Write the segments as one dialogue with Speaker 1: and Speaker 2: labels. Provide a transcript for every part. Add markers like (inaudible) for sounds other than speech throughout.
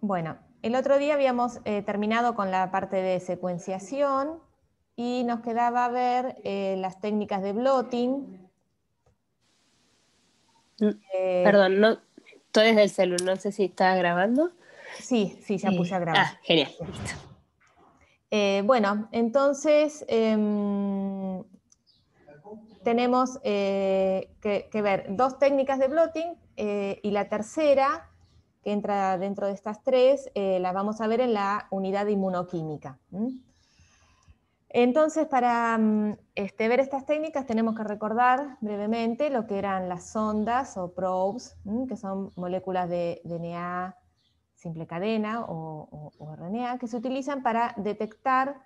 Speaker 1: Bueno, el otro día habíamos eh, terminado con la parte de secuenciación y nos quedaba ver eh, las técnicas de blotting. Mm, eh, perdón, no, estoy desde el celular, no sé si está grabando. Sí, sí, ya puse a grabar. Ah, genial, bueno, entonces em, tenemos que, que, ver dos técnicas de blotting y la tercera que entra dentro de estas tres, eh, las vamos a ver en la unidad de inmunoquímica. Entonces, para mm, este, ver estas técnicas tenemos que recordar brevemente lo que eran las sondas o probes, que son moléculas de DNA simple cadena o, RNA, que se utilizan para detectar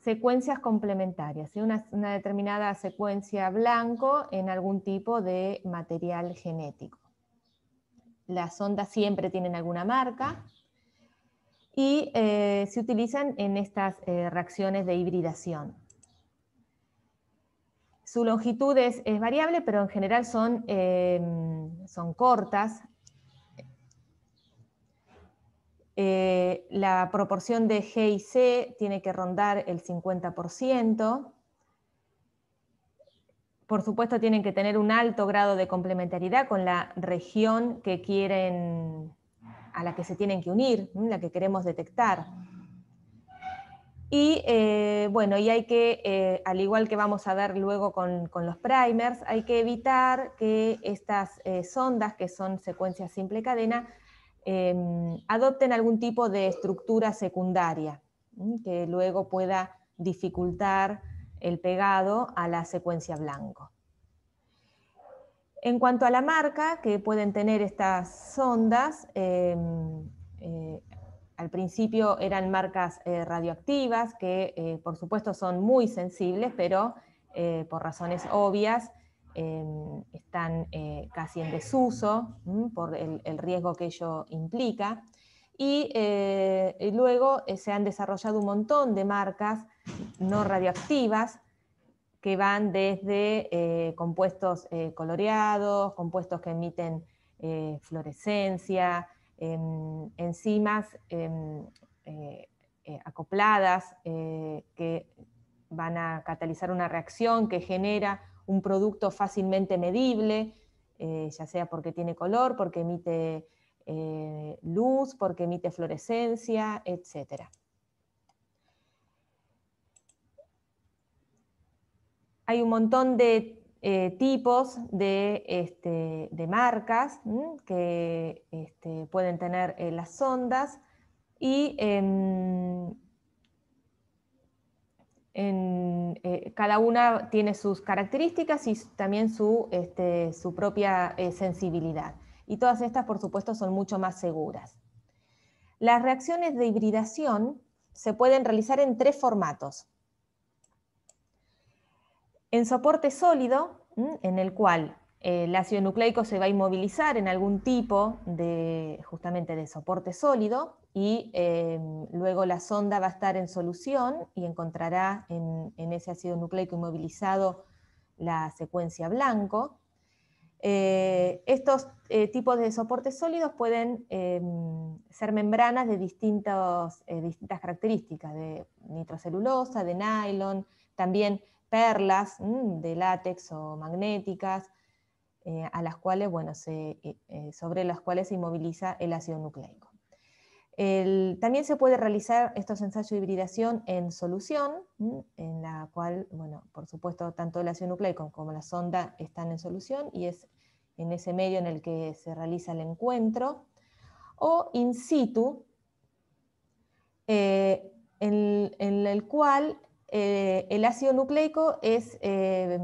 Speaker 1: secuencias complementarias, una determinada secuencia blanco en algún tipo de material genético las ondas siempre tienen alguna marca y eh, se utilizan en estas eh, reacciones de hibridación. Su longitud es, variable, pero en general son, em, son cortas. Eh, la proporción de G y C tiene que rondar el 50% por supuesto, tienen que tener un alto grado de complementariedad con la región que quieren, a la que se tienen que unir, la que queremos detectar. Y eh, bueno, y hay que, eh, al igual que vamos a ver luego con, los primers, hay que evitar que estas eh, sondas, que son secuencias simple cadena, em, adopten algún tipo de estructura secundaria, que luego pueda dificultar el pegado a la secuencia blanco. En cuanto a la marca que pueden tener estas sondas, em, eh, al principio eran marcas eh, radioactivas que eh, por supuesto son muy sensibles, pero por razones obvias em, están casi en desuso por el, riesgo que ello implica. y luego se han desarrollado un montón de marcas no radioactivas, que van desde eh, compuestos eh, coloreados, compuestos que emiten eh, fluorescencia, em, enzimas em, acopladas que van a catalizar una reacción que genera un producto fácilmente medible, ya sea porque tiene color, porque emite luz, porque emite fluorescencia, etcétera. hay un montón de eh, tipos de, este, marcas que este, pueden tener eh, las sondas y eh, cada una tiene sus características y también su este, propia sensibilidad. Y todas estas, por supuesto, son mucho más seguras. Las reacciones de hibridación se pueden realizar en tres formatos en soporte sólido, en el cual eh, el ácido nucleico se va a inmovilizar en algún tipo de, justamente de soporte sólido, y em, luego la sonda va a estar en solución y encontrará en, ese ácido nucleico inmovilizado la secuencia blanco. Eh, estos eh, tipos de soportes sólidos pueden em, ser membranas de distintos, distintas características, de nitrocelulosa, de nylon, también perlas mm, de látex o magnéticas, eh, a las cuales, bueno, se, eh, eh, sobre las cuales se inmoviliza el ácido nucleico. también se puede realizar estos ensayos de hibridación en solución, mm, en la cual, bueno, por supuesto, tanto el ácido nucleico como la sonda están en solución y es en ese medio en el que se realiza el encuentro, o in situ, en, el cual eh, el ácido nucleico es, eh,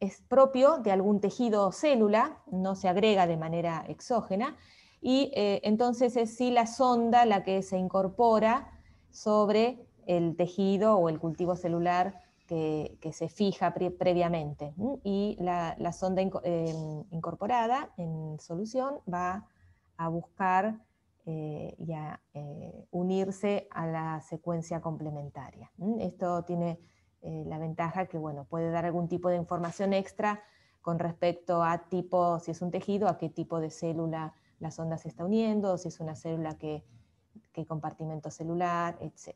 Speaker 1: es, propio de algún tejido o célula, no se agrega de manera exógena, y eh, entonces es sí la sonda la que se incorpora sobre el tejido o el cultivo celular que, se fija previamente. Y la, sonda incorporada en solución va a buscar eh, y a eh, unirse a la secuencia complementaria. Esto tiene eh, la ventaja que bueno, puede dar algún tipo de información extra con respecto a tipo, si es un tejido, a qué tipo de célula la sonda se está uniendo, si es una célula que, qué compartimento celular, etc.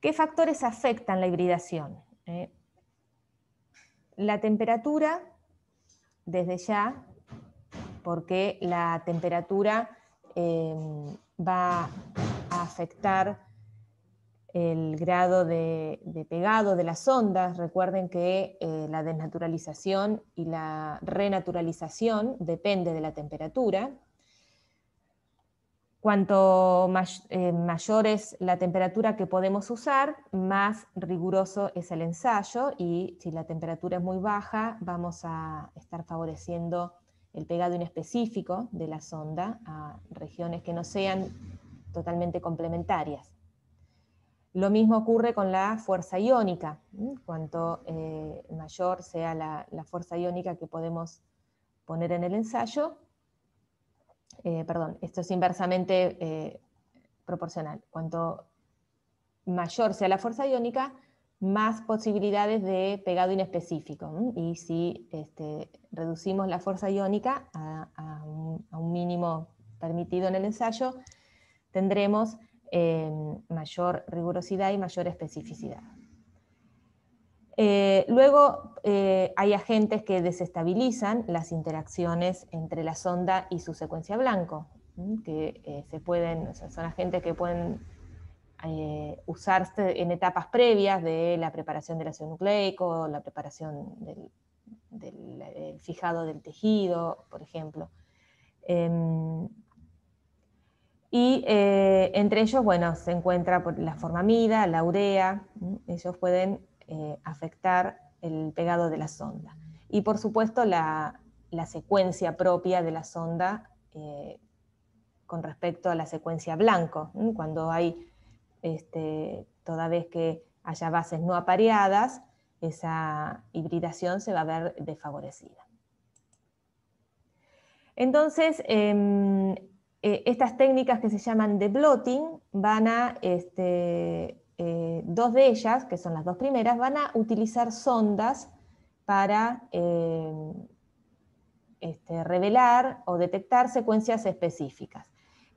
Speaker 1: ¿Qué factores afectan la hibridación? La temperatura, desde ya, porque la temperatura em, va a afectar el grado de, pegado de las ondas. Recuerden que eh, la desnaturalización y la renaturalización depende de la temperatura. Cuanto eh, mayor es la temperatura que podemos usar, más riguroso es el ensayo y si la temperatura es muy baja, vamos a estar favoreciendo el pegado inespecífico de la sonda a regiones que no sean totalmente complementarias. Lo mismo ocurre con la fuerza iónica. Cuanto eh, mayor sea la, fuerza iónica que podemos poner en el ensayo, eh, perdón, esto es inversamente eh, proporcional. Cuanto mayor sea la fuerza iónica, más posibilidades de pegado inespecífico. Y si este, reducimos la fuerza iónica a, un, mínimo permitido en el ensayo, tendremos eh, mayor rigurosidad y mayor especificidad. Eh, luego eh, hay agentes que desestabilizan las interacciones entre la sonda y su secuencia blanco, que se pueden, son agentes que pueden eh, usarse en etapas previas de la preparación del ácido nucleico, la preparación del, fijado del tejido, por ejemplo. Em, y eh, entre ellos, bueno, se encuentra la formamida, la urea, ellos pueden eh, afectar el pegado de la sonda. Y por supuesto la secuencia propia de la sonda con respecto a la secuencia blanco, cuando hay este, toda vez que haya bases no apareadas, esa hibridación se va a ver desfavorecida. Entonces, em, eh, estas técnicas que se llaman de blotting van a, este, eh, dos de ellas, que son las dos primeras, van a utilizar sondas para em, este, revelar o detectar secuencias específicas.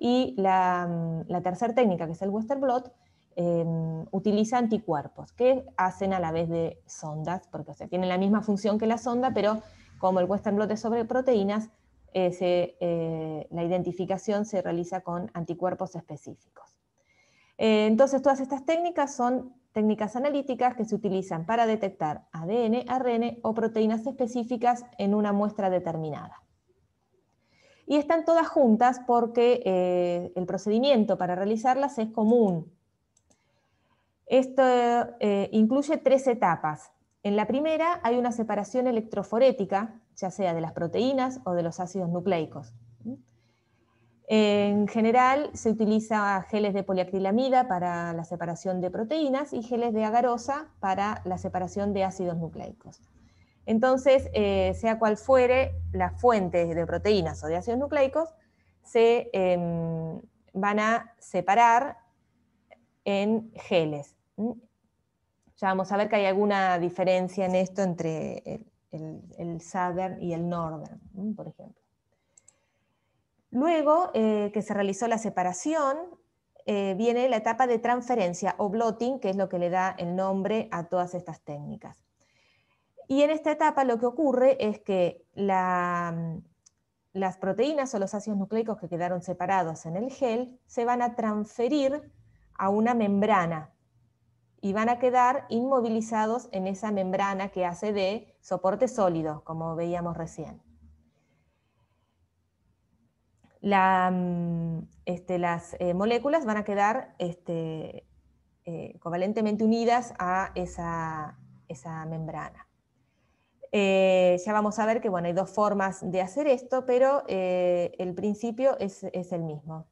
Speaker 1: Y mm, la, tercera técnica, que es el Western Blot, em, utiliza anticuerpos, que hacen a la vez de sondas, porque tienen la misma función que la sonda, pero como el Western Blot es sobre proteínas, eh, eh, la identificación se realiza con anticuerpos específicos. Eh, entonces, todas estas técnicas son técnicas analíticas que se utilizan para detectar ADN, ARN o proteínas específicas en una muestra determinada y están todas juntas porque eh, el procedimiento para realizarlas es común. Esto eh, incluye tres etapas. En la primera hay una separación electroforética, ya sea de las proteínas o de los ácidos nucleicos. En general se utiliza geles de poliacrilamida para la separación de proteínas y geles de agarosa para la separación de ácidos nucleicos. Entonces, eh, sea cual fuere, las fuentes de proteínas o de ácidos nucleicos se em, van a separar en geles. Ya vamos a ver que hay alguna diferencia en esto entre el, Southern y el Northern, por ejemplo. Luego eh, que se realizó la separación, eh, viene la etapa de transferencia o blotting, que es lo que le da el nombre a todas estas técnicas. Y en esta etapa lo que ocurre es que mm, las proteínas o los ácidos nucleicos que quedaron separados en el gel se van a transferir a una membrana y van a quedar inmovilizados en esa membrana que hace de soporte sólido, como veíamos recién. Mm, este, las eh, moléculas van a quedar este, eh, covalentemente unidas a esa membrana. Eh, ya vamos a ver que bueno, hay dos formas de hacer esto, pero eh, el principio es, el mismo.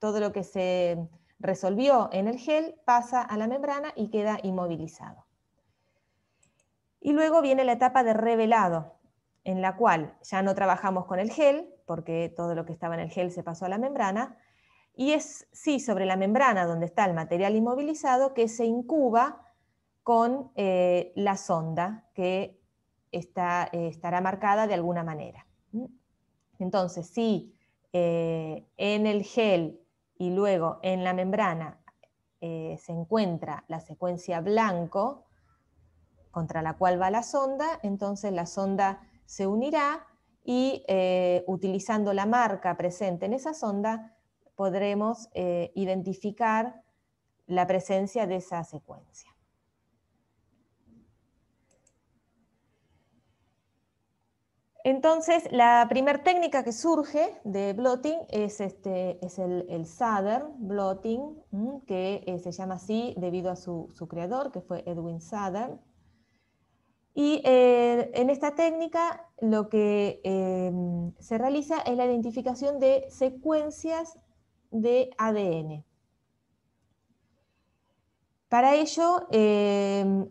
Speaker 1: todo lo que se resolvió en el gel pasa a la membrana y queda inmovilizado. Y luego viene la etapa de revelado, en la cual ya no trabajamos con el gel, porque todo lo que estaba en el gel se pasó a la membrana, y es sí sobre la membrana donde está el material inmovilizado que se incuba con eh, la sonda que está, eh, estará marcada de alguna manera. Entonces, si eh, en el gel y luego en la membrana se encuentra la secuencia blanco contra la cual va la sonda, entonces la sonda se unirá y utilizando la marca presente en esa sonda podremos identificar la presencia de esa secuencia. Entonces, la primera técnica que surge de blotting es, este, es el, el blotting, que eh, se llama así debido a su, creador, que fue Edwin Sader. Y eh, en esta técnica lo que em, se realiza es la identificación de secuencias de ADN. Para ello, em,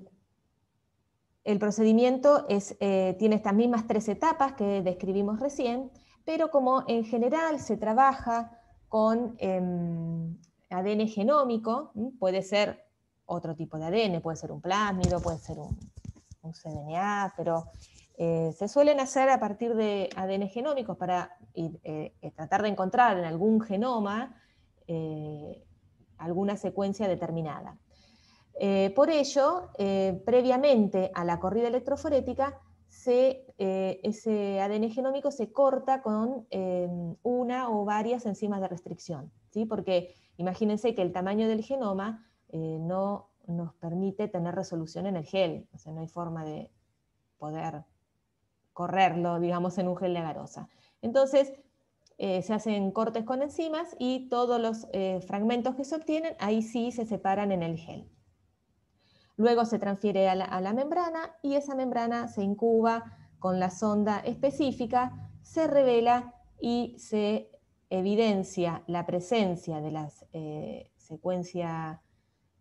Speaker 1: el procedimiento eh, tiene estas mismas tres etapas que describimos recién, pero como en general se trabaja con em, ADN genómico, puede ser otro tipo de ADN, puede ser un plásmido, puede ser un, cDNA, pero eh, se suelen hacer a partir de ADN genómicos para eh, tratar de encontrar en algún genoma alguna secuencia determinada. Eh, por ello, eh, previamente a la corrida electroforética, eh, ese ADN genómico se corta con em, una o varias enzimas de restricción, ¿sí? porque imagínense que el tamaño del genoma no nos permite tener resolución en el gel, o sea, no hay forma de poder correrlo, digamos, en un gel de agarosa. Entonces, se hacen cortes con enzimas y todos los fragmentos que se obtienen, ahí sí se separan en el gel. Luego se transfiere a la, membrana y esa membrana se incuba con la sonda específica, se revela y se evidencia la presencia de la eh, secuencia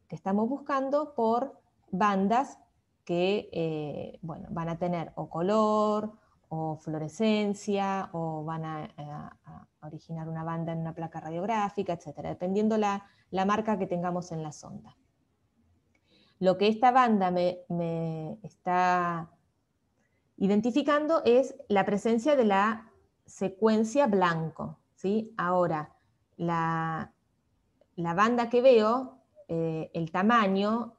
Speaker 1: que estamos buscando por bandas que eh, van a tener o color o fluorescencia o van a, originar una banda en una placa radiográfica, etcétera, dependiendo la marca que tengamos en la sonda. Lo que esta banda me, está identificando es la presencia de la secuencia blanco. ¿sí? Ahora, la, banda que veo, eh, el tamaño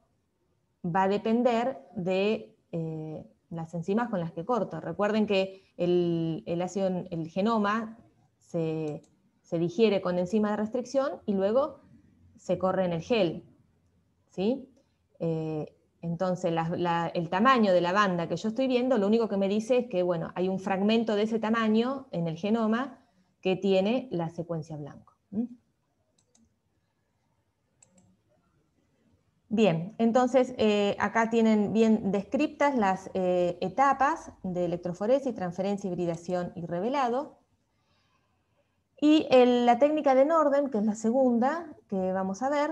Speaker 1: va a depender de eh, las enzimas con las que corto. Recuerden que el, genoma se, se, digiere con enzima de restricción y luego se corre en el gel. ¿sí? Eh, entonces, el tamaño de la banda que yo estoy viendo, lo único que me dice es que, bueno, hay un fragmento de ese tamaño en el genoma que tiene la secuencia blanco. Bien, entonces eh, acá tienen bien descriptas las eh, etapas de electroforesis, transferencia, hibridación y revelado. Y la técnica de Norden, que es la segunda que vamos a ver,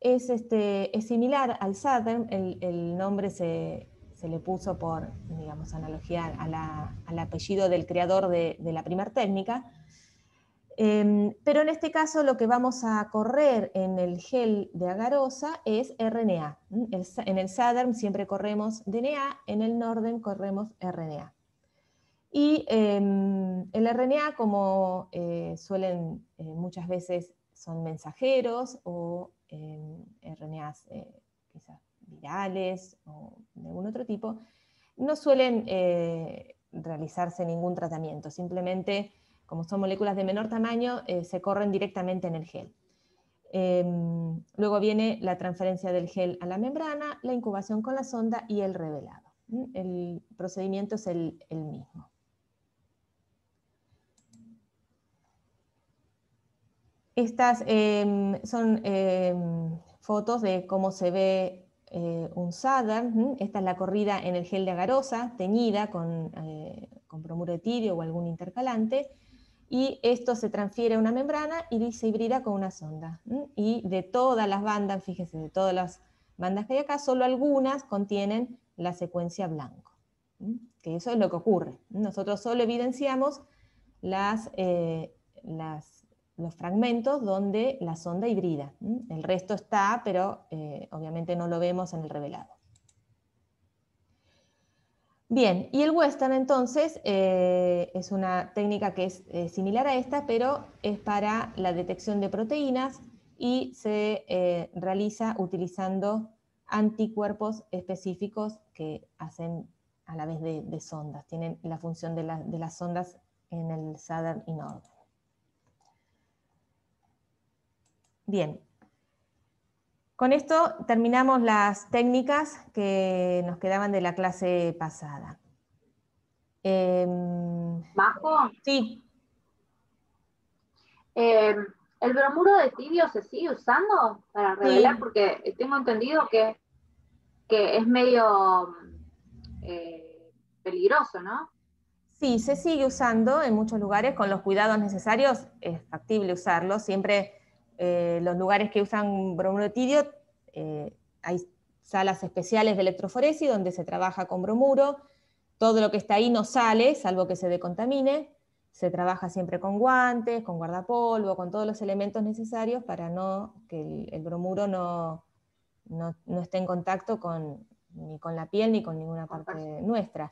Speaker 1: es, este, es similar al Saturn, el, nombre se, le puso por, digamos, analogía al apellido del creador de, la primera técnica, em, pero en este caso lo que vamos a correr en el gel de agarosa es RNA. ¿Mm? En el Saturn siempre corremos DNA, en el Norden corremos RNA. Y em, el RNA, como eh, suelen eh, muchas veces, son mensajeros o RNAs eh, quizás virales o de algún otro tipo, no suelen eh, realizarse ningún tratamiento, simplemente como son moléculas de menor tamaño, eh, se corren directamente en el gel. Em, luego viene la transferencia del gel a la membrana, la incubación con la sonda y el revelado. El procedimiento es el mismo. Estas em, son em, fotos de cómo se ve eh, un Southern. Esta es la corrida en el gel de agarosa, teñida con, eh, con bromuro de tirio o algún intercalante. Y esto se transfiere a una membrana y se hibrida con una sonda. Y de todas las bandas, fíjese, de todas las bandas que hay acá, solo algunas contienen la secuencia blanco. Que eso es lo que ocurre. Nosotros solo evidenciamos las, eh, las los fragmentos donde la sonda hibrida. El resto está, pero eh, obviamente no lo vemos en el revelado. Bien, y el Western entonces eh, es una técnica que es eh, similar a esta, pero es para la detección de proteínas y se realiza utilizando anticuerpos específicos que hacen a la vez de, sondas, tienen la función de, de las sondas en el Southern y Northern. Bien. Con esto terminamos las técnicas que nos quedaban de la clase pasada. ¿Bajo? Em, sí.
Speaker 2: Em, ¿El bromuro de tibio se sigue usando para revelar? Porque tengo entendido que, es medio eh,
Speaker 1: peligroso, ¿no? Sí, se sigue usando en muchos lugares con los cuidados necesarios, es factible usarlo, siempre eh, los lugares que usan bromuro de eh, hay salas especiales de electroforesis donde se trabaja con bromuro, todo lo que está ahí no sale, salvo que se decontamine, se trabaja siempre con guantes, con guardapolvo, con todos los elementos necesarios para no, que el, bromuro no, no, esté en contacto con, ni con la piel ni con ninguna parte nuestra.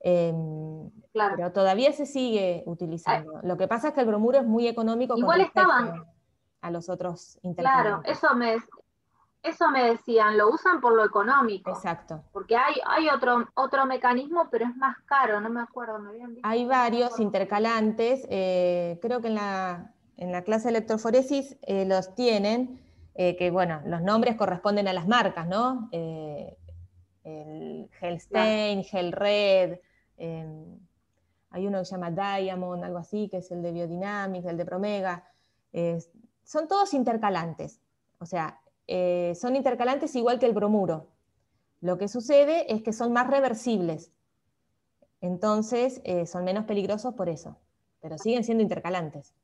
Speaker 1: Em, pero todavía se sigue utilizando. Lo que pasa es que el bromuro es muy económico. Igual estaban, a los otros intercalantes Claro, eso me, eso me decían, lo usan por lo económico. Exacto.
Speaker 2: Porque hay, hay otro, otro mecanismo, pero es más caro, no me acuerdo, me habían
Speaker 1: dicho. Hay varios intercalantes, eh, creo que en la, en la clase electroforesis eh, los tienen, eh, que bueno, los nombres corresponden a las marcas, ¿no? el Hellred, Gelred, em, hay uno que se llama Diamond, algo así, que es el de Biodynamics, el de Promega son todos intercalantes, o sea, eh, son intercalantes igual que el bromuro. Lo que sucede es que son más reversibles, entonces eh, son menos peligrosos por eso, pero siguen siendo intercalantes.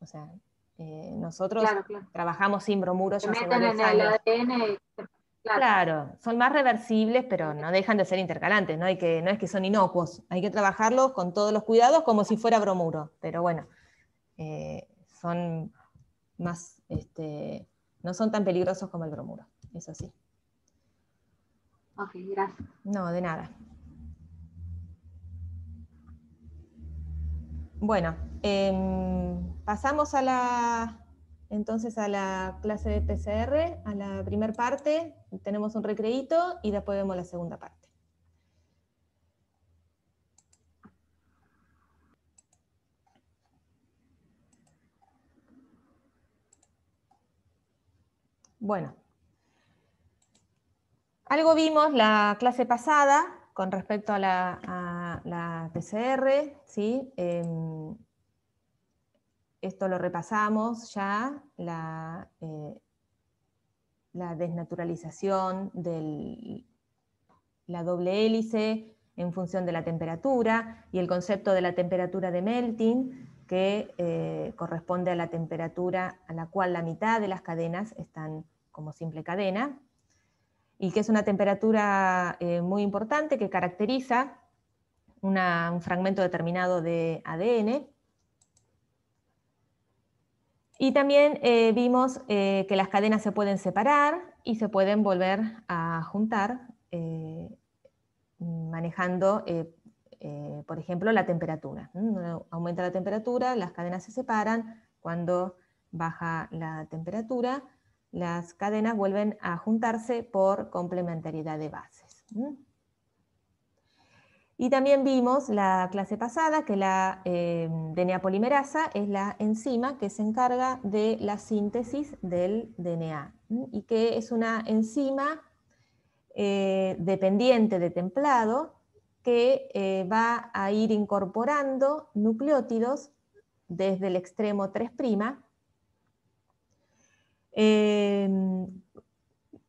Speaker 1: O sea, eh, nosotros trabajamos sin bromuro ya en el
Speaker 2: ADN, claro.
Speaker 1: son más reversibles, pero no dejan de ser intercalantes, ¿no? Hay que, no es que son inocuos, hay que trabajarlos con todos los cuidados como si fuera bromuro, pero bueno, son más, este, no son tan peligrosos como el bromuro, eso sí. Ok, gracias. No, de nada. Bueno, em, pasamos a la, entonces a la clase de PCR, a la primera parte, tenemos un recreíto y después vemos la segunda parte. Bueno, algo vimos la clase pasada con respecto a la, PCR, ¿sí? Em, esto lo repasamos ya, la eh, desnaturalización de la doble hélice en función de la temperatura y el concepto de la temperatura de melting que eh, corresponde a la temperatura a la cual la mitad de las cadenas están como simple cadena, y que es una temperatura eh, muy importante que caracteriza un fragmento determinado de ADN. Y también eh, vimos que las cadenas se pueden separar y se pueden volver a juntar manejando eh, por ejemplo, la temperatura. aumenta la temperatura, las cadenas se separan, cuando baja la temperatura, las cadenas vuelven a juntarse por complementariedad de bases. Y también vimos la clase pasada que la em, DNA polimerasa es la enzima que se encarga de la síntesis del DNA y que es una enzima eh, dependiente de templado que eh, va a ir incorporando nucleótidos desde el extremo 3'. Em,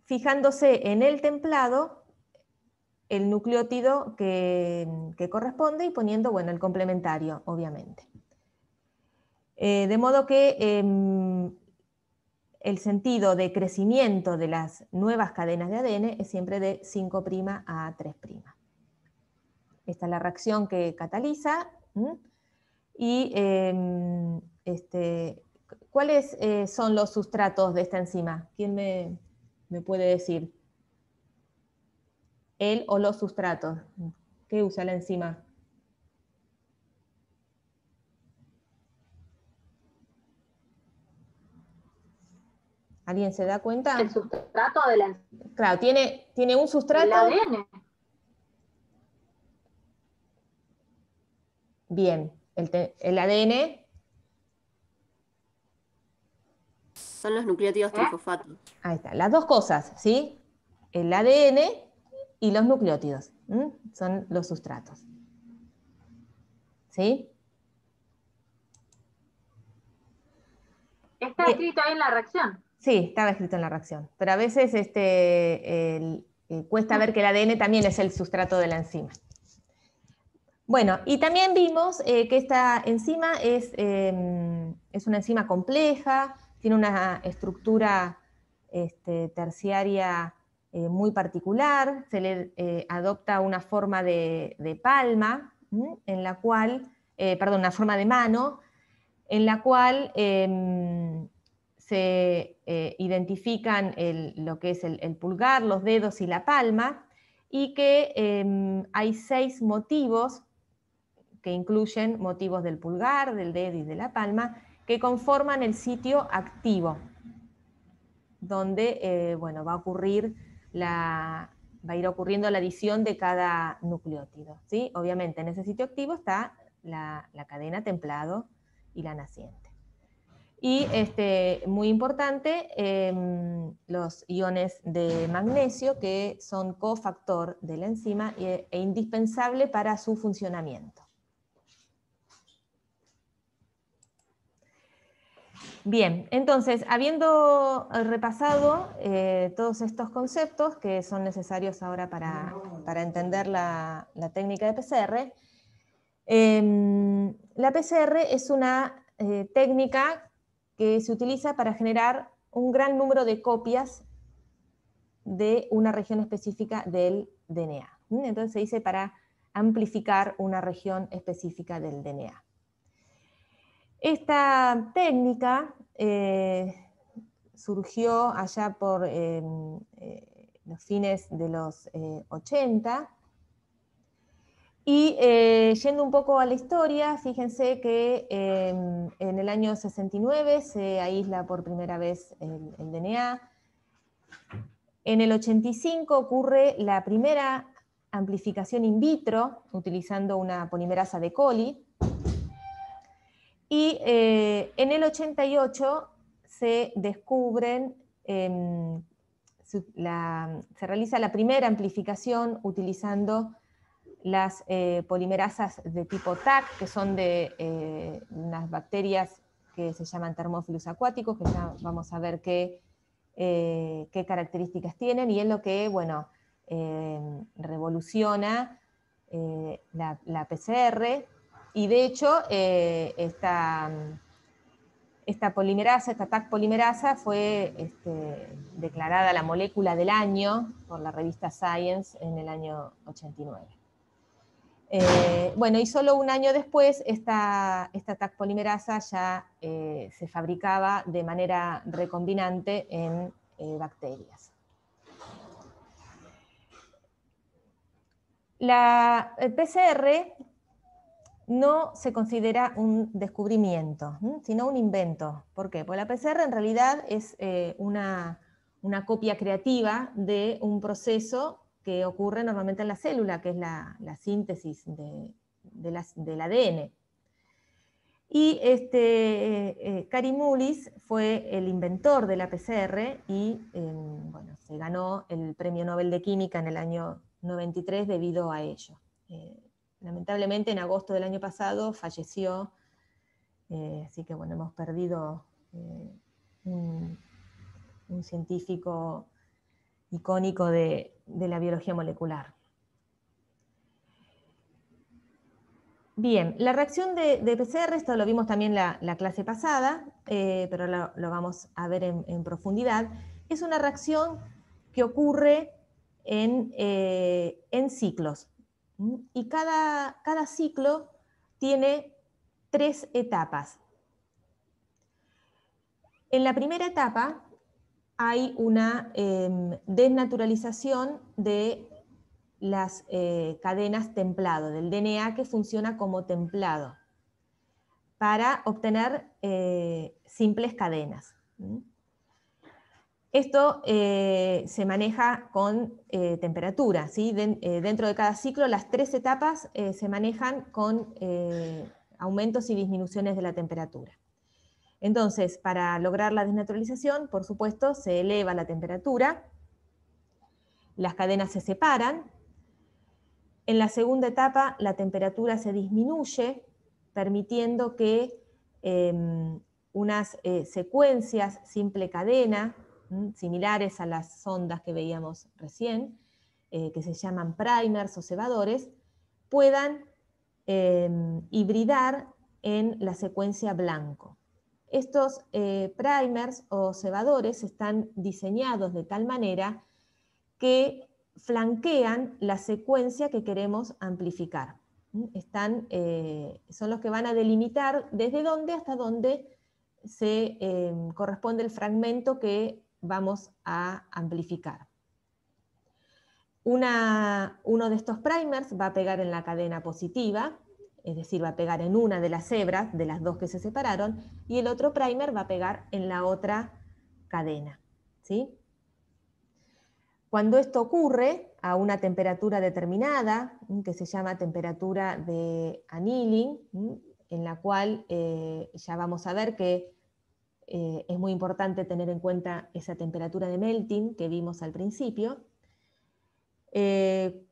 Speaker 1: fijándose en el templado, el nucleótido que, corresponde y poniendo bueno, el complementario, obviamente. Eh, de modo que em, el sentido de crecimiento de las nuevas cadenas de ADN es siempre de 5' a 3' esta es la reacción que cataliza. Y em, este, ¿cuáles eh, son los sustratos de esta enzima? ¿Quién me, puede decir? El o los sustratos. ¿Qué usa la enzima? ¿Alguien se da cuenta? El sustrato de la enzima. Claro, tiene, tiene un sustrato. ADN. Bien, el, ADN. Son los nucleótidos ah. trifosfatos. Ahí está, las dos cosas, ¿sí? El ADN y los nucleótidos, son los sustratos. ¿Sí? Está eh. escrito ahí en
Speaker 2: la reacción.
Speaker 1: Sí, estaba escrito en la reacción, pero a veces este, eh, cuesta ah. ver que el ADN también es el sustrato de la enzima. Bueno, y también vimos eh, que esta enzima es, em, es, una enzima compleja, tiene una estructura este, terciaria eh, muy particular, se le eh, adopta una forma de, palma, en la cual, perdón, una forma de mano, en la cual em, se identifican lo que es el, pulgar, los dedos y la palma, y que em, hay seis motivos que incluyen motivos del pulgar, del dedo y de la palma, que conforman el sitio activo, donde eh, bueno, va, a ocurrir la, va a ir ocurriendo la adición de cada nucleótido. ¿sí? Obviamente en ese sitio activo está la, cadena templado y la naciente. Y este, muy importante, em, los iones de magnesio, que son cofactor de la enzima e indispensable para su funcionamiento. Bien, entonces, habiendo eh, repasado eh, todos estos conceptos que son necesarios ahora para, entender la, técnica de PCR, em, la PCR es una eh, técnica que se utiliza para generar un gran número de copias de una región específica del DNA. Entonces se dice para amplificar una región específica del DNA. Esta técnica eh, surgió allá por eh, los fines de los 80. Eh, y yendo un poco a la historia, fíjense que em, en el año 69 se aísla por primera vez el DNA. En el 85 ocurre la primera amplificación in vitro utilizando una polimerasa de Coli. Y eh, en el 88 se descubren, em, se, realiza la primera amplificación utilizando las eh, polimerasas de tipo TAC, que son de eh, unas bacterias que se llaman termófilos acuáticos, que ya vamos a ver qué, qué características tienen, y es lo que, bueno, em, revoluciona la PCR, y de hecho, eh, esta, esta, polimerasa, esta TAC polimerasa, fue este, declarada la molécula del año por la revista Science en el año 89. Eh, bueno, y solo un año después, esta, esta TAC polimerasa ya eh, se fabricaba de manera recombinante en bacterias. La PCR no se considera un descubrimiento, sino un invento. ¿Por qué? Porque la PCR en realidad es eh, una, copia creativa de un proceso que ocurre normalmente en la célula, que es la, síntesis de, del ADN. Y este, eh, eh fue el inventor de la PCR y em, se ganó el Premio Nobel de Química en el año 93 debido a ello eh, lamentablemente en agosto del año pasado falleció, eh, así que bueno, hemos perdido eh, un, científico icónico de, la biología molecular. Bien, la reacción de, PCR, esto lo vimos también la, la clase pasada, eh, pero lo, vamos a ver en, profundidad, es una reacción que ocurre en ciclos. Y cada, ciclo tiene tres etapas. En la primera etapa hay una em, desnaturalización de las eh, cadenas templado, del DNA que funciona como templado, para obtener eh, simples cadenas. Esto eh, se maneja con eh, temperatura. Eh, dentro de cada ciclo, las tres etapas se manejan con aumentos y disminuciones de la temperatura. Entonces, para lograr la desnaturalización, por supuesto, se eleva la temperatura, las cadenas se separan. En la segunda etapa, la temperatura se disminuye, permitiendo que em, unas secuencias simple cadena Mm, similares a las sondas que veíamos recién, eh, que se llaman primers o cebadores, puedan em, hibridar en la secuencia blanco. Estos eh, primers o cebadores están diseñados de tal manera que flanquean la secuencia que queremos amplificar. Están, eh, son los que van a delimitar desde dónde hasta dónde se em, corresponde el fragmento que vamos a amplificar. uno de estos primers va a pegar en la cadena positiva, es decir, va a pegar en una de las hebras, de las dos que se separaron, y el otro primer va a pegar en la otra cadena. ¿sí? Cuando esto ocurre a una temperatura determinada, que se llama temperatura de annealing, en la cual eh, ya vamos a ver que eh, es muy importante tener en cuenta esa temperatura de melting que vimos al principio. Eh,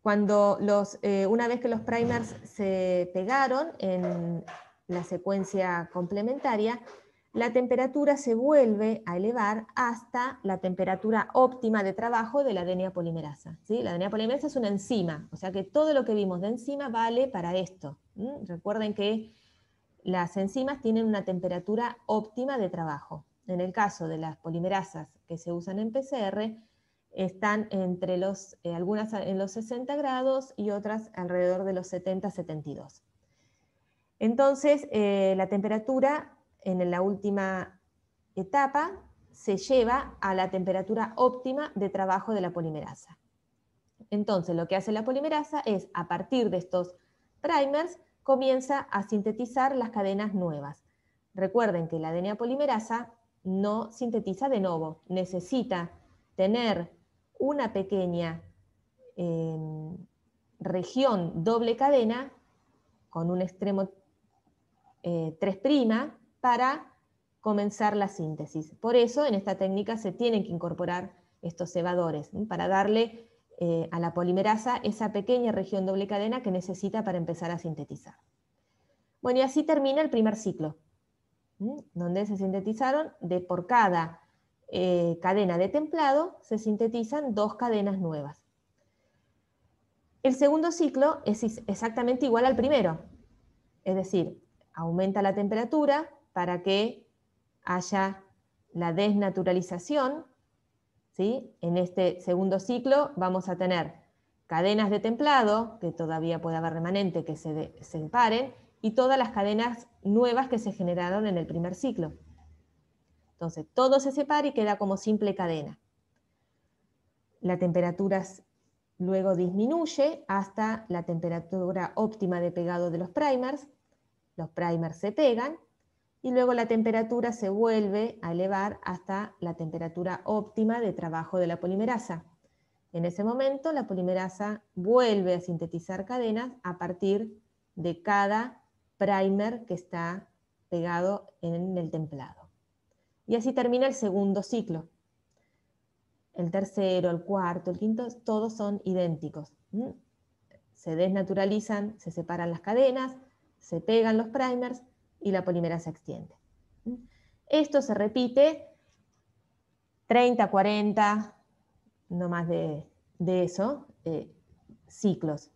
Speaker 1: cuando los, eh, una vez que los primers se pegaron en la secuencia complementaria, la temperatura se vuelve a elevar hasta la temperatura óptima de trabajo de la adenia polimerasa. ¿sí? La adenia polimerasa es una enzima, o sea que todo lo que vimos de enzima vale para esto. Recuerden que las enzimas tienen una temperatura óptima de trabajo. En el caso de las polimerasas que se usan en PCR, están entre los, eh, algunas en los 60 grados y otras alrededor de los 70-72. Entonces, eh, la temperatura en la última etapa se lleva a la temperatura óptima de trabajo de la polimerasa. Entonces, lo que hace la polimerasa es, a partir de estos primers, comienza a sintetizar las cadenas nuevas. Recuerden que la ADN polimerasa no sintetiza de nuevo, necesita tener una pequeña em, región doble cadena con un extremo 3' eh, para comenzar la síntesis. Por eso en esta técnica se tienen que incorporar estos cebadores, para darle eh, a la polimerasa esa pequeña región doble cadena que necesita para empezar a sintetizar. Bueno, y así termina el primer ciclo, donde se sintetizaron de por cada eh, cadena de templado, se sintetizan dos cadenas nuevas. El segundo ciclo es exactamente igual al primero, es decir, aumenta la temperatura para que haya la desnaturalización en este segundo ciclo vamos a tener cadenas de templado, que todavía puede haber remanente que se, separen y todas las cadenas nuevas que se generaron en el primer ciclo. Entonces, todo se separa y queda como simple cadena. La temperatura luego disminuye hasta la temperatura óptima de pegado de los primers. Los primers se pegan y luego la temperatura se vuelve a elevar hasta la temperatura óptima de trabajo de la polimerasa. En ese momento la polimerasa vuelve a sintetizar cadenas a partir de cada primer que está pegado en el templado. Y así termina el segundo ciclo. El tercero, el cuarto, el quinto, todos son idénticos. ¿Mm? Se desnaturalizan, se separan las cadenas, se pegan los primers y la se extiende. Esto se repite 30, 40, no más de, eso, eh, ciclos.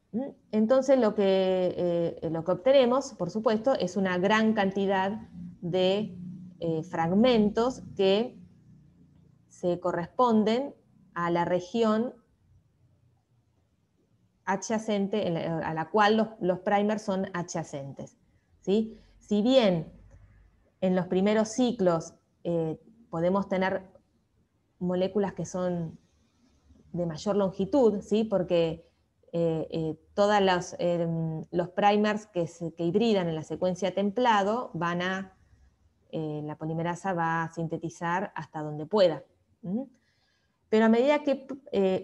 Speaker 1: Entonces lo que, eh, lo que obtenemos, por supuesto, es una gran cantidad de eh, fragmentos que se corresponden a la región adyacente, a la cual los, los primers son adyacentes. ¿sí? si bien en los primeros ciclos eh, podemos tener moléculas que son de mayor longitud, ¿sí? porque eh, eh, todos em, los, primers que, se, hibridan en la secuencia templado van a, la polimerasa va a sintetizar hasta donde pueda. Pero a medida que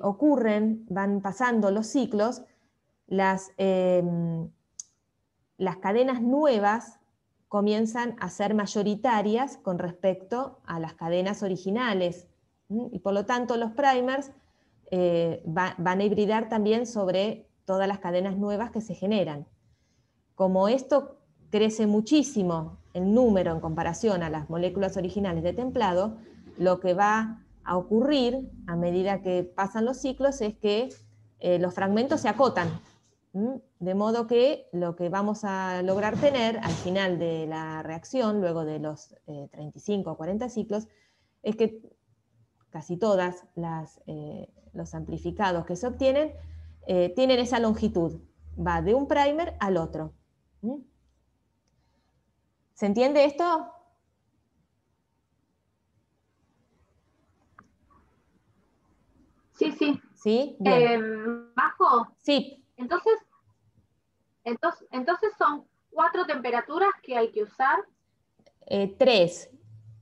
Speaker 1: ocurren, van pasando los ciclos, las, em, las cadenas nuevas comienzan a ser mayoritarias con respecto a las cadenas originales. Y por lo tanto los primers eh, van a hibridar también sobre todas las cadenas nuevas que se generan. Como esto crece muchísimo en número en comparación a las moléculas originales de templado, lo que va a ocurrir a medida que pasan los ciclos es que eh, los fragmentos se acotan de modo que lo que vamos a lograr tener al final de la reacción, luego de los 35 eh, o 40 ciclos, es que casi todas las, eh, los amplificados que se obtienen eh, tienen esa longitud, va de un primer al otro. ¿Se entiende esto? Sí, sí. ¿Sí?
Speaker 2: ¿Bajo? Sí. Entonces, entonces, son cuatro temperaturas que hay que usar.
Speaker 1: Eh, tres.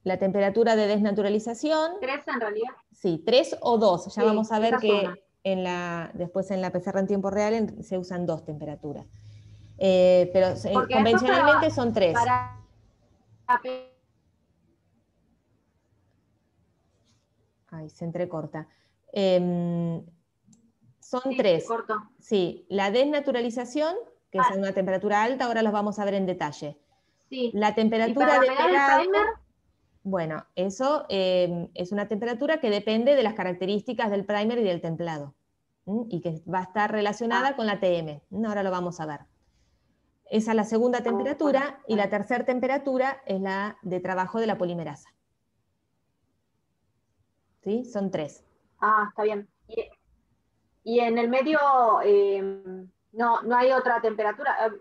Speaker 1: La temperatura de desnaturalización. Tres en realidad. Sí, tres o dos. Ya vamos a ver que en la, después en la PCR en tiempo real se usan dos temperaturas. Eh, pero eh, convencionalmente son tres. Para... Ay, se entrecorta. Em, son tres. Sí, la desnaturalización, que es ah. una temperatura alta, ahora los vamos a ver en detalle. La temperatura de primer? Bueno, eso em, es una temperatura que depende de las características del primer y del templado y que va a estar relacionada ah. con la TM. Ahora lo vamos a ver. Esa es la segunda oh, temperatura y la tercera temperatura es la de trabajo de la polimerasa. ¿Sí? Son tres.
Speaker 2: Ah, está bien. Y, en el medio, em, no, no hay otra temperatura. Eh,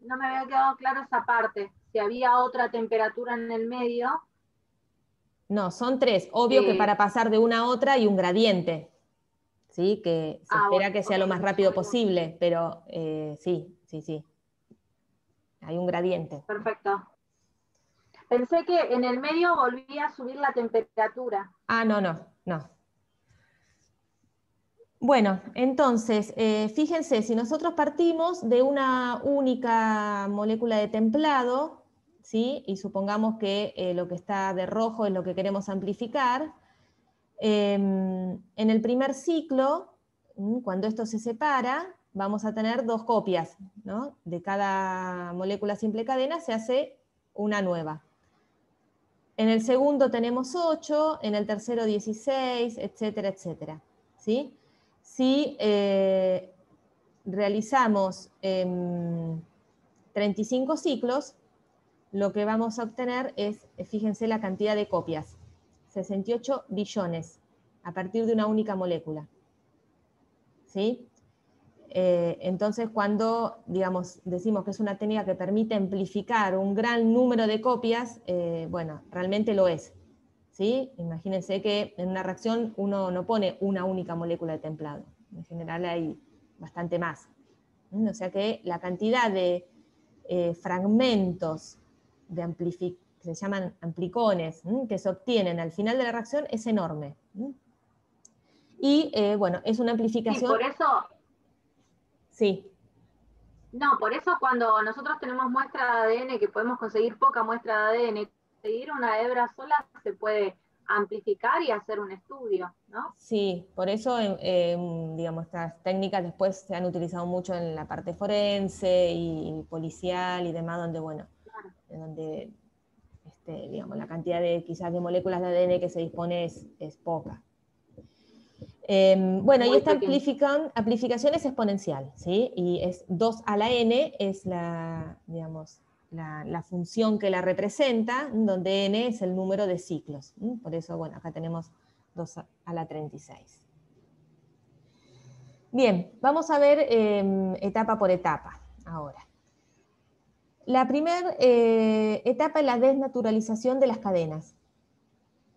Speaker 2: no me había quedado claro esa parte. Si había otra temperatura en el medio.
Speaker 1: No, son tres. Obvio que para pasar de una a otra hay un gradiente. ¿sí? Que se ah, espera que sea lo más rápido posible, pero eh, sí, sí, sí. Hay un gradiente. Perfecto.
Speaker 2: Pensé que en el medio volvía a subir la temperatura.
Speaker 1: Ah, no, no, no. Bueno, entonces, eh, fíjense, si nosotros partimos de una única molécula de templado, ¿sí? y supongamos que eh, lo que está de rojo es lo que queremos amplificar, em, en el primer ciclo, cuando esto se separa, vamos a tener dos copias, ¿no? de cada molécula simple cadena se hace una nueva. En el segundo tenemos 8, en el tercero 16, etcétera, etcétera. ¿Sí? si eh, realizamos 35 em, ciclos, lo que vamos a obtener es, eh, fíjense la cantidad de copias, 68 billones a partir de una única molécula. Eh, entonces, cuando digamos, decimos que es una técnica que permite amplificar un gran número de copias, bueno, realmente lo es. ¿sí? Imagínense que en una reacción uno no pone una única molécula de templado, en general hay bastante más. O sea que la cantidad de eh, fragmentos de que se llaman amplicones, que se obtienen al final de la reacción es enorme. Y eh, bueno, es una amplificación... por eso... Sí.
Speaker 2: No, por eso cuando nosotros tenemos muestra de ADN, que podemos conseguir poca muestra de ADN, Seguir una hebra sola se puede amplificar y hacer un estudio, ¿no?
Speaker 1: Sí, por eso, digamos, estas técnicas después se han utilizado mucho en la parte forense y policial y demás, donde, bueno, donde, este, digamos, la cantidad de, quizás, de moléculas de ADN que se dispone es, poca. Em, bueno, y esta amplificación es exponencial, ¿sí? Y es 2 a la n, es la, digamos, la, función que la representa, donde n es el número de ciclos. Por eso, bueno, acá tenemos 2 a la 36. Bien, vamos a ver em, etapa por etapa ahora. La primera eh, etapa es la desnaturalización de las cadenas.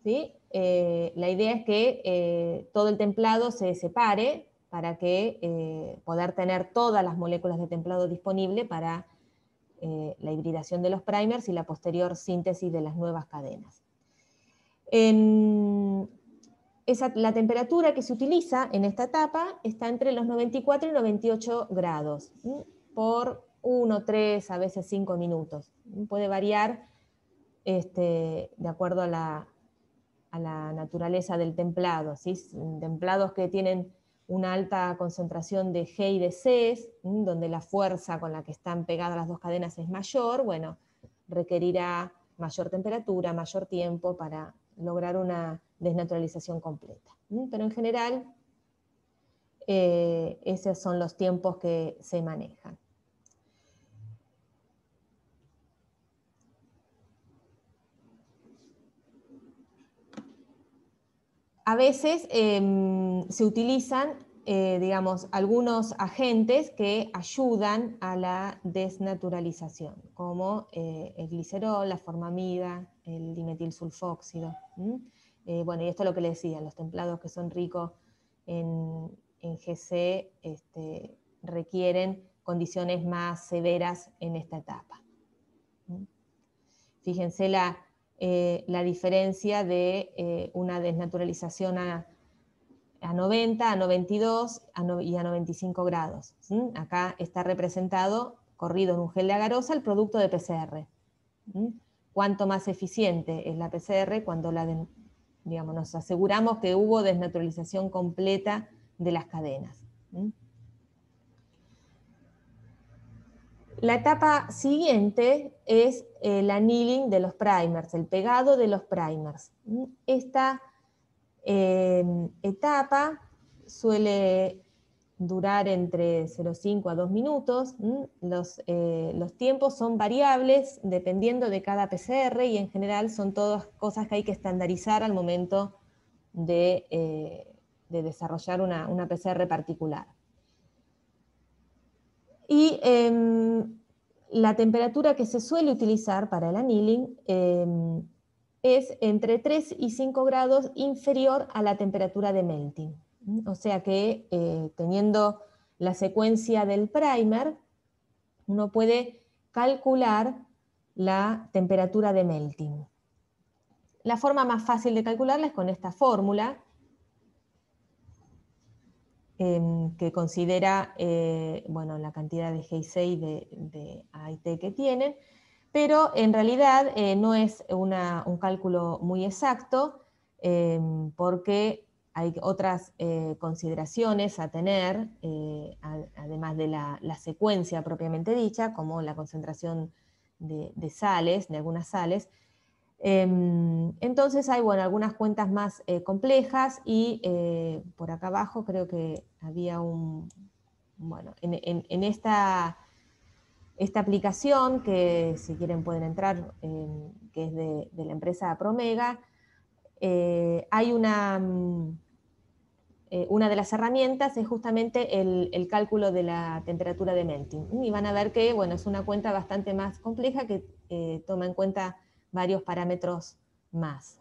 Speaker 1: ¿sí? Eh, la idea es que eh, todo el templado se separe para que poder tener todas las moléculas de templado disponible para eh, la hibridación de los primers y la posterior síntesis de las nuevas cadenas. la temperatura que se utiliza en esta etapa está entre los 94 y 98 grados por 1, 3, a veces 5 minutos. Puede variar este, de acuerdo a la, naturaleza del templado. Templados que tienen una alta concentración de G y de C, donde la fuerza con la que están pegadas las dos cadenas es mayor, bueno, requerirá mayor temperatura, mayor tiempo para lograr una desnaturalización completa. Pero en general, eh, esos son los tiempos que se manejan. a veces em, se utilizan, eh, digamos, algunos agentes que ayudan a la desnaturalización, como eh, el glicerol, la formamida, el dimetilsulfóxido. sulfóxido. Eh, bueno, y esto es lo que le decía, los templados que son ricos en, GC este, requieren condiciones más severas en esta etapa. Fíjense la, eh, la diferencia de eh, una desnaturalización a, 90, a 92 y a 95 grados. Acá está representado, corrido en un gel de agarosa, el producto de PCR. Cuanto más eficiente es la PCR cuando la digamos, nos aseguramos que hubo desnaturalización completa de las cadenas. La etapa siguiente es el eh, annealing de los primers, el pegado de los primers. Esta em, etapa suele durar entre 0,5 a 2 minutos. Eh, los, tiempos son variables dependiendo de cada PCR y en general son todas cosas que hay que estandarizar al momento de, eh, desarrollar una PCR particular. Y em, la temperatura que se suele utilizar para el annealing em, es entre 3 y 5 grados inferior a la temperatura de melting. O sea que eh, teniendo la secuencia del primer, uno puede calcular la temperatura de melting. La forma más fácil de calcularla es con esta fórmula, Em, que considera eh, la cantidad de Heisei de, de AIT que tienen, pero en realidad eh, no es un cálculo muy exacto em, porque hay otras eh, consideraciones a tener, además de la, secuencia propiamente dicha, como la concentración de sales, de algunas sales, Em, entonces hay bueno, algunas cuentas más eh, complejas y eh, por acá abajo creo que había un, bueno, en, esta, esta, aplicación que si quieren pueden entrar, em, que es de, la empresa Promega, eh, hay una, mm, una de las herramientas es justamente el, cálculo de la temperatura de melting. Y van a ver que bueno, es una cuenta bastante más compleja que toma en cuenta varios parámetros más.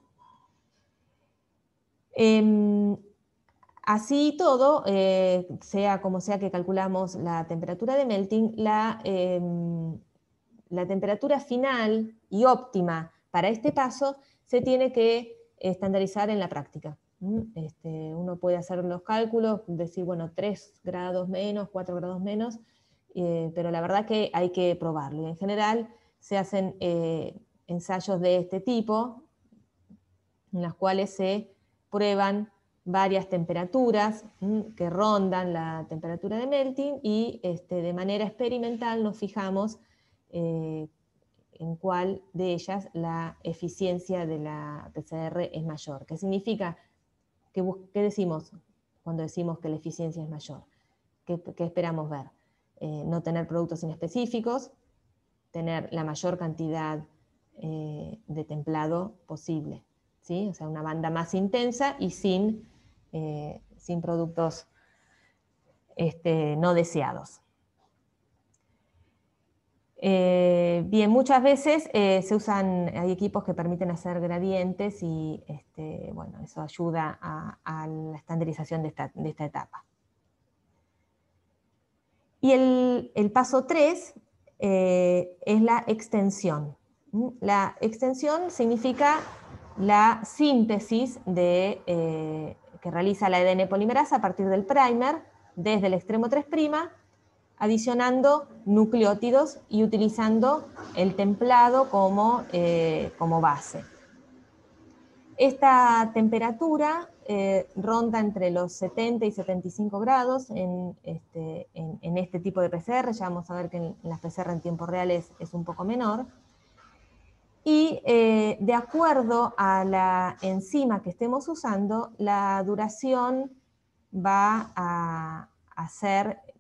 Speaker 1: Eh, así todo, eh, sea como sea que calculamos la temperatura de melting, em, la, temperatura final y óptima para este paso se tiene que estandarizar en la práctica. Este, uno puede hacer los cálculos, decir, bueno, 3 grados menos, 4 grados menos, eh, pero la verdad que hay que probarlo. en general se hacen eh, ensayos de este tipo, en las cuales se prueban varias temperaturas mm, que rondan la temperatura de melting y este, de manera experimental nos fijamos eh, en cuál de ellas la eficiencia de la PCR es mayor. ¿Qué significa? ¿Qué, decimos cuando decimos que la eficiencia es mayor? ¿Qué, esperamos ver? Eh, no tener productos inespecíficos, tener la mayor cantidad eh, de templado posible, ¿sí? O sea, una banda más intensa y sin, eh, sin productos este, no deseados. Eh, bien, muchas veces se usan, hay equipos que permiten hacer gradientes y este, bueno, eso ayuda a, la estandarización de esta, etapa. Y el, paso 3 es la extensión. La extensión significa la síntesis eh, que realiza la ADN polimerasa a partir del primer desde el extremo 3' adicionando nucleótidos y utilizando el templado como, eh, base. Esta temperatura eh, ronda entre los 70 y 75 grados este, en este, tipo de PCR, ya vamos a ver que en, las PCR en tiempo real es un poco menor, y eh, de acuerdo a la enzima que estemos usando, la duración va a,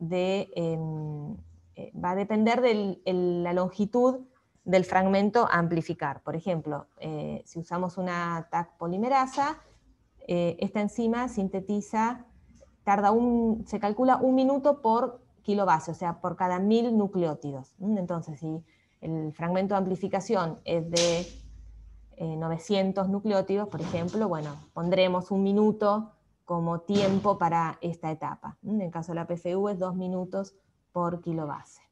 Speaker 1: de, em, eh, va a depender de la longitud del fragmento a amplificar. Por ejemplo, eh, si usamos una TAC polimerasa, esta enzima sintetiza, tarda un, se calcula un minuto por kilobase, o sea, por cada mil nucleótidos. ¿Mm? Entonces, si el fragmento de amplificación es de 900 eh, nucleótidos, por ejemplo, bueno, pondremos un minuto como tiempo para esta etapa. En el caso de la PFU es dos minutos por kilobase.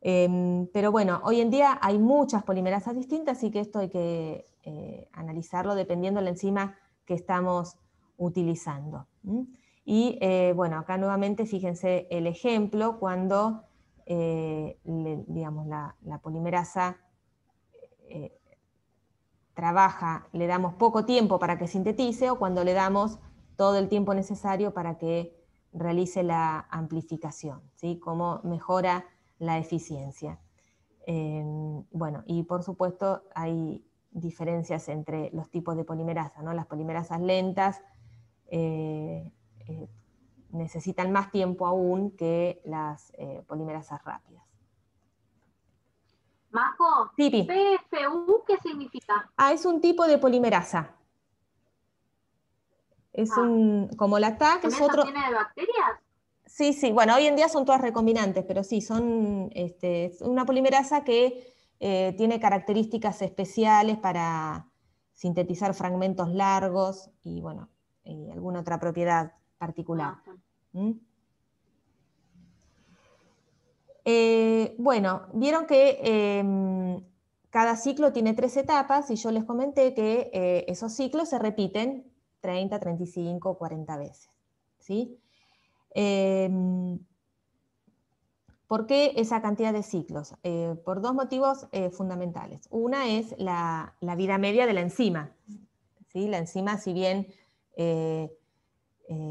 Speaker 1: Em, pero bueno, hoy en día hay muchas polimerasas distintas, así que esto hay que eh, analizarlo dependiendo de la enzima que estamos utilizando. Y eh, bueno, acá nuevamente fíjense el ejemplo cuando eh, digamos, la, polimerasa eh, trabaja, le damos poco tiempo para que sintetice o cuando le damos todo el tiempo necesario para que realice la amplificación, ¿sí? cómo mejora la eficiencia. Eh, bueno, y por supuesto hay diferencias entre los tipos de polimerasa, ¿no? las polimerasas lentas, necesitan más tiempo aún que las eh, polimerasas rápidas.
Speaker 2: Majo, PFU, ¿qué significa?
Speaker 1: Ah, es un tipo de polimerasa. Es ah. un, como la TAC, es otro... tiene de bacterias? Sí, sí, bueno, hoy en día son todas recombinantes, pero sí, son este, una polimerasa que eh, tiene características especiales para sintetizar fragmentos largos y, bueno, alguna otra propiedad particular. ¿Mm? Eh, bueno, vieron que em, cada ciclo tiene tres etapas y yo les comenté que eh, esos ciclos se repiten 30, 35, 40 veces. ¿sí? Em, ¿Por qué esa cantidad de ciclos? Eh, por dos motivos fundamentales. Una es la, vida media de la enzima. La enzima, si bien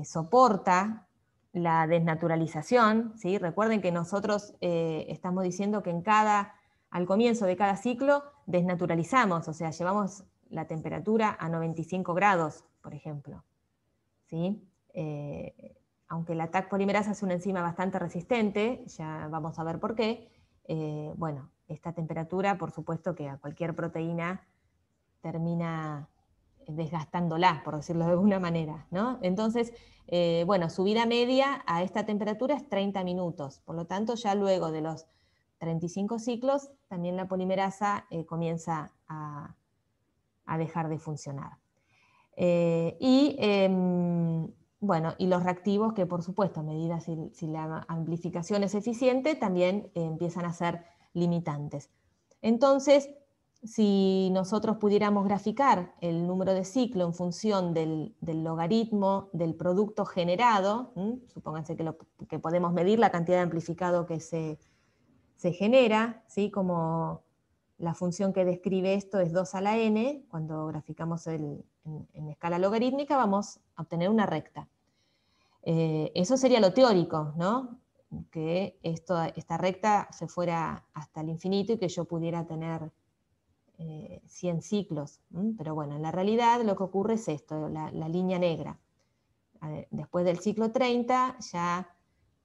Speaker 1: soporta la desnaturalización. ¿sí? Recuerden que nosotros eh, estamos diciendo que en cada, al comienzo de cada ciclo desnaturalizamos, o sea, llevamos la temperatura a 95 grados, por ejemplo. ¿sí? Eh, aunque la TAC polimerasa es una enzima bastante resistente, ya vamos a ver por qué, eh, bueno, esta temperatura, por supuesto que a cualquier proteína termina desgastándola, por decirlo de alguna manera. ¿no? Entonces, eh, bueno, su vida media a esta temperatura es 30 minutos, por lo tanto ya luego de los 35 ciclos, también la polimerasa eh, comienza a, dejar de funcionar. Eh, y, em, bueno, y los reactivos que por supuesto, a medida si la amplificación es eficiente, también empiezan a ser limitantes. Entonces, si nosotros pudiéramos graficar el número de ciclo en función del, logaritmo del producto generado, supónganse que, podemos medir la cantidad de amplificado que se, genera, como la función que describe esto es 2 a la n, cuando graficamos el, en, escala logarítmica vamos a obtener una recta. Eh, eso sería lo teórico, ¿no? que esta recta se fuera hasta el infinito y que yo pudiera tener 100 eh, ciclos. Pero bueno, en la realidad lo que ocurre es esto, la, línea negra. después del ciclo 30 ya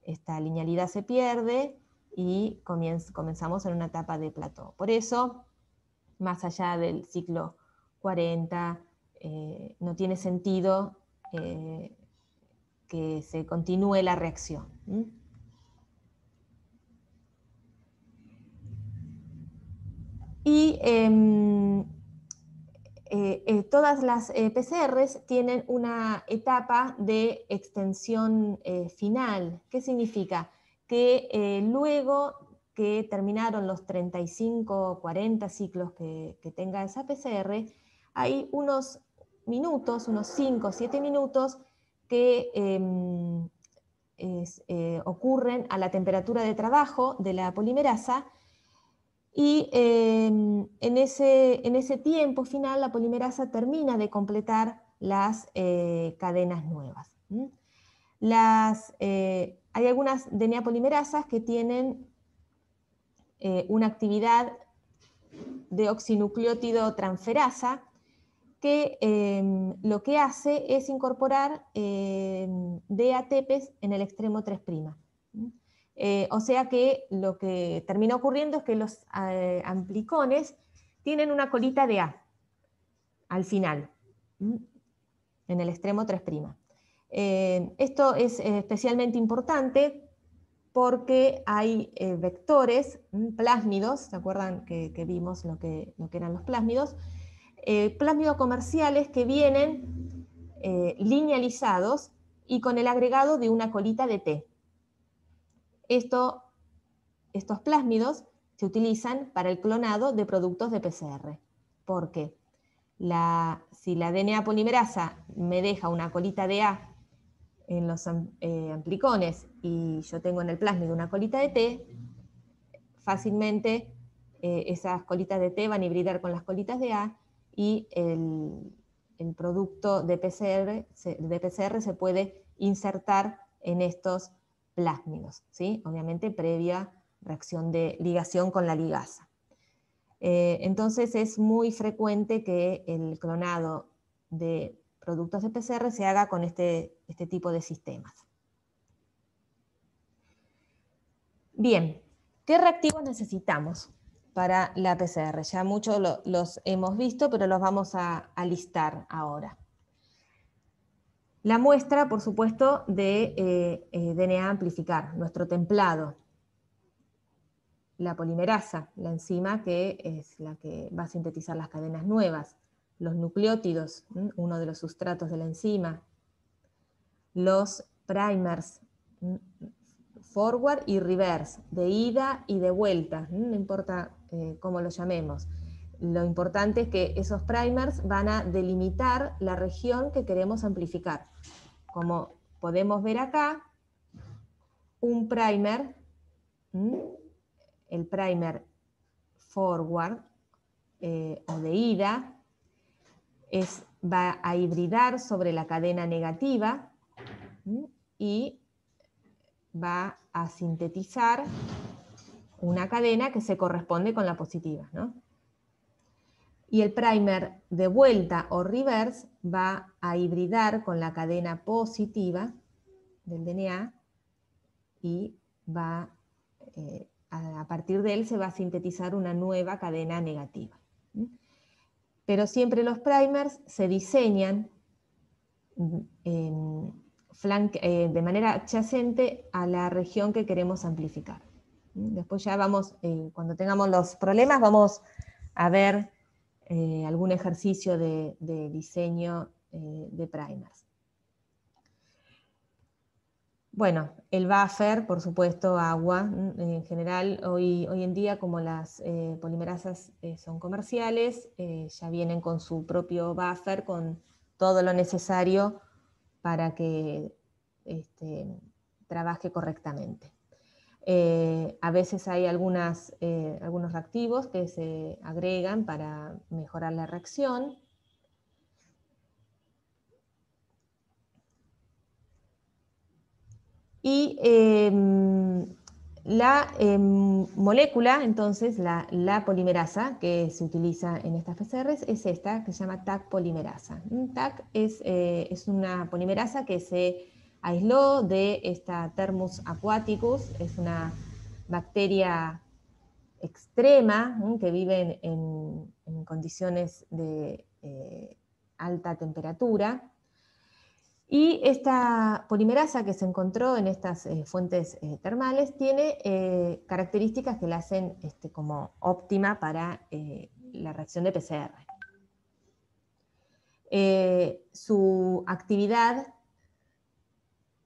Speaker 1: esta linealidad se pierde y comenzamos en una etapa de plató. Por eso, más allá del ciclo 40, eh, no tiene sentido eh, que se continúe la reacción. Y em, eh, eh, todas las eh, PCRs tienen una etapa de extensión final. ¿Qué significa? Que luego que terminaron los 35, o 40 ciclos que, tenga esa PCR, hay unos minutos, unos 5, 7 minutos que em, ocurren a la temperatura de trabajo de la polimerasa y em, en, ese, en, ese, tiempo final la polimerasa termina de completar las eh, cadenas nuevas. Eh, hay algunas DNA polimerasas que tienen eh, una actividad de oxinucleótido transferasa que em, lo que hace es incorporar em, DATPs en el extremo 3'. Eh, o sea que lo que termina ocurriendo es que los eh, amplicones tienen una colita de A al final, en el extremo 3'. Eh, esto es especialmente importante porque hay vectores plásmidos, ¿se acuerdan que, vimos lo que, lo que, eran los plásmidos? plásmidos comerciales que vienen linealizados y con el agregado de una colita de T estos plásmidos se utilizan para el clonado de productos de PCR. Porque si la DNA polimerasa me deja una colita de A en los eh, amplicones y yo tengo en el plásmido una colita de T, fácilmente eh, esas colitas de T van a hibridar con las colitas de A y el, producto de PCR, de PCR se puede insertar en estos plásmidos, ¿sí? obviamente previa reacción de ligación con la ligasa. Eh, entonces es muy frecuente que el clonado de productos de PCR se haga con este, este, tipo de sistemas. Bien, ¿qué reactivos necesitamos para la PCR? Ya muchos los hemos visto, pero los vamos a listar ahora. La muestra, por supuesto, de eh, eh, DNA amplificar, nuestro templado, la polimerasa, la enzima que es la que va a sintetizar las cadenas nuevas, los nucleótidos, uno de los sustratos de la enzima, los primers, forward y reverse, de ida y de vuelta, no importa eh, cómo lo llamemos, lo importante es que esos primers van a delimitar la región que queremos amplificar. Como podemos ver acá, un primer, el primer forward eh, o de ida, va a hibridar sobre la cadena negativa y va a sintetizar una cadena que se corresponde con la positiva. ¿no? y el primer de vuelta o reverse va a hibridar con la cadena positiva del DNA y va, eh, a partir de él se va a sintetizar una nueva cadena negativa. Pero siempre los primers se diseñan mm, eh, de manera adyacente a la región que queremos amplificar. Después ya vamos, eh, cuando tengamos los problemas, vamos a ver eh, algún ejercicio de, diseño eh, de primers. Bueno, el buffer, por supuesto, agua. Mm, en general, hoy, en día, como las eh, polimerasas son comerciales, ya vienen con su propio buffer, con todo lo necesario para que este, trabaje correctamente. Eh, a veces hay eh, algunos reactivos que se agregan para mejorar la reacción. Y em, la em, molécula, entonces, la, polimerasa que se utiliza en estas PCRs es esta, que se llama TAC polimerasa. Mm, TAC es, eh, es una polimerasa que se aisló de esta Thermus aquaticus, es una bacteria extrema que vive en, condiciones de eh, alta temperatura. Y esta polimerasa que se encontró en estas eh, fuentes eh, termales tiene características que la hacen este, como óptima para la reacción de PCR. su actividad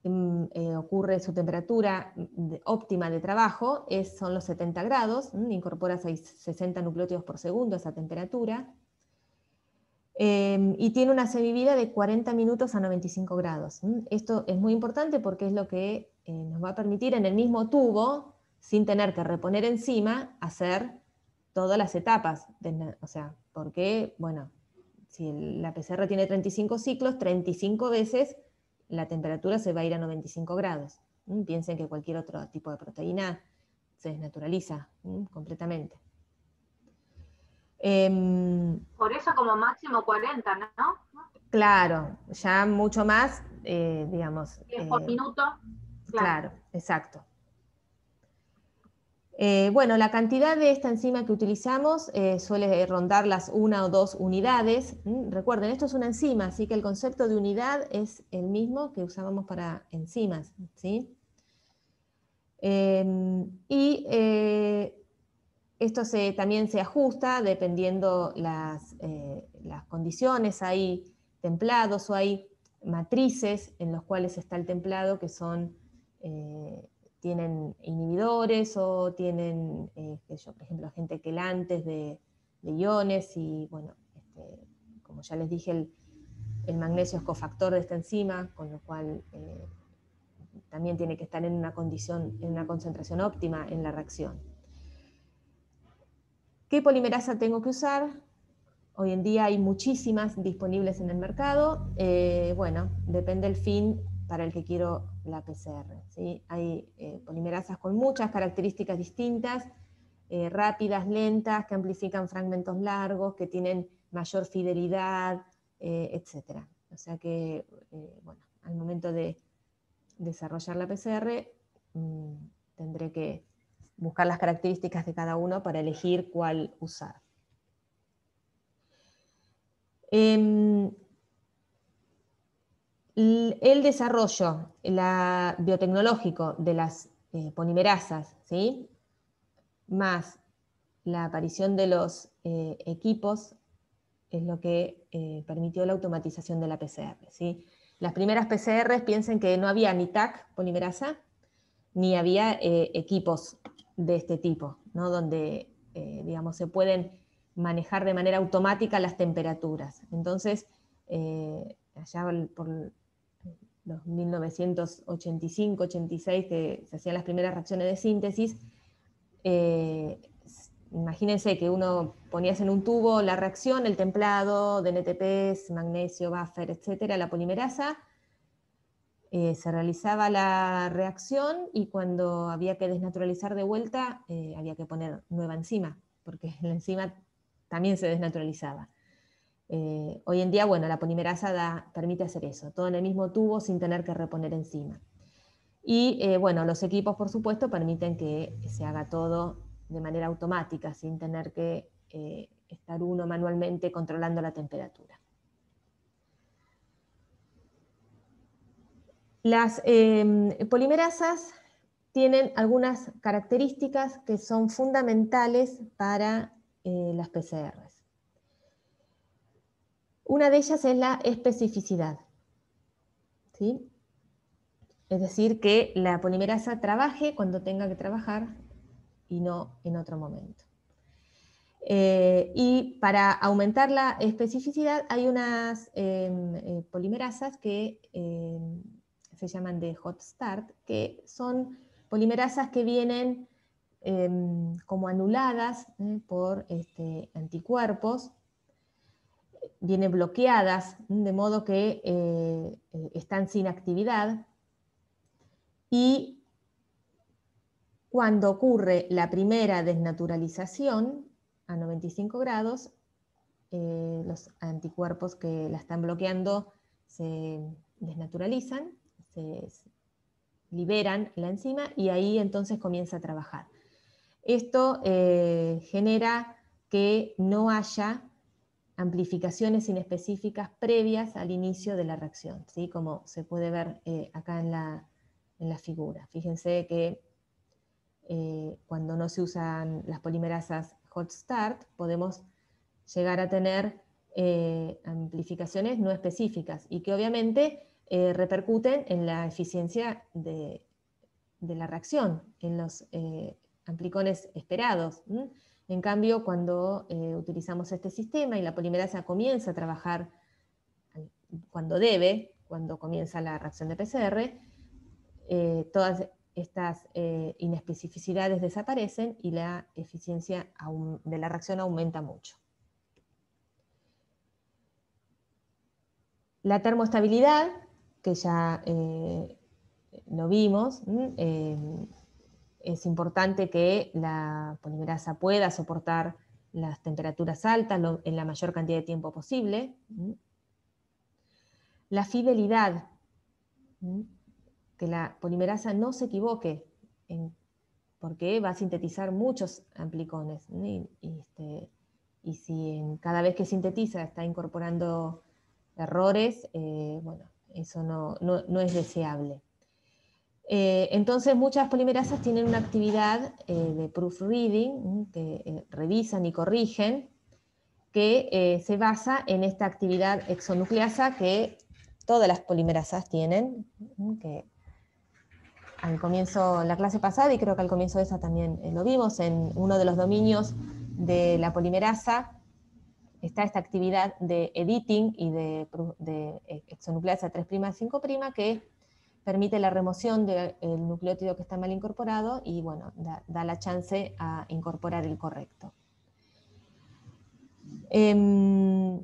Speaker 1: Mm, eh, ocurre su temperatura mm, óptima de trabajo, es, son los 70 grados, mm, incorpora 60 nucleótidos por segundo a esa temperatura, em, y tiene una semivida de 40 minutos a 95 grados. Esto es muy importante porque es lo que eh, nos va a permitir en el mismo tubo, sin tener que reponer encima, hacer todas las etapas. o sea, porque, bueno, si la PCR tiene 35 ciclos, 35 veces la temperatura se va a ir a 95 grados. Piensen que cualquier otro tipo de proteína se desnaturaliza completamente. Em,
Speaker 2: por eso como máximo 40, ¿no?
Speaker 1: Claro, ya mucho más, eh, digamos. 10 por eh, minuto. claro, exacto. Eh, bueno, la cantidad de esta enzima que utilizamos eh, suele rondar las una o dos unidades. Mm, recuerden, esto es una enzima, así que el concepto de unidad es el mismo que usábamos para enzimas. ¿sí? Em, y eh, esto también se ajusta dependiendo las, las condiciones. Hay templados o hay matrices en los cuales está el templado que son tienen inhibidores o tienen, eh, yo, por ejemplo, gente quelantes de, de iones y, bueno, este, como ya les dije, el, magnesio es cofactor de esta enzima, con lo cual eh, también tiene que estar en una condición, en una concentración óptima en la reacción. ¿Qué polimerasa tengo que usar? Hoy en día hay muchísimas disponibles en el mercado. Eh, bueno, depende del fin para el que quiero la PCR. ¿sí? Hay eh, polimerasas con muchas características distintas, eh, rápidas, lentas, que amplifican fragmentos largos, que tienen mayor fidelidad, eh, etc. O sea que, bueno, al momento de desarrollar la PCR, mm, tendré que buscar las características de cada uno para elegir cuál usar. Em, el desarrollo biotecnológico de las eh, polimerasas, más la aparición de los eh, equipos, es lo que eh, permitió la automatización de la PCR. Las primeras PCR, piensen que no había ni TAC polimerasa, ni había equipos de este tipo, donde digamos, se pueden manejar de manera automática las temperaturas. Entonces, allá por los 1985-86, que se hacían las primeras reacciones de síntesis, eh, imagínense que uno ponías en un tubo la reacción, el templado, DNTPs, magnesio, buffer, etcétera, la polimerasa, eh, se realizaba la reacción y cuando había que desnaturalizar de vuelta eh, había que poner nueva enzima, porque la enzima también se desnaturalizaba. Eh, hoy en día, bueno, la polimerasa permite hacer eso, todo en el mismo tubo sin tener que reponer encima. Y eh, bueno, los equipos, por supuesto, permiten que se haga todo de manera automática, sin tener que eh, estar uno manualmente controlando la temperatura. Las em, polimerasas tienen algunas características que son fundamentales para las PCR. Una de ellas es la especificidad. Es decir, que la polimerasa trabaje cuando tenga que trabajar y no en otro momento. Eh, y para aumentar la especificidad hay unas em, eh, polimerasas que em, se llaman de hot start, que son polimerasas que vienen em, como anuladas eh, por este, anticuerpos vienen bloqueadas, de modo que eh, están sin actividad. Y cuando ocurre la primera desnaturalización a 95 grados, eh, los anticuerpos que la están bloqueando se desnaturalizan, se liberan la enzima y ahí entonces comienza a trabajar. Esto eh, genera que no haya amplificaciones inespecíficas previas al inicio de la reacción, ¿sí? como se puede ver eh, acá en la, figura. Fíjense que eh, cuando no se usan las polimerasas hot start, podemos llegar a tener eh, amplificaciones no específicas y que obviamente repercuten en la eficiencia de, la reacción, en los amplicones esperados. En cambio, cuando eh, utilizamos este sistema y la polimerasa comienza a trabajar cuando debe, cuando comienza la reacción de PCR, eh, todas estas eh, inespecificidades desaparecen y la eficiencia de la reacción aumenta mucho. La termoestabilidad, que ya lo vimos, es importante que la polimerasa pueda soportar las temperaturas altas en la mayor cantidad de tiempo posible. La fidelidad, que la polimerasa no se equivoque, porque va a sintetizar muchos amplicones. Este, y, si cada vez que sintetiza está incorporando errores, eh, bueno, eso no es deseable. Eh, entonces muchas polimerasas tienen una actividad eh, de proofreading, que eh, revisan y corrigen, que se basa en esta actividad exonucleasa que todas las polimerasas tienen, que al comienzo, la clase pasada, y creo que al comienzo de esa también lo vimos, en uno de los dominios de la polimerasa está esta actividad de editing y de, de exonucleasa 3' 5' que permite la remoción del nucleótido que está mal incorporado y bueno, da, la chance a incorporar el correcto. Em,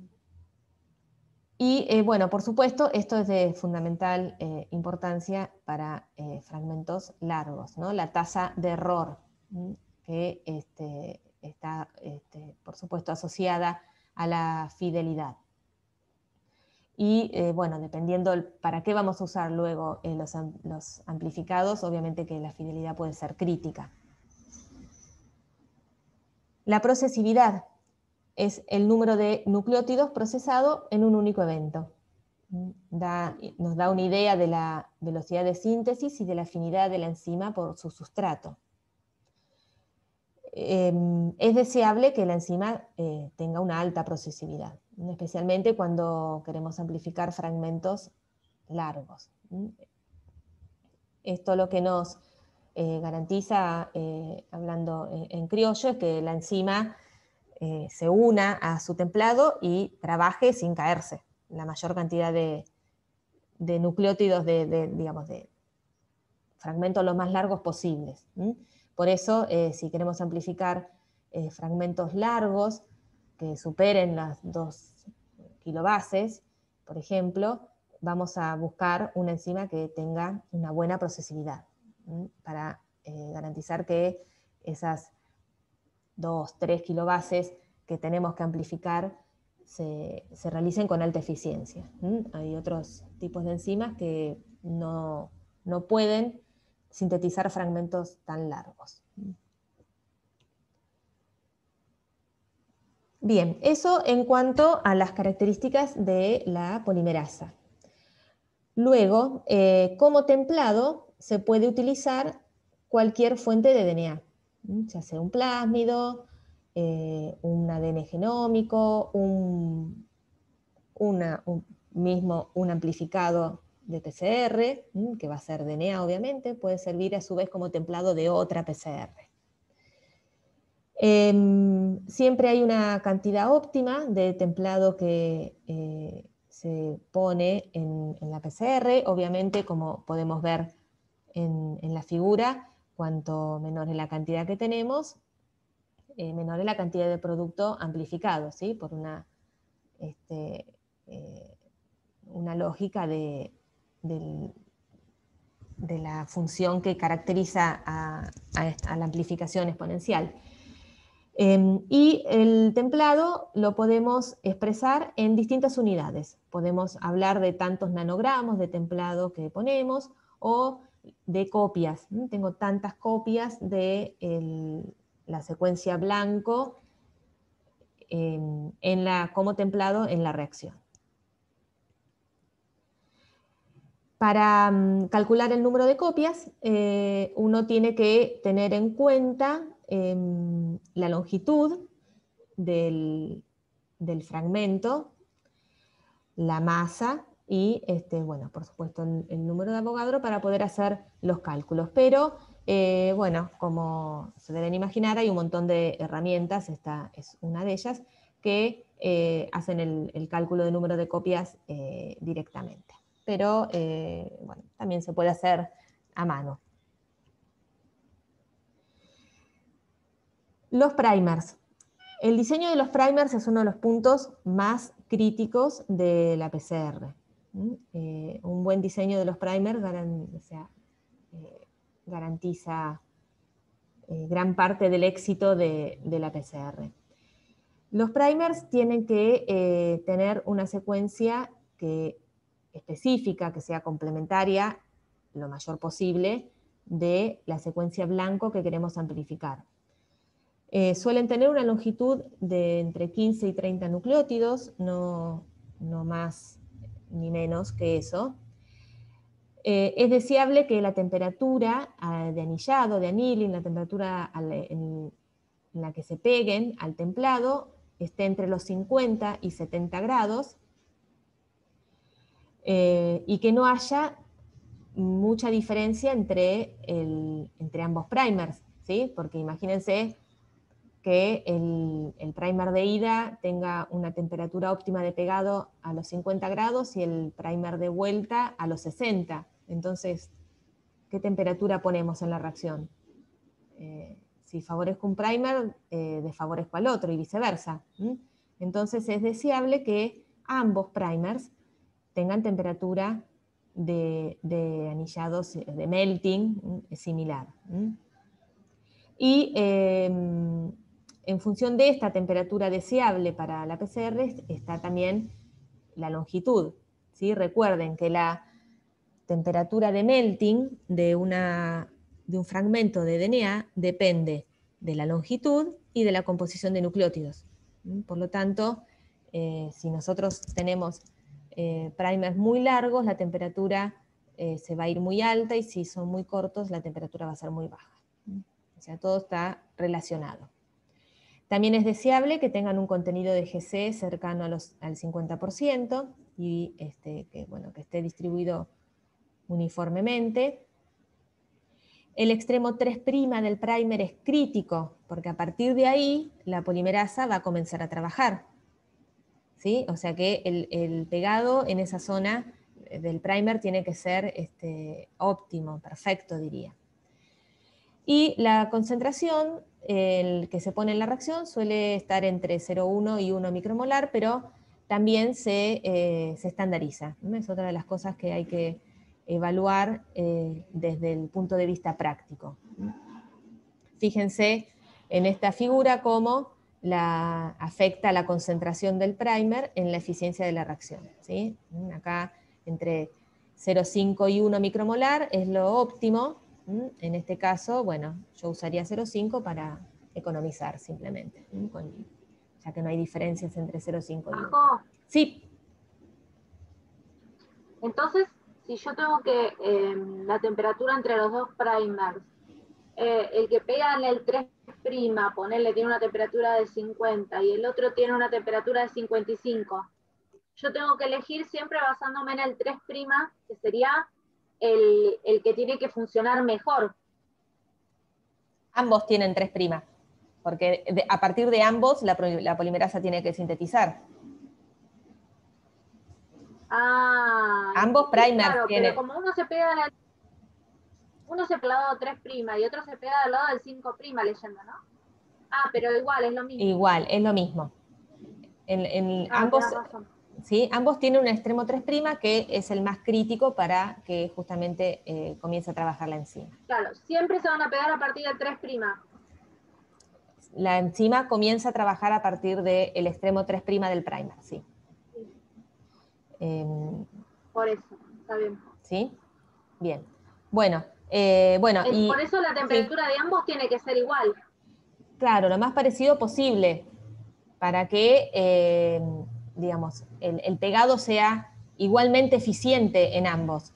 Speaker 1: y eh, bueno, por supuesto, esto es de fundamental eh, importancia para eh, fragmentos largos, ¿no? la tasa de error que este, está, este, por supuesto, asociada a la fidelidad. Y eh, bueno, dependiendo para qué vamos a usar luego eh, los, amplificados, obviamente que la fidelidad puede ser crítica. La procesividad es el número de nucleótidos procesados en un único evento. nos da una idea de la velocidad de síntesis y de la afinidad de la enzima por su sustrato. Em, es deseable que la enzima eh, tenga una alta procesividad especialmente cuando queremos amplificar fragmentos largos. Esto lo que nos eh, garantiza, eh, hablando eh, en criollo, es que la enzima se una a su templado y trabaje sin caerse. La mayor cantidad de, nucleótidos, de, digamos, de fragmentos los más largos posibles. Por eso, si queremos amplificar fragmentos largos que superen las dos kilobases, por ejemplo, vamos a buscar una enzima que tenga una buena procesividad para eh, garantizar que esas 2, 3 kilobases que tenemos que amplificar se, realicen con alta eficiencia. Hay otros tipos de enzimas que no, no pueden sintetizar fragmentos tan largos. Bien, eso en cuanto a las características de la polimerasa. Luego, eh, como templado, se puede utilizar cualquier fuente de DNA, ya sea un plásmido, eh, un ADN genómico, un, mismo un amplificado de PCR, que va a ser DNA obviamente, puede servir a su vez como templado de otra PCR. Em, siempre hay una cantidad óptima de templado que eh, se pone en, la PCR. Obviamente, como podemos ver en, la figura, cuanto menor es la cantidad que tenemos, eh, menor es la cantidad de producto amplificado, ¿sí? por una, este, eh, una lógica de, de la función que caracteriza a, la amplificación exponencial. Em, y el templado lo podemos expresar en distintas unidades. Podemos hablar de tantos nanogramos de templado que ponemos o de copias. Tengo tantas copias de la secuencia blanco em, en como templado en la reacción. Para mm, calcular el número de copias, eh, uno tiene que tener en cuenta la longitud del, fragmento, la masa y, este, bueno, por supuesto, el, número de Avogadro para poder hacer los cálculos. Pero, eh, bueno, como se deben imaginar, hay un montón de herramientas, esta es una de ellas, que eh, hacen el, el, cálculo de número de copias eh, directamente. Pero, bueno, también se puede hacer a mano. Los primers. El diseño de los primers es uno de los puntos más críticos de la PCR. Eh, un buen diseño de los primers eh, garantiza eh, gran parte del éxito de, de, la PCR. Los primers tienen que tener una secuencia que, específica, que sea complementaria lo mayor posible de la secuencia blanco que queremos amplificar. Eh, suelen tener una longitud de entre 15 y 30 nucleótidos, no, no más ni menos que eso. Eh, es deseable que la temperatura ah, de anillado, de anilin, la temperatura en, la que se peguen al templado, esté entre los 50 y 70 grados, eh, y que no haya mucha diferencia entre, entre ambos primers, ¿sí? porque imagínense que el, primer de ida tenga una temperatura óptima de pegado a los 50 grados y el primer de vuelta a los 60. Entonces, ¿qué temperatura ponemos en la reacción? Eh, si favorezco un primer, eh, desfavorezco al otro y viceversa. Entonces es deseable que ambos primers tengan temperatura de, anillados, de melting similar. Y em, en función de esta temperatura deseable para la PCR está también la longitud. Recuerden que la temperatura de melting de, una, de un fragmento de DNA depende de la longitud y de la composición de nucleótidos. Por lo tanto, eh, si nosotros tenemos eh, primers muy largos, la temperatura eh, se va a ir muy alta y si son muy cortos, la temperatura va a ser muy baja. O sea, todo está relacionado. También es deseable que tengan un contenido de GC cercano al 50% y este, que, esté distribuido uniformemente. El extremo 3' del primer es crítico, porque a partir de ahí la polimerasa va a comenzar a trabajar. ¿Sí? O sea que el, pegado en esa zona del primer tiene que ser este, óptimo, perfecto diría. Y la concentración que se pone en la reacción suele estar entre 0,1 y 1 micromolar, pero también se, eh, estandariza. Es otra de las cosas que hay que evaluar eh, desde el punto de vista práctico. Fíjense en esta figura cómo la, afecta la concentración del primer en la eficiencia de la reacción. ¿sí? Acá entre 0,5 y 1 micromolar es lo óptimo, ¿Mm? En este caso, bueno, yo usaría 0,5 para economizar simplemente, ¿Mm? ¿Mm? ya que no hay diferencias entre 0,5 y 1. Sí.
Speaker 2: Entonces, si yo tengo que em, la temperatura entre los dos primers, eh, el que pega en el 3', ponerle tiene una temperatura de 50 y el otro tiene una temperatura de 55, yo tengo que elegir siempre basándome en el 3', que sería el, que tiene que funcionar mejor.
Speaker 1: Ambos tienen tres primas, porque a partir de ambos la, polimerasa tiene que sintetizar.
Speaker 2: Ah,
Speaker 1: ambos primers tienen. como
Speaker 2: uno se pega al uno se tres primas y otro se pega al lado del cinco prima leyendo, ¿no? Ah, pero igual es lo mismo. Igual, es
Speaker 1: lo mismo. En, ah, ambos Ambos tienen un extremo 3' que es el más crítico para que justamente eh, comience a trabajar la enzima.
Speaker 2: Claro, siempre se van a pegar a partir del 3'.
Speaker 1: La enzima comienza a trabajar a partir del extremo 3' del primer, sí. Em,
Speaker 2: por eso, está bien.
Speaker 1: ¿Sí? Bien. Bueno, eh, bueno. y, por eso la temperatura
Speaker 2: de ambos tiene que ser igual.
Speaker 1: Claro, lo más parecido posible, para que em, digamos, el, pegado sea igualmente eficiente en ambos.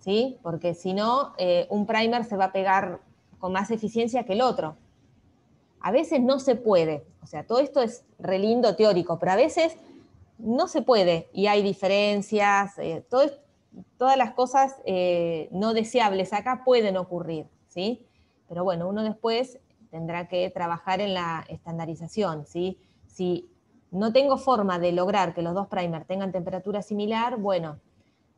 Speaker 1: ¿Sí? Porque si no, eh, un primer se va a pegar con más eficiencia que el otro. A veces no se puede. O sea, todo esto es relindo teórico, pero a veces no se puede y hay diferencias. Eh, todas las cosas eh, no deseables acá pueden ocurrir, ¿sí? Pero bueno, uno después tendrá que trabajar en la estandarización, ¿sí? Si no tengo forma de lograr que los dos primers tengan temperatura similar, bueno,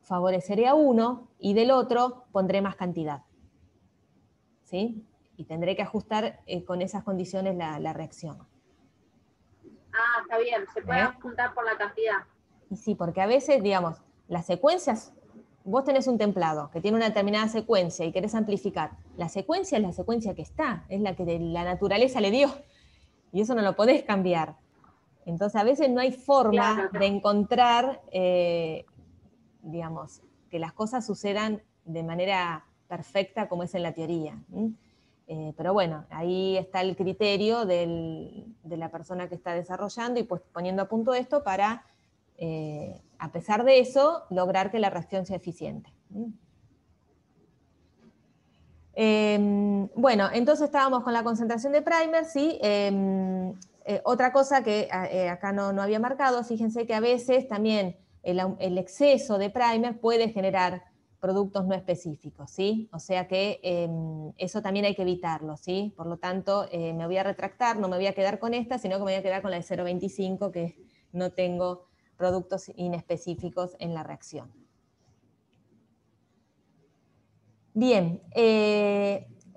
Speaker 1: favoreceré a uno y del otro pondré más cantidad. ¿Sí? Y tendré que ajustar eh, con esas condiciones la, reacción.
Speaker 2: Ah, está bien, se puede ajustar ¿Eh? por la cantidad.
Speaker 1: Y sí, porque a veces, digamos, las secuencias, vos tenés un templado que tiene una determinada secuencia y querés amplificar. La secuencia es la secuencia que está, es la que la naturaleza le dio. Y eso no lo podés cambiar. Entonces a veces no hay forma de encontrar, eh, digamos, que las cosas sucedan de manera perfecta como es en la teoría. Eh, pero bueno, ahí está el criterio de la persona que está desarrollando y pues poniendo a punto esto para, eh, a pesar de eso, lograr que la reacción sea eficiente. Em, bueno, entonces estábamos con la concentración de primer, ¿sí? Em, eh, otra cosa que ah, eh, acá no, había marcado, fíjense que a veces también el, exceso de primer puede generar productos no específicos, ¿sí? O sea que em, eso también hay que evitarlo, ¿sí? Por lo tanto, eh, me voy a retractar, no me voy a quedar con esta, sino que me voy a quedar con la de 0.25, que no tengo productos inespecíficos en la reacción. Bien,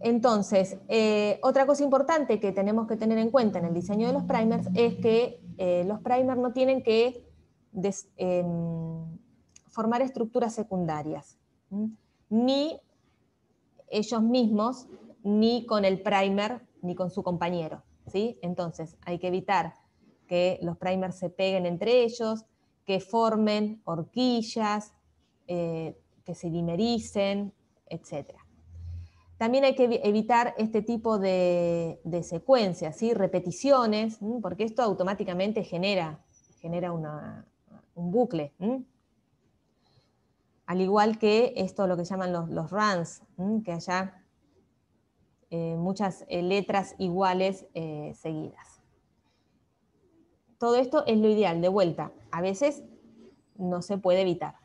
Speaker 1: entonces, eh, otra cosa importante que tenemos que tener en cuenta en el diseño de los primers es que eh, los primers no tienen que em, formar estructuras secundarias, ni ellos mismos, ni con el primer, ni con su compañero. ¿sí? Entonces, hay que evitar que los primers se peguen entre ellos, que formen horquillas, eh, que se dimericen, etc. También hay que evitar este tipo de, secuencias, ¿sí? repeticiones, porque esto automáticamente genera, genera un bucle. Al igual que esto lo que llaman los, runs, que haya eh, muchas eh, letras iguales eh, seguidas. Todo esto es lo ideal, de vuelta. A veces no se puede evitar.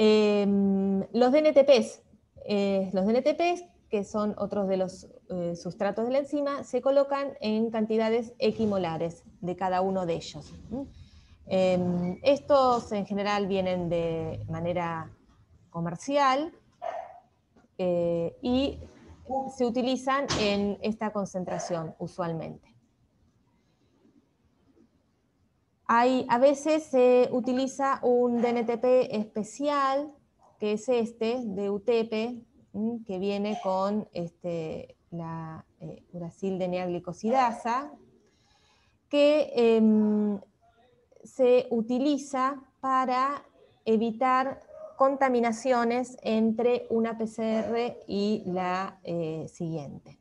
Speaker 1: Em, los DNTPs, eh, los DNTPs, que son otros de los eh, sustratos de la enzima, se colocan en cantidades equimolares de cada uno de ellos. Em, estos en general vienen de manera comercial eh, y se utilizan en esta concentración usualmente. a veces se utiliza un DNTP especial, que es este, de UTP, que viene con este, la uracil eh, de neaglicosidasa, que em, se utiliza para evitar contaminaciones entre una PCR y la eh, siguiente.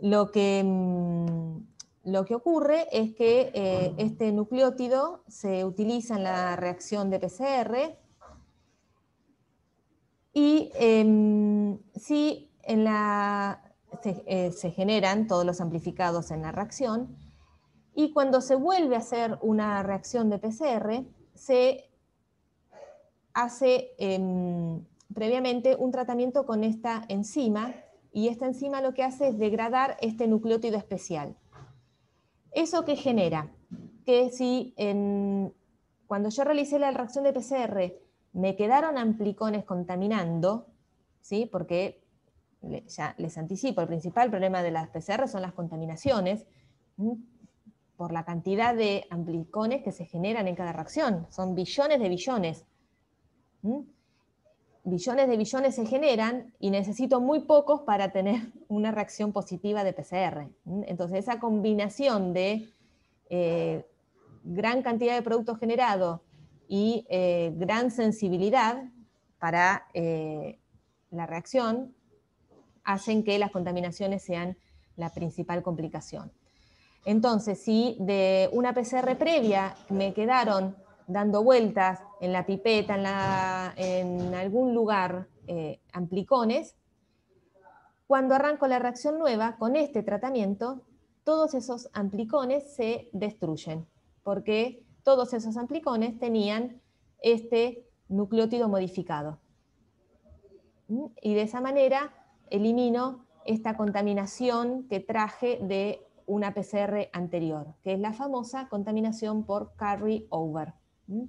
Speaker 1: Lo que em, lo que ocurre es que eh, este nucleótido se utiliza en la reacción de PCR y em, en la, eh, se, generan todos los amplificados en la reacción y cuando se vuelve a hacer una reacción de PCR se hace em, previamente un tratamiento con esta enzima y esta enzima lo que hace es degradar este nucleótido especial. ¿Eso qué genera? Que si cuando yo realicé la reacción de PCR me quedaron amplicones contaminando, ¿sí? porque ya les anticipo, el principal problema de las PCR son las contaminaciones, por la cantidad de amplicones que se generan en cada reacción, son billones de billones billones de billones se generan y necesito muy pocos para tener (laughs) una reacción positiva de PCR. Entonces, esa combinación de eh, gran cantidad de productos generados y eh, gran sensibilidad para eh, la reacción hacen que las contaminaciones sean la principal complicación. Entonces, si de una PCR previa me quedaron dando vueltas en la pipeta, en, algún lugar, eh, amplicones, cuando arranco la reacción nueva con este tratamiento, todos esos amplicones se destruyen, porque todos esos amplicones tenían este nucleótido modificado. ¿Mm? Y de esa manera elimino esta contaminación que traje de una PCR anterior, que es la famosa contaminación por carry over. ¿Mm?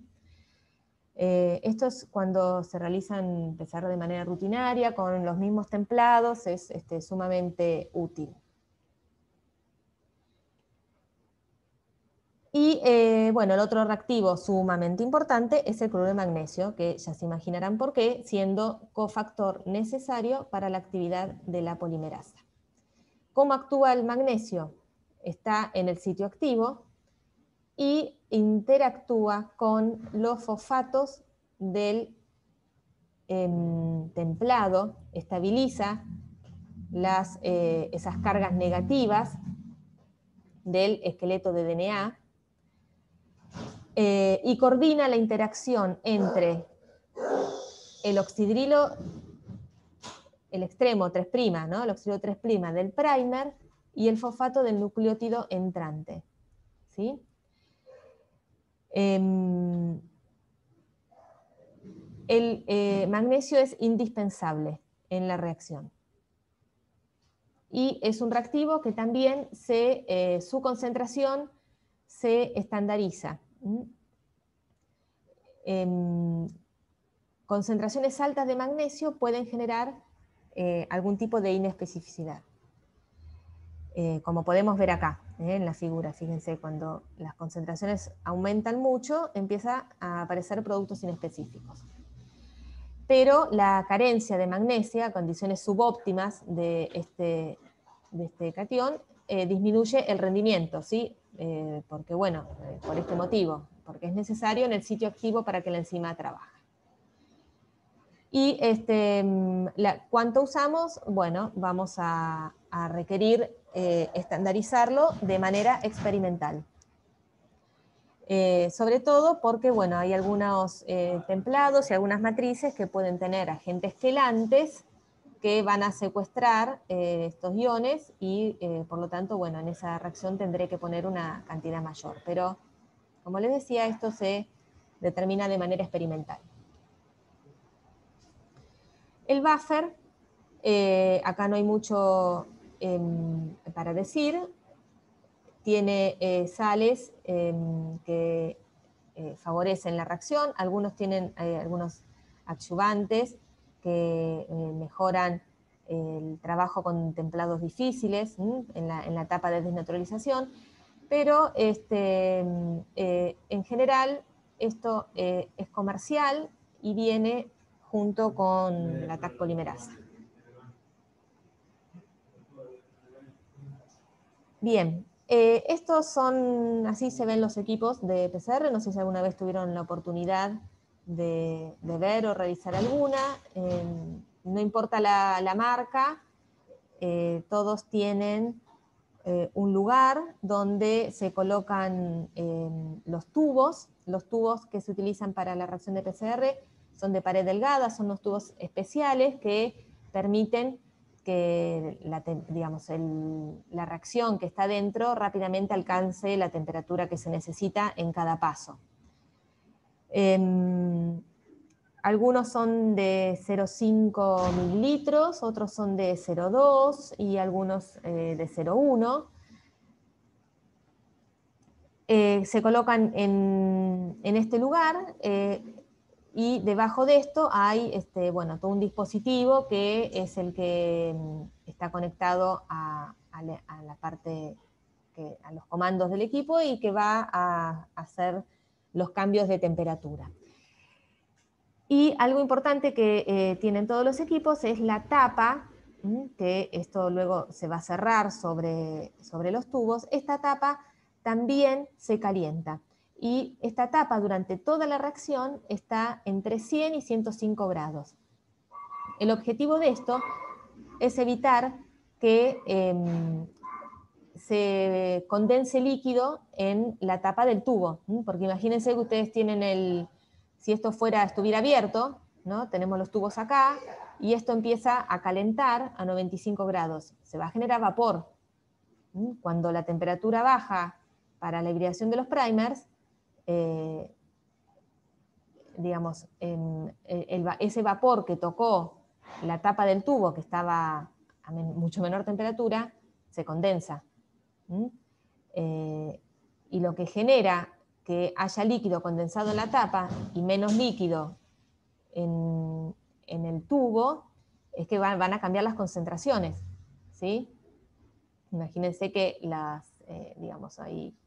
Speaker 1: Eh, esto es cuando se realizan empezar de manera rutinaria, con los mismos templados, es este, sumamente útil. Y eh, bueno, el otro reactivo sumamente importante es el cloruro de magnesio, que ya se imaginarán por qué, siendo cofactor necesario para la actividad de la polimerasa. ¿Cómo actúa el magnesio? Está en el sitio activo y interactúa con los fosfatos del em, templado, estabiliza eh, esas cargas negativas del esqueleto de DNA eh, y coordina la interacción entre el oxidrilo, el extremo 3', ¿no? el 3' del primer y el fosfato del nucleótido entrante. ¿sí? Em, el eh, magnesio es indispensable en la reacción. Y es un reactivo que también se, eh, su concentración se estandariza. ¿Mm? Em, concentraciones altas de magnesio pueden generar eh, algún tipo de inespecificidad. Eh, como podemos ver acá eh, en la figura. Fíjense, cuando las concentraciones aumentan mucho, empieza a aparecer productos inespecíficos. Pero la carencia de magnesia, condiciones subóptimas de este, de este cation, eh, disminuye el rendimiento, ¿sí? porque bueno, por este motivo, porque es necesario en el sitio activo para que la enzima trabaje. Y este, mm, cuánto usamos, bueno, vamos a, a requerir eh, estandarizarlo de manera experimental. Eh, sobre todo porque bueno, hay algunos eh, templados y algunas matrices que pueden tener agentes quelantes que van a secuestrar estos iones y por lo tanto bueno, en esa reacción tendré que poner una cantidad mayor. Pero como les decía, esto se determina de manera experimental. El buffer, acá no hay mucho para decir, tiene eh, sales em, que eh, favorecen la reacción, algunos tienen eh, algunos adyuvantes que mejoran el trabajo con templados difíciles en la, etapa de desnaturalización, pero este, em, en general esto es comercial y viene junto con la TAC polimerasa. Bien, eh, estos son, así se ven los equipos de PCR, no sé si alguna vez tuvieron la oportunidad de, ver o revisar alguna, em, no importa la, marca, eh, todos tienen eh, un lugar donde se colocan em, los tubos, los tubos que se utilizan para la reacción de PCR son de pared delgada, son los tubos especiales que permiten que la, digamos, la reacción que está dentro rápidamente alcance la temperatura que se necesita en cada paso. Em, algunos son de 0,5 mililitros, otros son de 0,2 y algunos eh, de 0,1. Eh, se colocan en, este lugar, eh, y debajo de esto hay este, bueno, todo un dispositivo que es el que mm, está conectado a, la, parte, a los comandos del equipo y que va a hacer los cambios de temperatura. Y algo importante que eh, tienen todos los equipos es la tapa, que esto luego se va a cerrar sobre, sobre los tubos, esta tapa también se calienta y esta tapa durante toda la reacción está entre 100 y 105 grados. El objetivo de esto es evitar que em, se condense líquido en la tapa del tubo, porque imagínense que ustedes tienen el, si esto fuera, estuviera abierto, ¿no? tenemos los tubos acá, y esto empieza a calentar a 95 grados, se va a generar vapor. Cuando la temperatura baja para la hibridación de los primers, eh, digamos, eh, ese vapor que tocó la tapa del tubo, que estaba a mucho menor temperatura, se condensa. Eh, y lo que genera que haya líquido condensado en la tapa y menos líquido en, el tubo es que van, a cambiar las concentraciones. Imagínense que las, digamos, ahí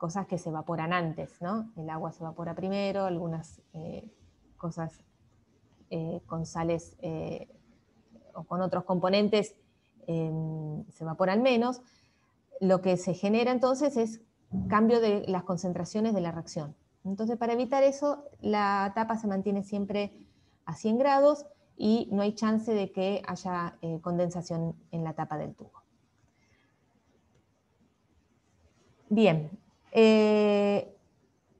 Speaker 1: cosas que se evaporan antes, ¿no? El agua se evapora primero, algunas eh, cosas eh, con sales eh, o con otros componentes em, se evaporan menos. Lo que se genera entonces es cambio de las concentraciones de la reacción. Entonces, para evitar eso, la tapa se mantiene siempre a 100 grados y no hay chance de que haya condensación en la tapa del tubo. Bien, eh,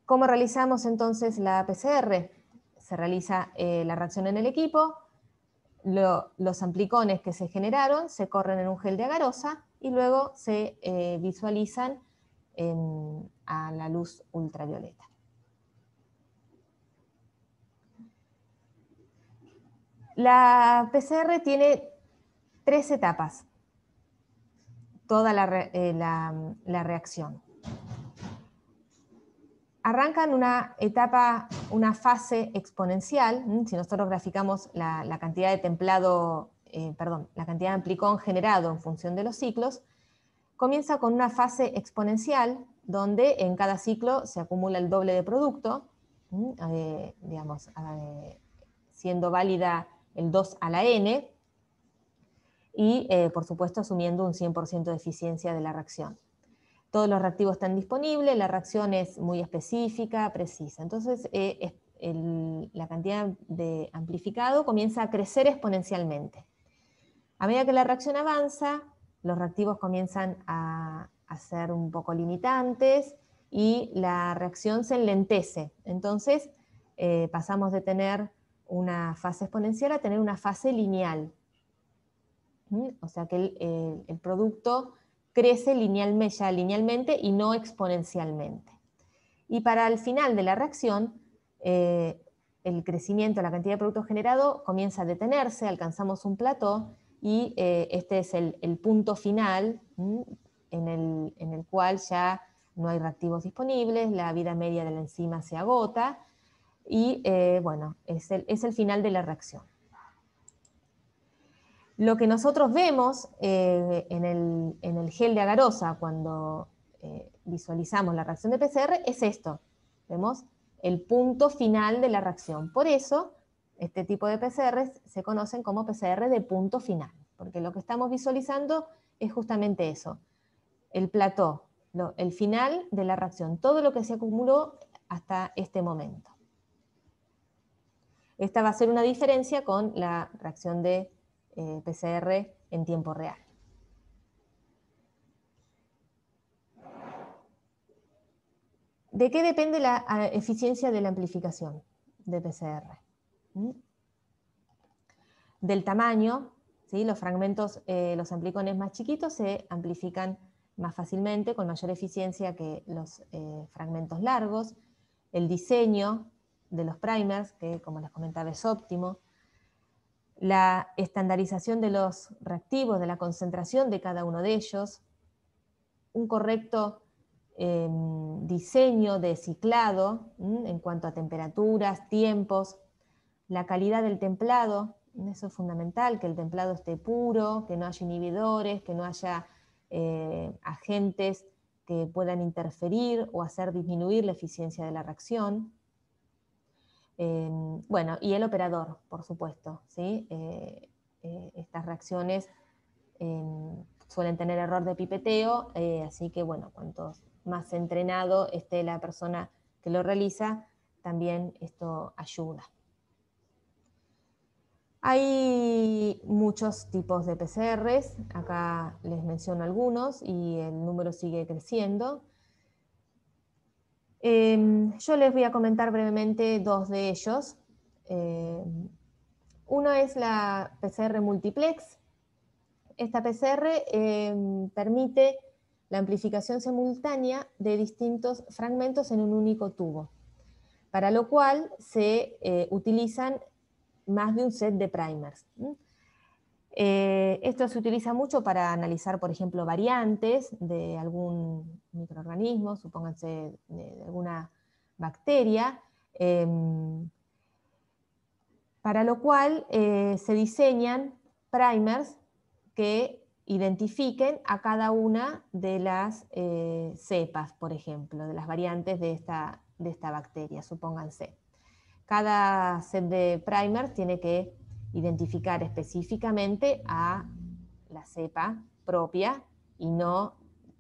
Speaker 1: ¿Cómo realizamos entonces la PCR? Se realiza eh, la reacción en el equipo, los amplicones que se generaron se corren en un gel de agarosa y luego se eh, visualizan a la luz ultravioleta. La PCR tiene tres etapas, toda la reacción arrancan una etapa, una fase exponencial, si nosotros graficamos la, cantidad de templado, eh, perdón, la cantidad de amplicón generado en función de los ciclos, comienza con una fase exponencial, donde en cada ciclo se acumula el doble de producto, eh, digamos, eh, siendo válida el 2 a la n, y por supuesto asumiendo un 100% de eficiencia de la reacción todos los reactivos están disponibles, la reacción es muy específica, precisa. Entonces, eh, la cantidad de amplificado comienza a crecer exponencialmente. A medida que la reacción avanza, los reactivos comienzan a, ser un poco limitantes y la reacción se enlentece. Entonces, eh, pasamos de tener una fase exponencial a tener una fase lineal. ¿Mm? O sea que el producto crece linealmente, linealmente y no exponencialmente. Y para el final de la reacción, eh, el crecimiento, la cantidad de producto generado comienza a detenerse, alcanzamos un plató y eh, este es el, punto final en el, cual ya no hay reactivos disponibles, la vida media de la enzima se agota y eh, bueno, es el final de la reacción. Lo que nosotros vemos eh, en, el, gel de agarosa cuando eh, visualizamos la reacción de PCR es esto. Vemos el punto final de la reacción. Por eso, este tipo de PCR se conocen como PCR de punto final, porque lo que estamos visualizando es justamente eso, el plató, el final de la reacción, todo lo que se acumuló hasta este momento. Esta va a ser una diferencia con la reacción de eh, PCR en tiempo real. ¿De qué depende la eficiencia de la amplificación de PCR? ¿Mm? Del tamaño, ¿sí? los fragmentos, eh, los amplicones más chiquitos se amplifican más fácilmente, con mayor eficiencia que los eh, fragmentos largos. El diseño de los primers, que como les comentaba es óptimo la estandarización de los reactivos, de la concentración de cada uno de ellos, un correcto em, diseño de ciclado en cuanto a temperaturas, tiempos, la calidad del templado, eso es fundamental, que el templado esté puro, que no haya inhibidores, que no haya eh, agentes que puedan interferir o hacer disminuir la eficiencia de la reacción bueno, y el operador, por supuesto, ¿sí? Eh, eh, estas reacciones suelen tener error de pipeteo, eh, así que bueno, cuanto más entrenado esté la persona que lo realiza, también esto ayuda. Hay muchos tipos de PCRs, acá les menciono algunos y el número sigue creciendo. Em, yo les voy a comentar brevemente dos de ellos. Em, uno es la PCR multiplex. Esta PCR em, permite la amplificación simultánea de distintos fragmentos en un único tubo, para lo cual se eh, utilizan más de un set de primers. Eh, esto se utiliza mucho para analizar, por ejemplo, variantes de algún microorganismo, supónganse de, alguna bacteria, em, para lo cual eh, se diseñan primers que identifiquen a cada una de las eh, cepas, por ejemplo, de las variantes de esta, de esta bacteria, supónganse. Cada set de primers tiene que identificar específicamente a la cepa propia y no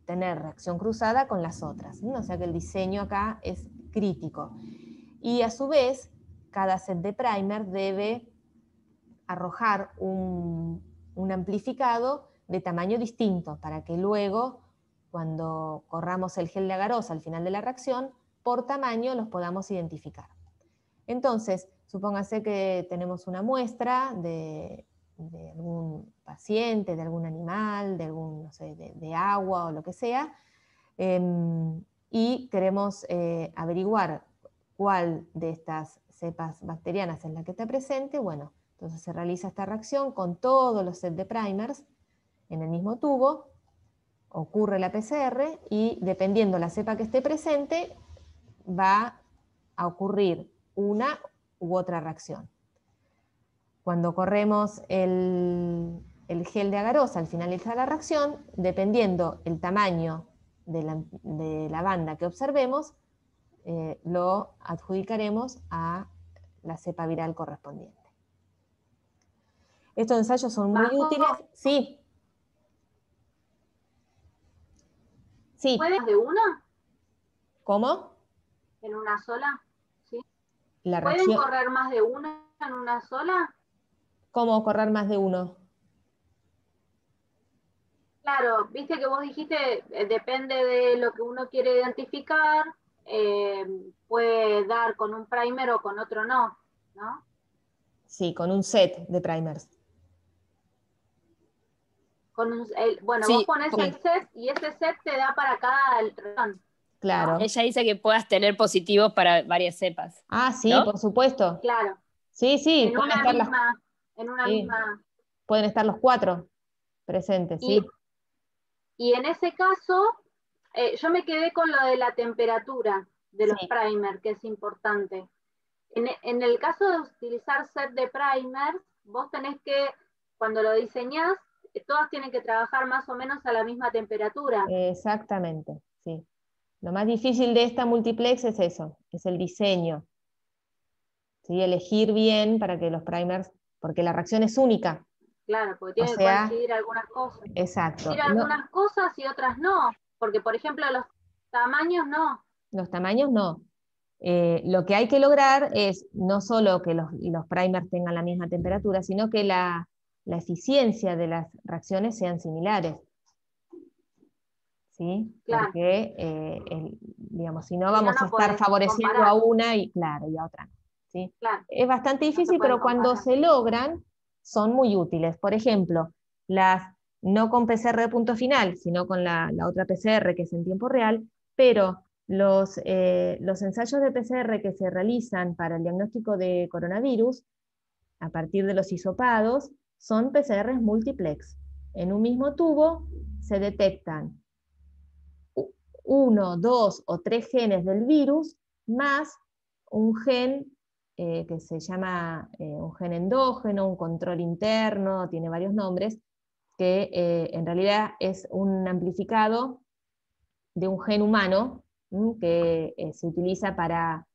Speaker 1: tener reacción cruzada con las otras. O sea que el diseño acá es crítico. Y a su vez, cada set de primer debe arrojar un, amplificado de tamaño distinto para que luego, cuando corramos el gel de agarosa al final de la reacción, por tamaño los podamos identificar. Entonces, Supóngase que tenemos una muestra de, algún paciente, de algún animal, de, algún, de, agua o lo que sea, em, y queremos eh, averiguar cuál de estas cepas bacterianas es la que está presente, bueno, entonces se realiza esta reacción con todos los sets de primers en el mismo tubo, ocurre la PCR y dependiendo la cepa que esté presente, va a ocurrir una u otra reacción. Cuando corremos el, gel de agarosa al finalizar la reacción, dependiendo el tamaño de la, banda que observemos, eh, lo adjudicaremos a la cepa viral correspondiente. Estos ensayos son muy útiles. Sí. Sí. de una? ¿Cómo?
Speaker 2: ¿En una sola?
Speaker 1: ¿Pueden correr
Speaker 2: más de una en una sola?
Speaker 1: ¿Cómo correr más de uno?
Speaker 2: Claro, viste que vos dijiste, eh, depende de lo que uno quiere identificar, eh, puede dar con un primer o con otro no, ¿no?
Speaker 1: Sí, con un set de primers.
Speaker 2: Con bueno, vos pones el set y ese set te da para cada
Speaker 1: Claro. Ella dice que puedas tener positivos para varias cepas. Ah, sí, por supuesto. Claro. Sí, sí, en pueden una estar misma, Pueden estar los cuatro presentes, sí.
Speaker 2: Y en ese caso, eh, yo me quedé con lo de la temperatura de los primers, que es importante. E, en, el caso de utilizar set de primers, vos tenés que, cuando lo diseñás, eh, todas tienen que trabajar más o menos a la misma temperatura.
Speaker 1: Exactamente, sí. Lo más difícil de esta multiplex es eso, es el diseño. Elegir bien para que los primers, porque la reacción es única.
Speaker 2: Claro, porque tiene que coincidir algunas cosas.
Speaker 1: Exacto. algunas
Speaker 2: cosas y otras no, porque por ejemplo los tamaños no.
Speaker 1: Los tamaños no. Eh, lo que hay que lograr es no solo que los, primers tengan la misma temperatura, sino que la, la eficiencia de las reacciones sean similares. Porque, eh, digamos, si no vamos a estar favoreciendo a una y, claro, y a otra. Es bastante difícil, pero cuando se logran, son muy útiles. Por ejemplo, las no con PCR de punto final, sino con la, otra PCR que es en tiempo real, pero los, eh, los ensayos de PCR que se realizan para el diagnóstico de coronavirus, a partir de los isopados son PCRs multiplex. En un mismo tubo se detectan uno, dos o tres genes del virus, más un gen eh, que se llama eh, un gen endógeno, un control interno, tiene varios nombres, que eh, en realidad es un amplificado de un gen humano que se utiliza para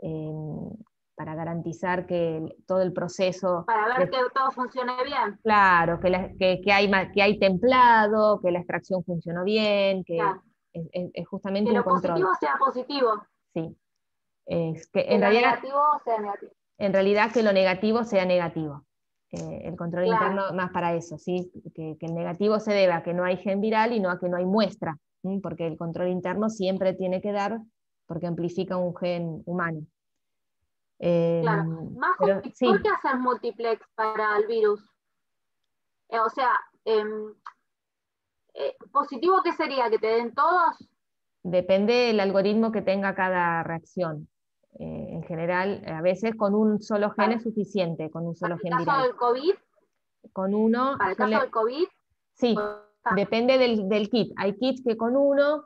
Speaker 1: em, para garantizar que todo el proceso... Para ver que
Speaker 2: todo funcione bien.
Speaker 1: Claro, que, hay, templado, que la extracción funcionó bien, que, es, justamente que lo positivo sea
Speaker 2: positivo.
Speaker 1: Sí. que, en, lo negativo sea negativo. en realidad que lo negativo sea negativo. Eh, el control interno más para eso, ¿sí? Que, el negativo se debe a que no hay gen viral y no a que no hay muestra, porque el control interno siempre tiene que dar porque amplifica un gen humano. Em, claro, más ¿por qué
Speaker 2: hacer multiplex para el virus? Eh, o sea, em, eh, ¿positivo qué sería? ¿Que te den todos?
Speaker 1: Depende del algoritmo que tenga cada reacción. Eh, en general, a veces con un solo gen es suficiente, con un solo gen el caso del COVID? Con uno. ¿Para caso del COVID? Sí, pues, ah. depende del, kit. Hay kits que con uno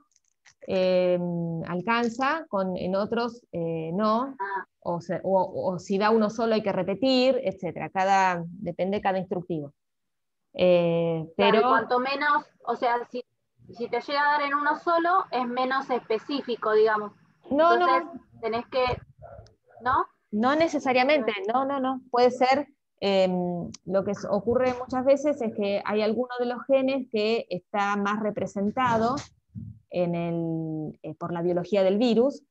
Speaker 1: em, alcanza, con, en otros eh, no, ah. o, si da uno solo hay que repetir, etc. Cada, depende de cada instructivo. Eh, pero cuanto
Speaker 2: menos, o sea, si, te llega a dar en uno solo, es menos específico, digamos. No, Entonces, tenés que,
Speaker 1: ¿no? No necesariamente, no, no, no. Puede ser, em, lo que ocurre muchas veces es que hay alguno de los genes que está más representado eh, por la biología del virus,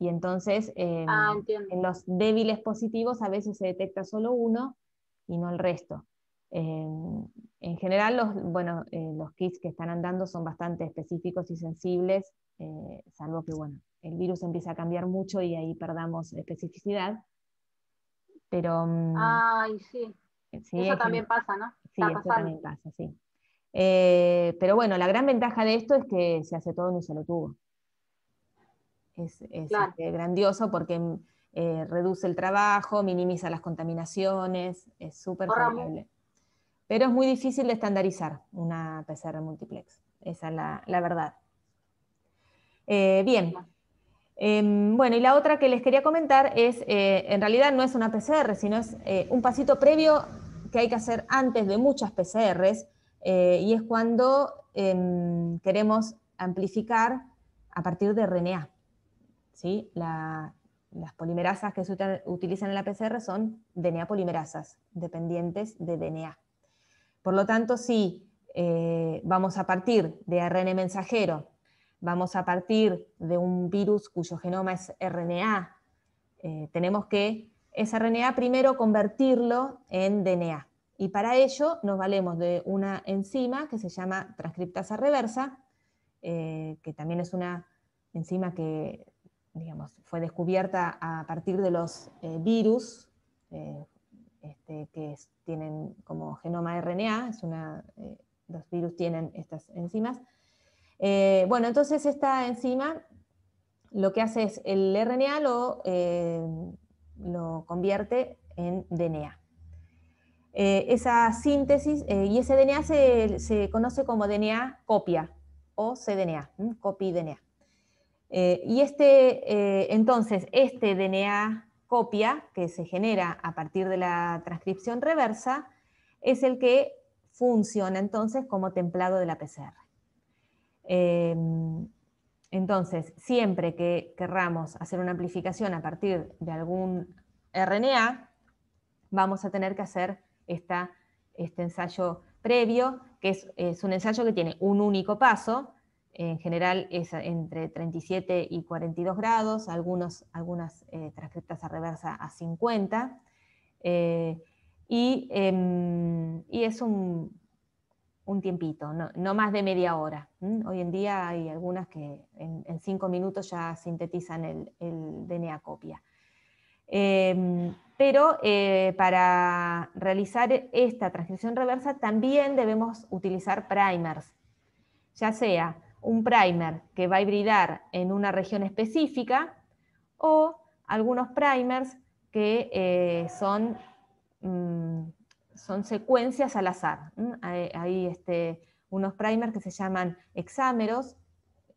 Speaker 1: y entonces em, ah, en los débiles positivos a veces se detecta solo uno y no el resto en general, los, bueno, eh, los kits que están andando son bastante específicos y sensibles, eh, salvo que bueno, el virus empieza a cambiar mucho y ahí perdamos especificidad. Pero. Mm,
Speaker 2: Ay, sí.
Speaker 1: Eh, eso también
Speaker 2: pasa, ¿no? Sí, eso también
Speaker 1: pasa, sí. pero bueno, la gran ventaja de esto es que se hace todo en un solo tubo. Es, es este, grandioso porque mm, reduce el trabajo, minimiza las contaminaciones, es súper probable pero es muy difícil de estandarizar una PCR multiplex, esa es la, verdad. Eh, bien, em, bueno, y la otra que les quería comentar es, eh, en realidad no es una PCR, sino es eh, un pasito previo que hay que hacer antes de muchas PCRs, y es cuando em, queremos amplificar a partir de RNA. ¿sí? las polimerasas que se utilizan en la PCR son DNA polimerasas, dependientes de DNA. Por lo tanto, si eh, vamos a partir de ARN mensajero, vamos a partir de un virus cuyo genoma es RNA, eh, tenemos que ese RNA primero convertirlo en DNA. Y para ello nos valemos de una enzima que se llama transcriptasa reversa, eh, que también es una enzima que digamos, fue descubierta a partir de los virus, este, que tienen como genoma RNA, es una, eh, los virus tienen estas enzimas. Eh, bueno, entonces esta enzima lo que hace es el RNA eh, lo, convierte en DNA. esa síntesis y ese DNA se, conoce como DNA copia o cDNA, copy DNA. y este, entonces, este DNA copia que se genera a partir de la transcripción reversa es el que funciona entonces como templado de la PCR. Em, entonces, siempre que querramos hacer una amplificación a partir de algún RNA, vamos a tener que hacer este ensayo previo, que es un ensayo que tiene un único paso, en general es entre 37 y 42 grados, algunos, algunas eh, transcriptas a reversa a 50, eh, em, y, es un, tiempito, no, más de media hora. Hoy en día hay algunas que en, en cinco minutos ya sintetizan el, el DNA copia. Em, pero eh, para realizar esta transcripción reversa también debemos utilizar primers, ya sea un primer que va a hibridar en una región específica o algunos primers que eh, son, mm, son, secuencias al azar. Hay, este, unos primers que se llaman exámeros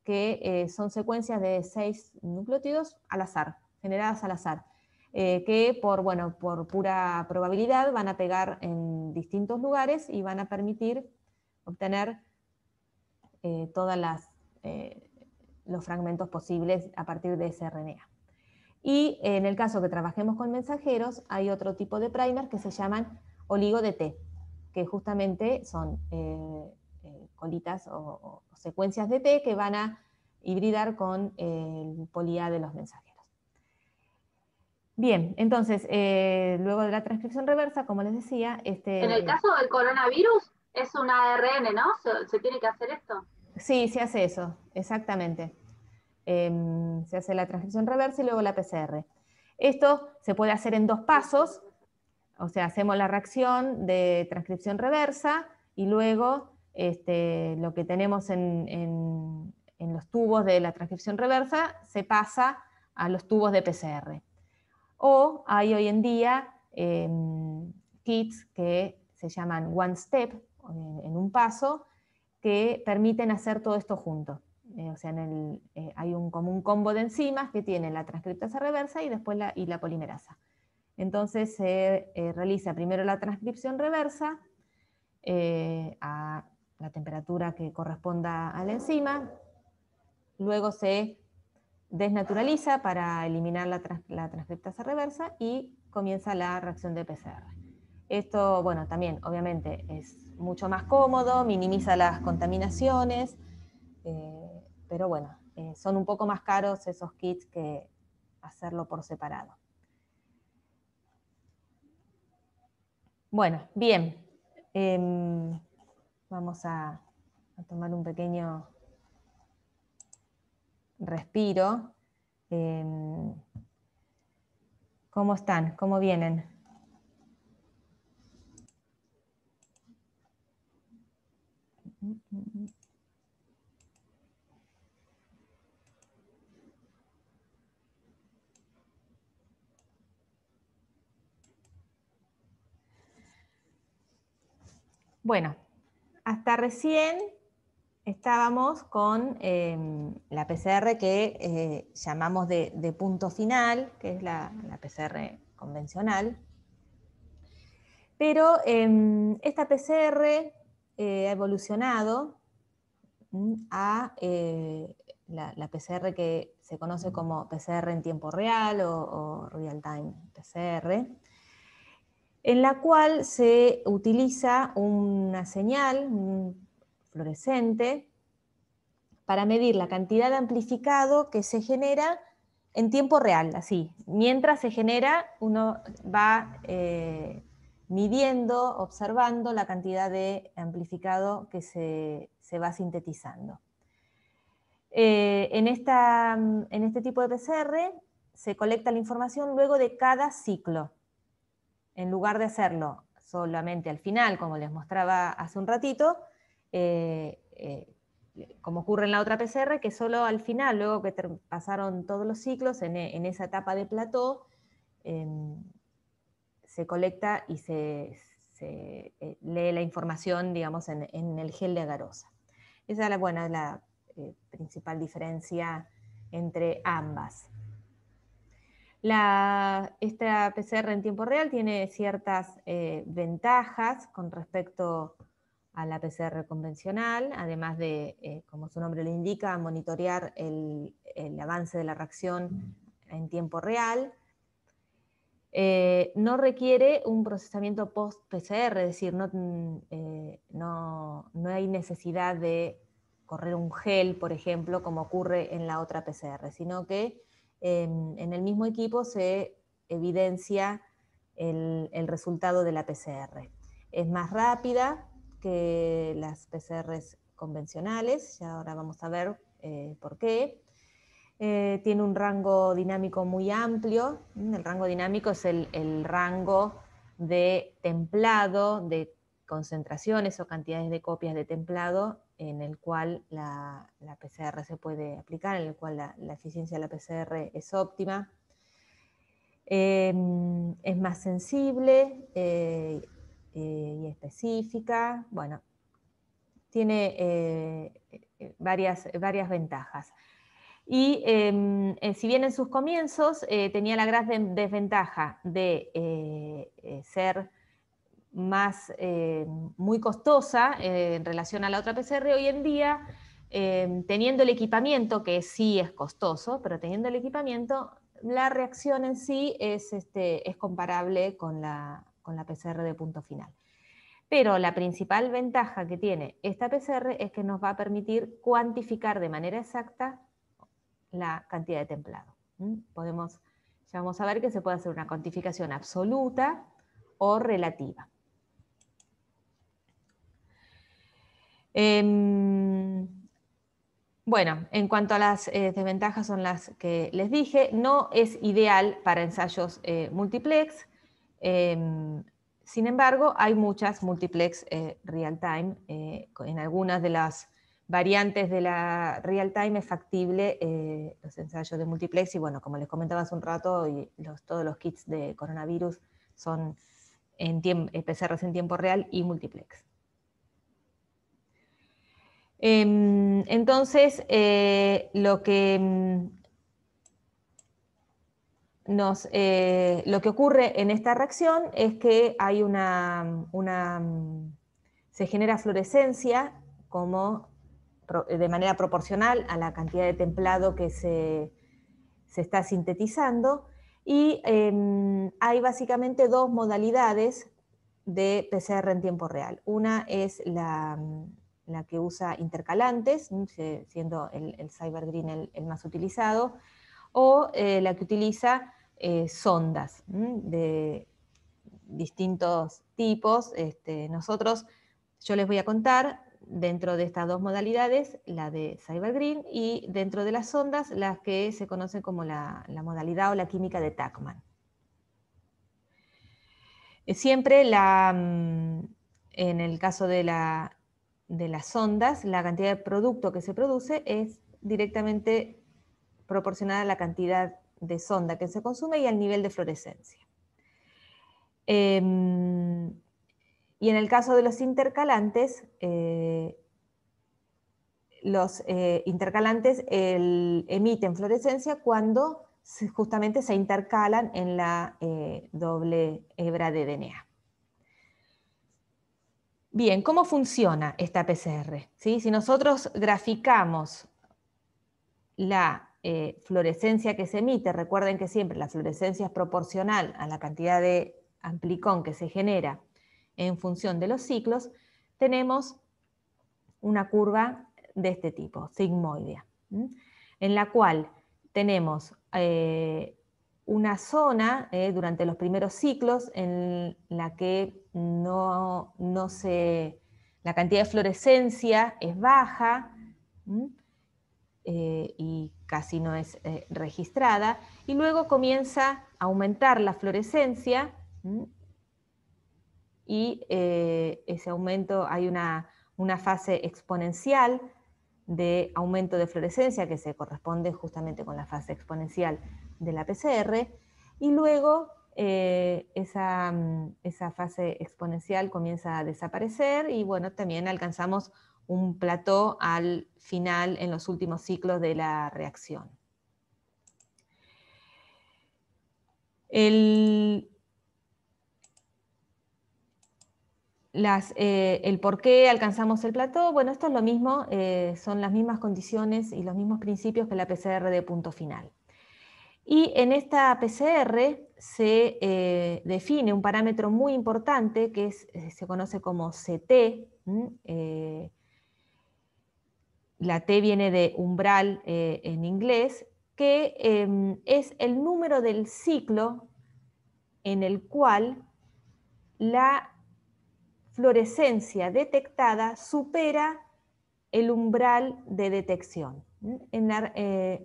Speaker 1: que eh, son secuencias de seis nucleótidos al azar, generadas al azar, eh, que por, bueno, por pura probabilidad van a pegar en distintos lugares y van a permitir obtener eh, todos eh, los fragmentos posibles a partir de RNA. Y en el caso que trabajemos con mensajeros, hay otro tipo de primer que se llaman oligo de T, que justamente son eh, colitas o, secuencias de T que van a hibridar con el poli de los mensajeros. Bien, entonces, luego de la transcripción reversa, como les decía... Este, en el caso
Speaker 2: del coronavirus, es un ARN, ¿no? ¿Se, tiene que hacer esto?
Speaker 1: Sí, se hace eso, exactamente. Em, se hace la transcripción reversa y luego la PCR. Esto se puede hacer en dos pasos, o sea, hacemos la reacción de transcripción reversa y luego este, lo que tenemos en, los tubos de la transcripción reversa se pasa a los tubos de PCR. O hay hoy en día em, kits que se llaman One Step, eh, en, un paso que permiten hacer todo esto junto. Eh, o sea, eh, hay un, común combo de enzimas que tienen la transcriptasa reversa y después la, y la polimerasa. Entonces se realiza primero la transcripción reversa a la temperatura que corresponda a la enzima, luego se desnaturaliza para eliminar la, trans, la transcriptasa reversa y comienza la reacción de PCR. Esto, bueno, también obviamente es mucho más cómodo, minimiza las contaminaciones, eh, pero bueno, eh, son un poco más caros esos kits que hacerlo por separado. Bueno, bien, em, vamos a, a, tomar un pequeño respiro. Em, ¿Cómo están? ¿Cómo vienen? Bueno, hasta recién estábamos con em, la PCR que eh, llamamos de, punto final, que es la, PCR convencional. Pero em, esta PCR eh, ha evolucionado mm, a eh, la, PCR que se conoce como PCR en tiempo real o, real time PCR, en la cual se utiliza una señal fluorescente para medir la cantidad de amplificado que se genera en tiempo real, así. Mientras se genera, uno va eh, midiendo, observando la cantidad de amplificado que se, va sintetizando. Eh, en, esta, en este tipo de PCR se colecta la información luego de cada ciclo, en lugar de hacerlo solamente al final, como les mostraba hace un ratito, eh, eh, como ocurre en la otra PCR, que solo al final, luego que pasaron todos los ciclos, en, en esa etapa de plató, em, se colecta y se, eh, lee la información, digamos, en, el gel de agarosa. Esa es la, la eh, principal diferencia entre ambas. La, esta PCR en tiempo real tiene ciertas eh, ventajas con respecto a la PCR convencional, además de, como su nombre lo indica, monitorear el, avance de la reacción en tiempo real. Eh, no requiere un procesamiento post-PCR, es decir, mm, eh, no, hay necesidad de correr un gel, por ejemplo, como ocurre en la otra PCR, sino que em, en el mismo equipo se evidencia el, resultado de la PCR. Es más rápida que las PCR convencionales, y ahora vamos a ver eh, por qué. Eh, tiene un rango dinámico muy amplio. Mm, el rango dinámico es el, rango de templado, de concentraciones o cantidades de copias de templado en el cual la, PCR se puede aplicar, en el cual la, eficiencia de la PCR es óptima. Em, es más sensible eh, eh, y específica. Bueno, tiene varias, varias ventajas. Y em, eh, si bien en sus comienzos eh, tenía la gran desventaja de eh, ser más muy costosa en relación a la otra PCR, hoy en día, em, teniendo el equipamiento, que sí es costoso, pero teniendo el equipamiento, la reacción en sí es, este, comparable con la PCR de punto final. Pero la principal ventaja que tiene esta PCR es que nos va a permitir cuantificar de manera exacta la cantidad de templado. Podemos, ya vamos a ver que se puede hacer una cuantificación absoluta o relativa. Em, bueno, en cuanto a las eh, desventajas son las que les dije, no es ideal para ensayos eh, multiplex, em, sin embargo hay muchas multiplex eh, real time, en algunas de las variantes de la real time es factible eh, los ensayos de multiplex y bueno, como les comentaba hace un rato, todos los kits de coronavirus son en PCRs eh, en tiempo real y multiplex. Em, entonces, eh, lo que mm, nos, lo que ocurre en esta reacción es que hay una, una mm, se genera fluorescencia como eh, de manera proporcional a la cantidad de templado que se, está sintetizando. Y em, hay básicamente dos modalidades de PCR en tiempo real. Una es la, que usa intercalantes, siendo el, Cybergreen el, más utilizado, o eh, la que utiliza eh, sondas de distintos tipos. Este, nosotros, yo les voy a contar, dentro de estas dos modalidades, la de Cybergreen y dentro de las sondas, las que se conocen como la, modalidad o la química de TACMAN. Eh, siempre la, mm, en el caso de, de las sondas, la cantidad de producto que se produce es directamente proporcionada a la cantidad de sonda que se consume y al nivel de fluorescencia. Em, y en el caso de los intercalantes, eh, los eh, intercalantes emiten fluorescencia cuando justamente se intercalan en la eh, doble hebra de DNA. Bien, ¿cómo funciona esta PCR? Si nosotros graficamos la fluorescencia que se emite, recuerden que siempre la fluorescencia es proporcional a la cantidad de amplicón que se genera en función de los ciclos, tenemos una curva de este tipo, sigmoidea, en la cual tenemos eh, una zona eh, durante los primeros ciclos en la que no, no se, la cantidad de fluorescencia es baja eh, y casi no es registrada, y luego comienza a aumentar la fluorescencia y eh, ese aumento, hay una, una, fase exponencial de aumento de fluorescencia que se corresponde justamente con la fase exponencial de la PCR, y luego eh, esa, mm, esa fase exponencial comienza a desaparecer y bueno, también alcanzamos un plató al final en los últimos ciclos de la reacción. El, Eh, el por qué alcanzamos el plató, bueno, esto es lo mismo, eh, son las mismas condiciones y los mismos principios que la PCR de punto final. Y en esta PCR se eh, define un parámetro muy importante que se conoce como CT. la T viene de umbral en inglés, que em, es el número del ciclo en el cual la fluorescencia detectada supera el umbral de detección. Eh,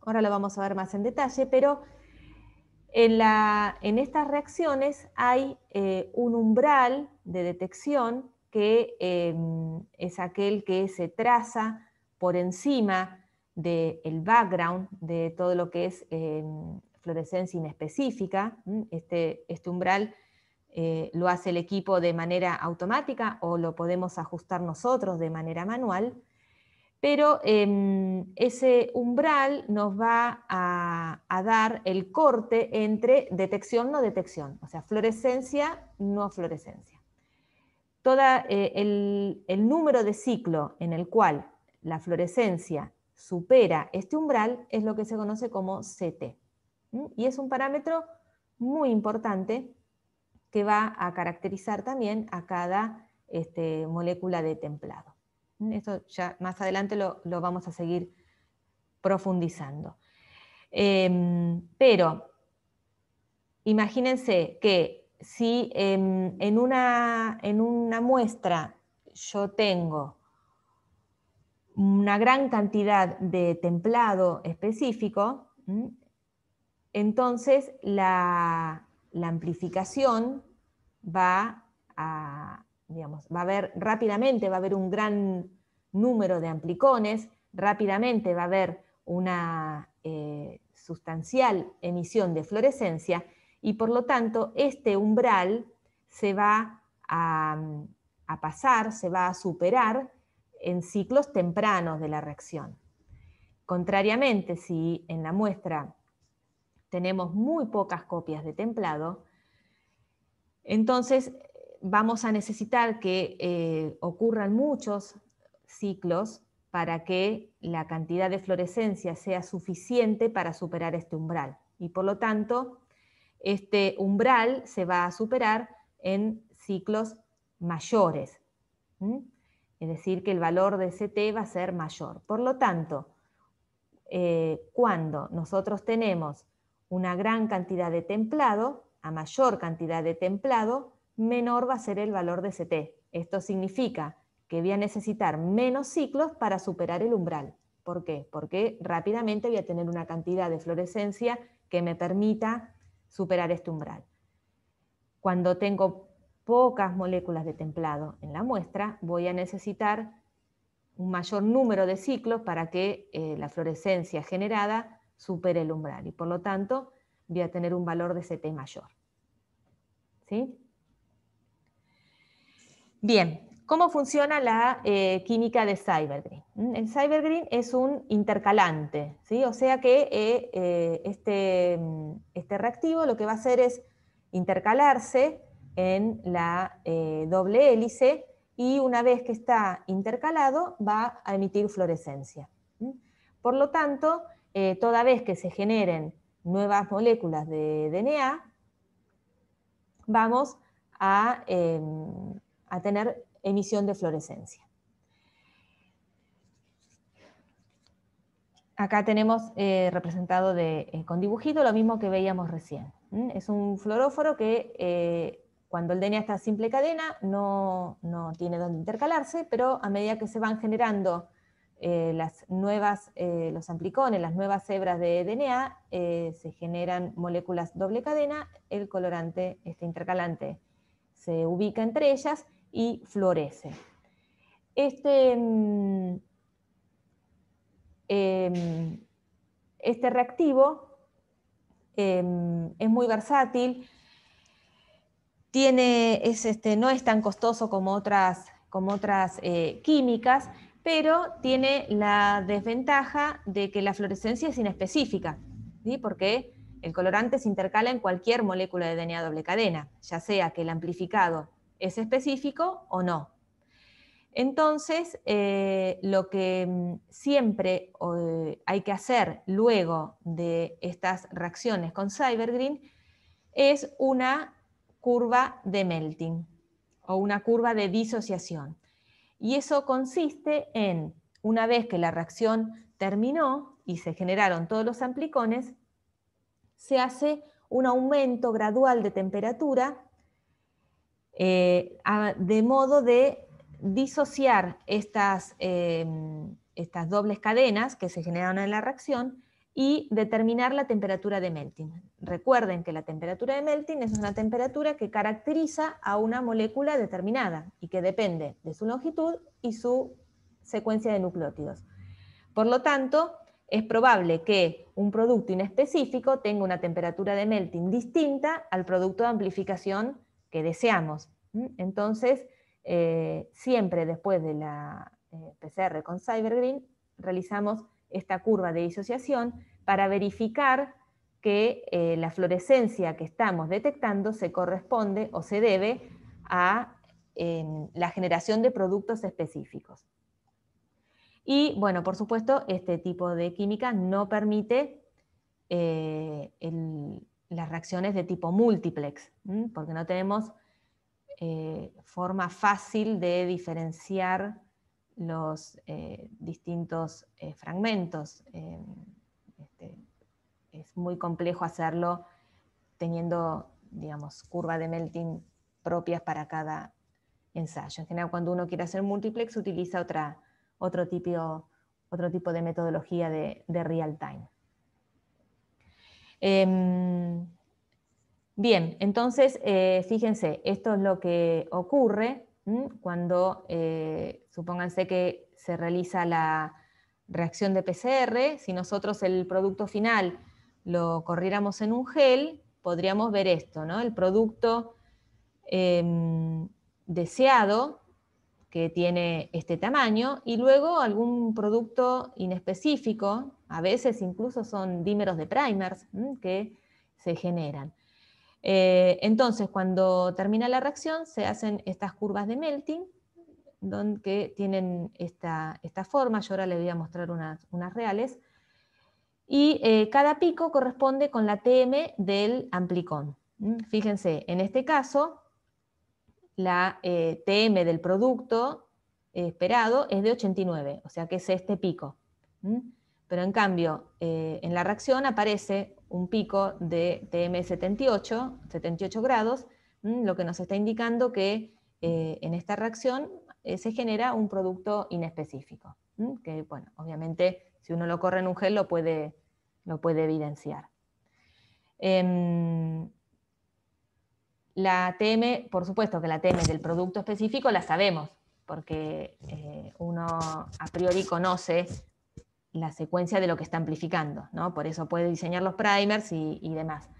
Speaker 1: ahora lo vamos a ver más en detalle, pero en, estas reacciones hay eh, un umbral de detección que em, es aquel que se traza por encima del background de todo lo que es em, fluorescencia inespecífica. Este, este umbral eh, lo hace el equipo de manera automática o lo podemos ajustar nosotros de manera manual, pero em, ese umbral nos va a, dar el corte entre detección no detección, o sea, fluorescencia no fluorescencia. Eh, el, número de ciclo en el cual la fluorescencia supera este umbral es lo que se conoce como CT. Y es un parámetro muy importante que va a caracterizar también a cada este, molécula de templado. ¿Mm? Esto ya más adelante lo, vamos a seguir profundizando. Em, pero imagínense que si em, en, una, en una muestra yo tengo una gran cantidad de templado específico, entonces la, la amplificación va a, va a haber rápidamente, va a haber un gran número de amplicones, rápidamente va a haber una eh, sustancial emisión de fluorescencia y por lo tanto este umbral se va a pasar, se va a superar en ciclos tempranos de la reacción. Contrariamente, si en la muestra tenemos muy pocas copias de templado, entonces vamos a necesitar que eh, ocurran muchos ciclos para que la cantidad de fluorescencia sea suficiente para superar este umbral. Y por lo tanto, este umbral se va a superar en ciclos mayores. Es decir, que el valor de CT va a ser mayor. Por lo tanto, eh, cuando nosotros tenemos una gran cantidad de templado, a mayor cantidad de templado, menor va a ser el valor de CT. Esto significa que voy a necesitar menos ciclos para superar el umbral. ¿Por qué? Porque rápidamente voy a tener una cantidad de fluorescencia que me permita superar este umbral. Cuando tengo pocas moléculas de templado en la muestra, voy a necesitar un mayor número de ciclos para que eh, la fluorescencia generada super el umbral y por lo tanto voy a tener un valor de CT mayor. ¿Sí? Bien, ¿cómo funciona la eh, química de Cybergreen? Mm, el Cybergreen es un intercalante, ¿sí? o sea que eh, eh, este, mm, este, reactivo lo que va a hacer es intercalarse en la doble hélice y una vez que está intercalado va a emitir fluorescencia. Por lo tanto, eh, toda vez que se generen nuevas moléculas de DNA, vamos em, a, tener emisión de fluorescencia. Acá tenemos eh, representado de, eh, con dibujito lo mismo que veíamos recién. Es un fluoróforo que cuando el DNA está simple cadena no, no tiene dónde intercalarse, pero a medida que se van generando eh, las nuevas, eh, los amplicones, las nuevas hebras de DNA, eh, se generan moléculas doble cadena, el colorante este intercalante se ubica entre ellas y florece. Este, mm, em, este reactivo em, es muy versátil, este, no es tan costoso como como otras químicas, pero tiene la desventaja de que la fluorescencia es inespecífica, porque el colorante se intercala en cualquier molécula de DNA doble cadena, ya sea que el amplificado es específico o no. Entonces, eh, lo que mm, siempre eh, hay que hacer luego de estas reacciones con Cybergreen es una curva de melting o una curva de disociación. Y eso consiste en, una vez que la reacción terminó y se generaron todos los amplicones, se hace un aumento gradual de temperatura eh, de modo de disociar estas, em, estas dobles cadenas que se generaron en la reacción y determinar la temperatura de melting. Recuerden que la temperatura de melting es una temperatura que caracteriza a una molécula determinada y que depende de su longitud y su secuencia de nucleótidos. Por lo tanto, es probable que un producto inespecífico tenga una temperatura de melting distinta al producto de amplificación que deseamos. ¿Mm? Entonces, eh, siempre después de la eh, PCR con Cybergreen, realizamos esta curva de disociación para verificar que eh, la fluorescencia que estamos detectando se corresponde o se debe a em, la generación de productos específicos. Y bueno, por supuesto, este tipo de química no permite eh, las reacciones de tipo multiplex, porque no tenemos eh, forma fácil de diferenciar los eh, distintos eh, fragmentos. Eh, este, es muy complejo hacerlo teniendo, digamos, curva de melting propias para cada ensayo. En general, cuando uno quiere hacer multiplex, utiliza otra, otro, tipo, otro tipo de metodología de, real time. Em, bien, entonces, fíjense, esto es lo que ocurre cuando, eh, supónganse que se realiza la reacción de PCR, si nosotros el producto final lo corriéramos en un gel, podríamos ver esto, El producto em, deseado que tiene este tamaño y luego algún producto inespecífico, a veces incluso son dímeros de primers que se generan. Eh, entonces, cuando termina la reacción, se hacen estas curvas de melting, que tienen esta, forma, yo ahora les voy a mostrar unas, reales, y eh, cada pico corresponde con la TM del amplicón. Fíjense, en este caso, la eh, TM del producto esperado es de 89, o sea que es este pico. Pero en cambio, eh, en la reacción aparece un pico de TM78, 78 grados, mm, lo que nos está indicando que eh, en esta reacción eh, se genera un producto inespecífico, mm, que bueno, obviamente si uno lo corre en un gel lo puede, lo puede evidenciar. Em, la TM, por supuesto que la TM del producto específico la sabemos, porque uno a priori conoce la secuencia de lo que está amplificando, ¿no? Por eso puede diseñar los primers y, demás.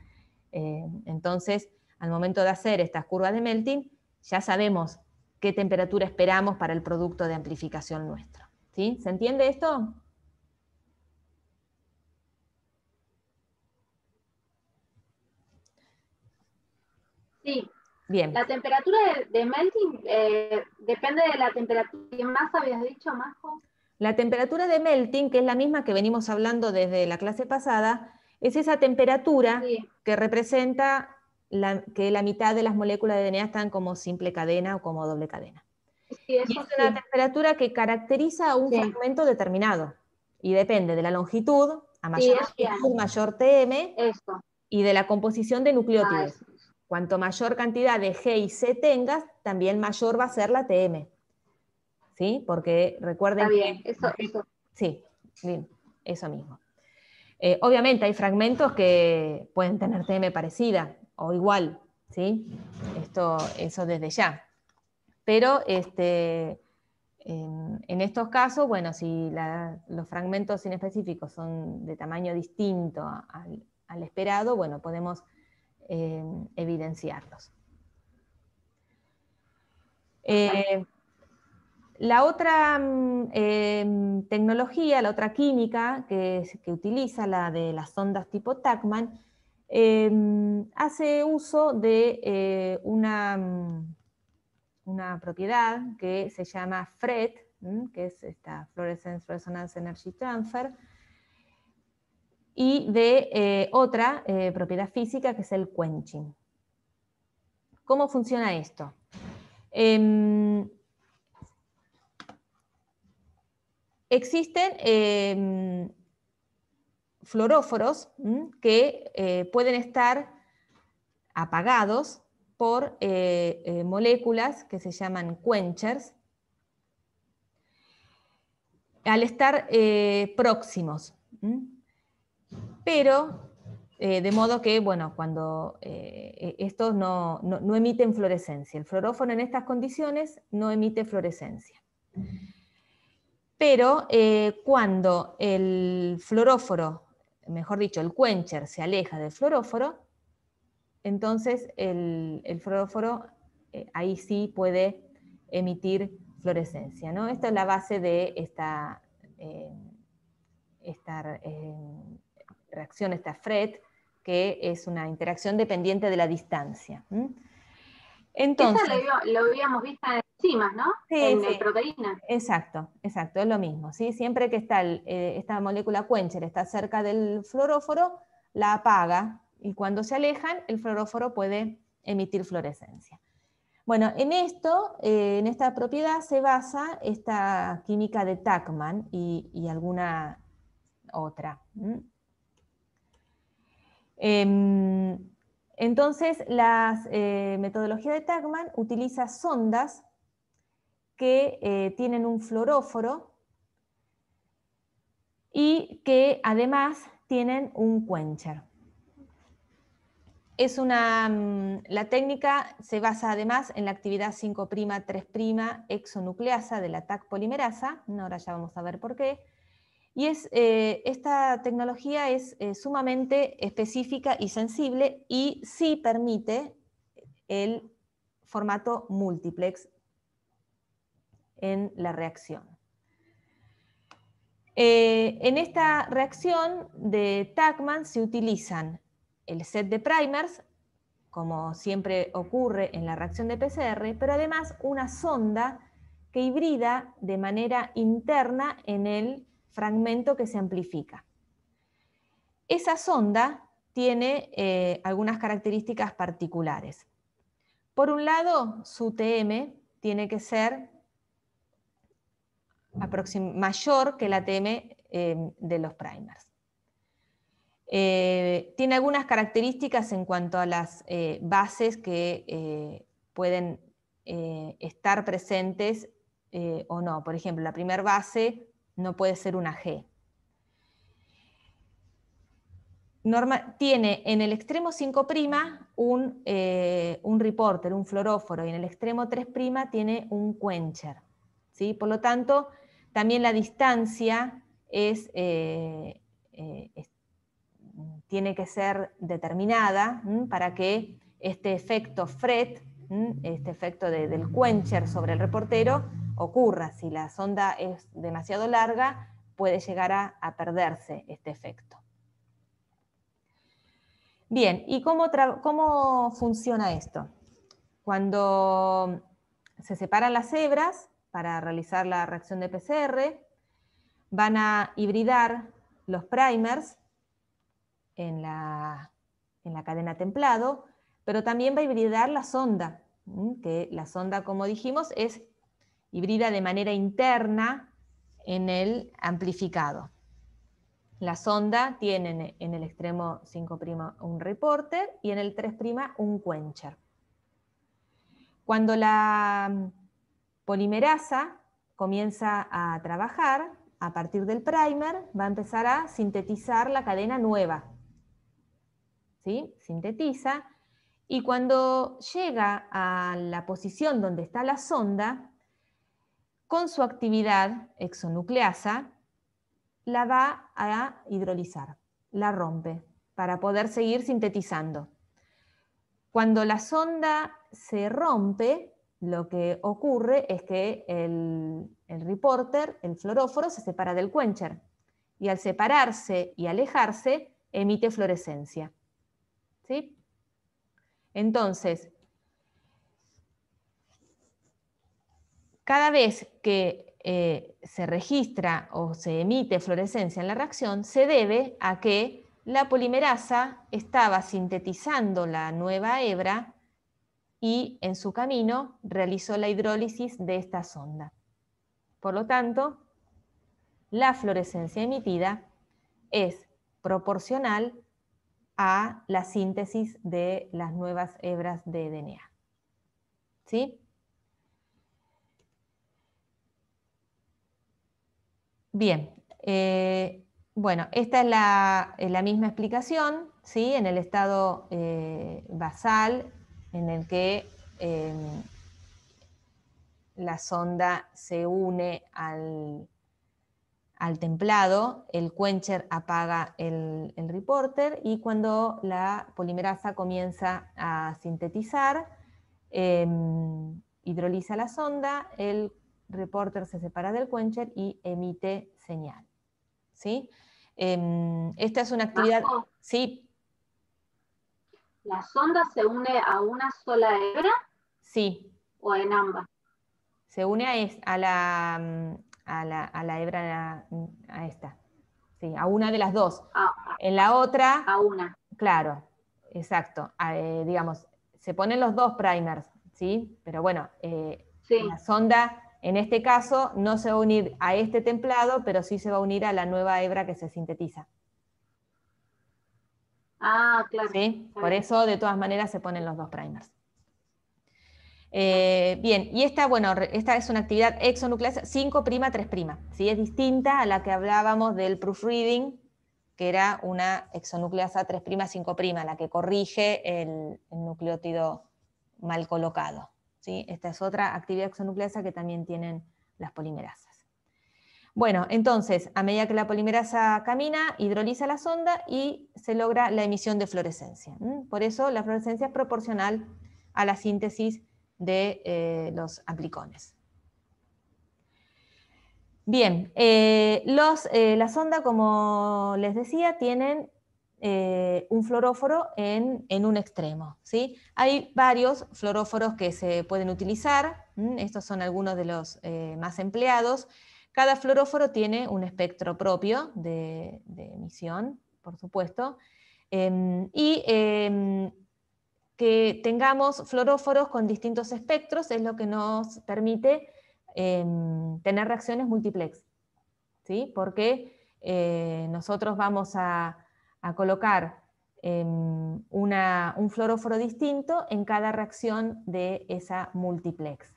Speaker 1: Eh, entonces, al momento de hacer estas curvas de melting, ya sabemos qué temperatura esperamos para el producto de amplificación nuestro. ¿Sí? ¿Se entiende esto?
Speaker 2: Sí. Bien. La temperatura de, melting eh, depende de la temperatura que más habías dicho, más.
Speaker 1: La temperatura de melting, que es la misma que venimos hablando desde la clase pasada, es esa temperatura que representa la, que la mitad de las moléculas de DNA están como simple cadena o como doble cadena.
Speaker 2: y es una
Speaker 1: temperatura que caracteriza a un fragmento determinado y depende de la longitud, a mayor mayor TM, y de la composición de nucleótidos. Ah, Cuanto mayor cantidad de G y C tengas, también mayor va a ser la TM. ¿sí? Porque recuerden... Está bien, eso, Sí, bien, eso mismo. Eh, obviamente hay fragmentos que pueden tener TM parecida o igual, ¿sí? Esto, eso desde ya. Pero este, en, estos casos, bueno, si los fragmentos inespecíficos son de tamaño distinto al, esperado, bueno, podemos eh, evidenciarlos. Eh, la otra mm, em, tecnología, la otra química que, utiliza, la de las ondas tipo Tacman, em, hace uso de eh, una, mm, una, propiedad que se llama FRET, que es esta Fluorescence Resonance Energy Transfer, y de eh, otra eh, propiedad física que es el quenching. ¿Cómo funciona esto? Em, Existen em, fluoróforos que eh, pueden estar apagados por eh, eh, moléculas que se llaman quenchers al estar próximos. Pero de modo que, bueno, cuando e, estos no, emiten fluorescencia. El fluorófono en estas condiciones no emite fluorescencia pero eh, cuando el fluoróforo, mejor dicho, el quencher se aleja del fluoróforo, entonces el, fluoróforo eh, ahí sí puede emitir fluorescencia. ¿no? Esta es la base de esta, eh, reacción, esta FRET, que es una interacción dependiente de la distancia. Entonces, lo,
Speaker 2: habíamos visto en enzimas,
Speaker 1: ¿no? Sí, en, Exacto, exacto, es lo mismo. ¿sí? Siempre que está eh, esta molécula Quencher está cerca del fluoróforo, la apaga y cuando se alejan, el fluoróforo puede emitir fluorescencia. Bueno, en esto, eh, en esta propiedad se basa esta química de Tachman y, alguna otra. Em, entonces, la eh, metodología de Tagman utiliza sondas que eh, tienen un fluoróforo y que además tienen un quencher. Es una, mm, la técnica se basa además en la actividad 5', 3' exonucleasa de la TAC polimerasa, ahora ya vamos a ver por qué, y es, eh, esta tecnología es eh, sumamente específica y sensible y sí permite el formato multiplex en la reacción. Eh, en esta reacción de Tagman se utilizan el set de primers, como siempre ocurre en la reacción de PCR, pero además una sonda que hibrida de manera interna en el fragmento que se amplifica. Esa sonda tiene eh, algunas características particulares. Por un lado, su TM tiene que ser mayor que la TM em, de los primers. Eh, tiene algunas características en cuanto a las eh, bases que eh, pueden estar presentes o no. Por ejemplo, la primera base no puede ser una G. tiene en el extremo 5' un, un, reporter, un fluoróforo, y en el extremo 3' tiene un quencher. ¿sí? Por lo tanto, también la distancia eh, eh, mm, tiene que ser determinada para que este efecto fret, este efecto del quencher sobre el reportero, ocurra. Si la sonda es demasiado larga, puede llegar a, perderse este efecto. Bien, ¿y cómo funciona esto? Cuando se separan las hebras, para realizar la reacción de PCR. Van a hibridar los primers en la, en la cadena templado, pero también va a hibridar la sonda, que la sonda, como dijimos, es hibrida de manera interna en el amplificado. La sonda tiene en el extremo 5' un reporter y en el 3' un quencher. Cuando la polimerasa comienza a trabajar a partir del primer, va a empezar a sintetizar la cadena nueva. ¿Sí? Sintetiza. Y cuando llega a la posición donde está la sonda, con su actividad exonucleasa, la va a hidrolizar, la rompe, para poder seguir sintetizando. Cuando la sonda se rompe, lo que ocurre es que el, el reporter, el fluoróforo, se separa del quencher y al separarse y alejarse emite fluorescencia. ¿Sí? Entonces, cada vez que eh, se registra o se emite fluorescencia en la reacción, se debe a que la polimerasa estaba sintetizando la nueva hebra y en su camino realizó la hidrólisis de esta sonda. Por lo tanto, la fluorescencia emitida es proporcional a la síntesis de las nuevas hebras de DNA. ¿Sí? Bien, eh, bueno, esta es la, misma explicación, ¿sí? en el estado eh, basal en el que em, la sonda se une al, al templado, el quencher apaga el, reporter y cuando la polimerasa comienza a sintetizar, em, hidroliza la sonda, el reporter se separa del quencher y emite señal. ¿Sí? Em, esta es una actividad... Sí, ¿la sonda se
Speaker 2: une a una sola hebra? Sí. ¿O en ambas?
Speaker 1: Se une a, mm, la, hebra, a, esta. Sí, a una de las dos. Ah, en la otra. A una. Claro, exacto. Ah, eh, digamos, se ponen los dos primers, ¿sí? Pero bueno, eh, la sonda en este caso no se va a unir a este templado, pero sí se va a unir a la nueva hebra que se sintetiza. Ah, claro. Por eso, de todas maneras, se ponen los dos primers. Ah. Eh, bien, y esta, bueno, esta es una actividad exonucleasa 5' 3', ¿sí? es distinta a la que hablábamos del proofreading, que era una exonucleasa 3', 5', la que corrige el, el nucleótido mal colocado. ¿sí? Esta es otra actividad exonucleasa que también tienen las polimerasas. Bueno, entonces, a medida que la polimerasa camina, hidroliza la sonda y se logra la emisión de fluorescencia. Por eso la fluorescencia es proporcional a la síntesis de eh, los amplicones. Bien, eh, eh, la sonda, como les decía, tienen un fluoróforo en, un extremo. ¿sí? Hay varios fluoróforos que se pueden utilizar, estos son algunos de los más empleados. Cada fluoróforo tiene un espectro propio de, emisión, por supuesto, em, y em, que tengamos fluoróforos con distintos espectros es lo que nos permite em, tener reacciones multiplex, ¿sí? porque eh, nosotros vamos a, colocar un fluoróforo distinto en cada reacción de esa multiplex.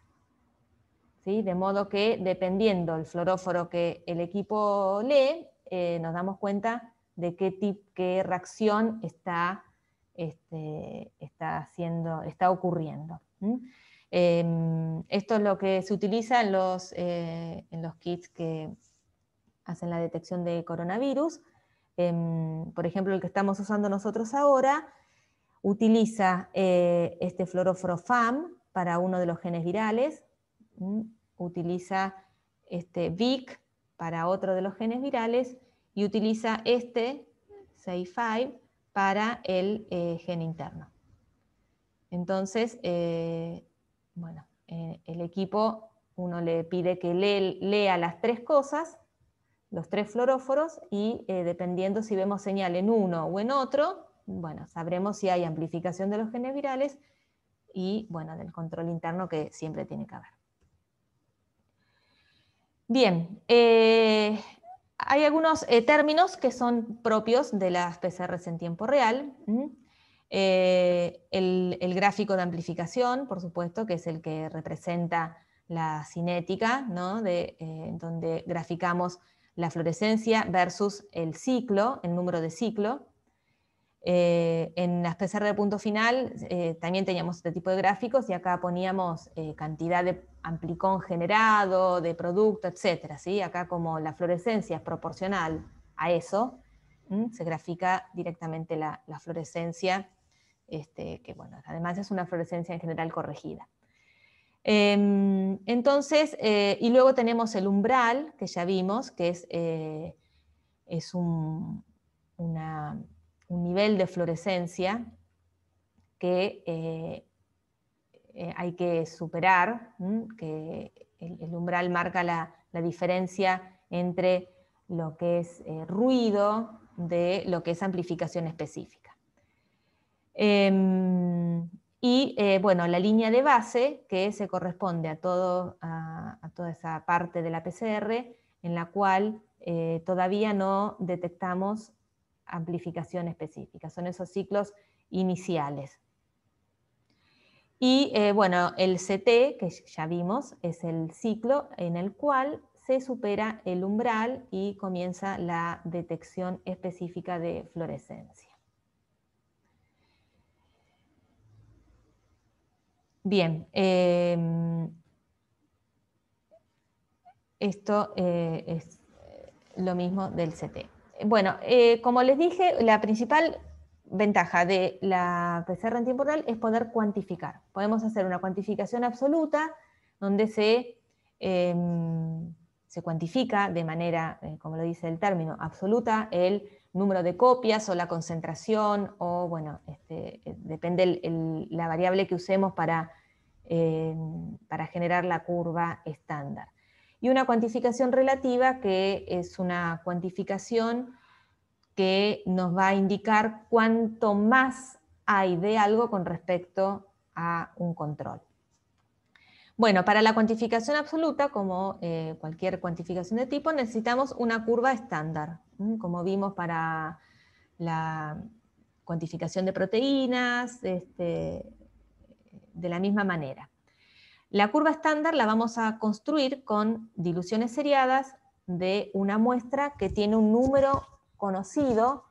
Speaker 1: De modo que dependiendo el fluoróforo que el equipo lee, eh, nos damos cuenta de qué, qué reacción está, este, está, haciendo, está ocurriendo. Em, esto es lo que se utiliza los, eh, en los kits que hacen la detección de coronavirus. Em, por ejemplo, el que estamos usando nosotros ahora utiliza eh, este fluoróforo FAM para uno de los genes virales, utiliza este VIC para otro de los genes virales y utiliza este CY5 para el eh, gen interno. Entonces, eh, bueno, eh, el equipo, uno le pide que lea las tres cosas, los tres fluoróforos, y dependiendo si vemos señal en uno o en otro, bueno, sabremos si hay amplificación de los genes virales y, bueno, del control interno que siempre tiene que haber. Bien, eh, hay algunos eh, términos que son propios de las PCRs en tiempo real. Eh, el, gráfico de amplificación, por supuesto, que es el que representa la cinética, ¿no? de, donde graficamos la fluorescencia versus el ciclo, el número de ciclo. en las PCR de punto final también teníamos este tipo de gráficos y acá poníamos cantidad de amplicón generado, de producto, etc. ¿sí? Acá como la fluorescencia es proporcional a eso, se grafica directamente la, fluorescencia, este, que bueno, además es una fluorescencia en general corregida. Em, entonces, eh, y luego tenemos el umbral, que ya vimos, que es, eh, es un, un, nivel de fluorescencia que eh, eh, hay que superar, que el, umbral marca la, diferencia entre lo que es eh, ruido de lo que es amplificación específica. Em, y eh, bueno, la línea de base que se corresponde a toda esa parte de la PCR en la cual todavía no detectamos amplificación específica. Son esos ciclos iniciales y eh, bueno, el CT, que ya vimos, es el ciclo en el cual se supera el umbral y comienza la detección específica de fluorescencia. Bien, em, esto eh, es eh, lo mismo del CT. Bueno, como les dije, la principal ventaja de la PCR en tiempo real es poder cuantificar. Podemos hacer una cuantificación absoluta donde se, em, se cuantifica de manera, eh, como lo dice el término, absoluta el número de copias o la concentración o, bueno, este, eh, depende la variable que usemos para, em, para generar la curva estándar. Y una cuantificación relativa que es una cuantificación que nos va a indicar cuánto más hay de algo con respecto a un control. Bueno, para la cuantificación absoluta, como eh, cualquier cuantificación de tipo, necesitamos una curva estándar, como vimos para la cuantificación de proteínas, este, de la misma manera. La curva estándar la vamos a construir con diluciones seriadas de una muestra que tiene un número conocido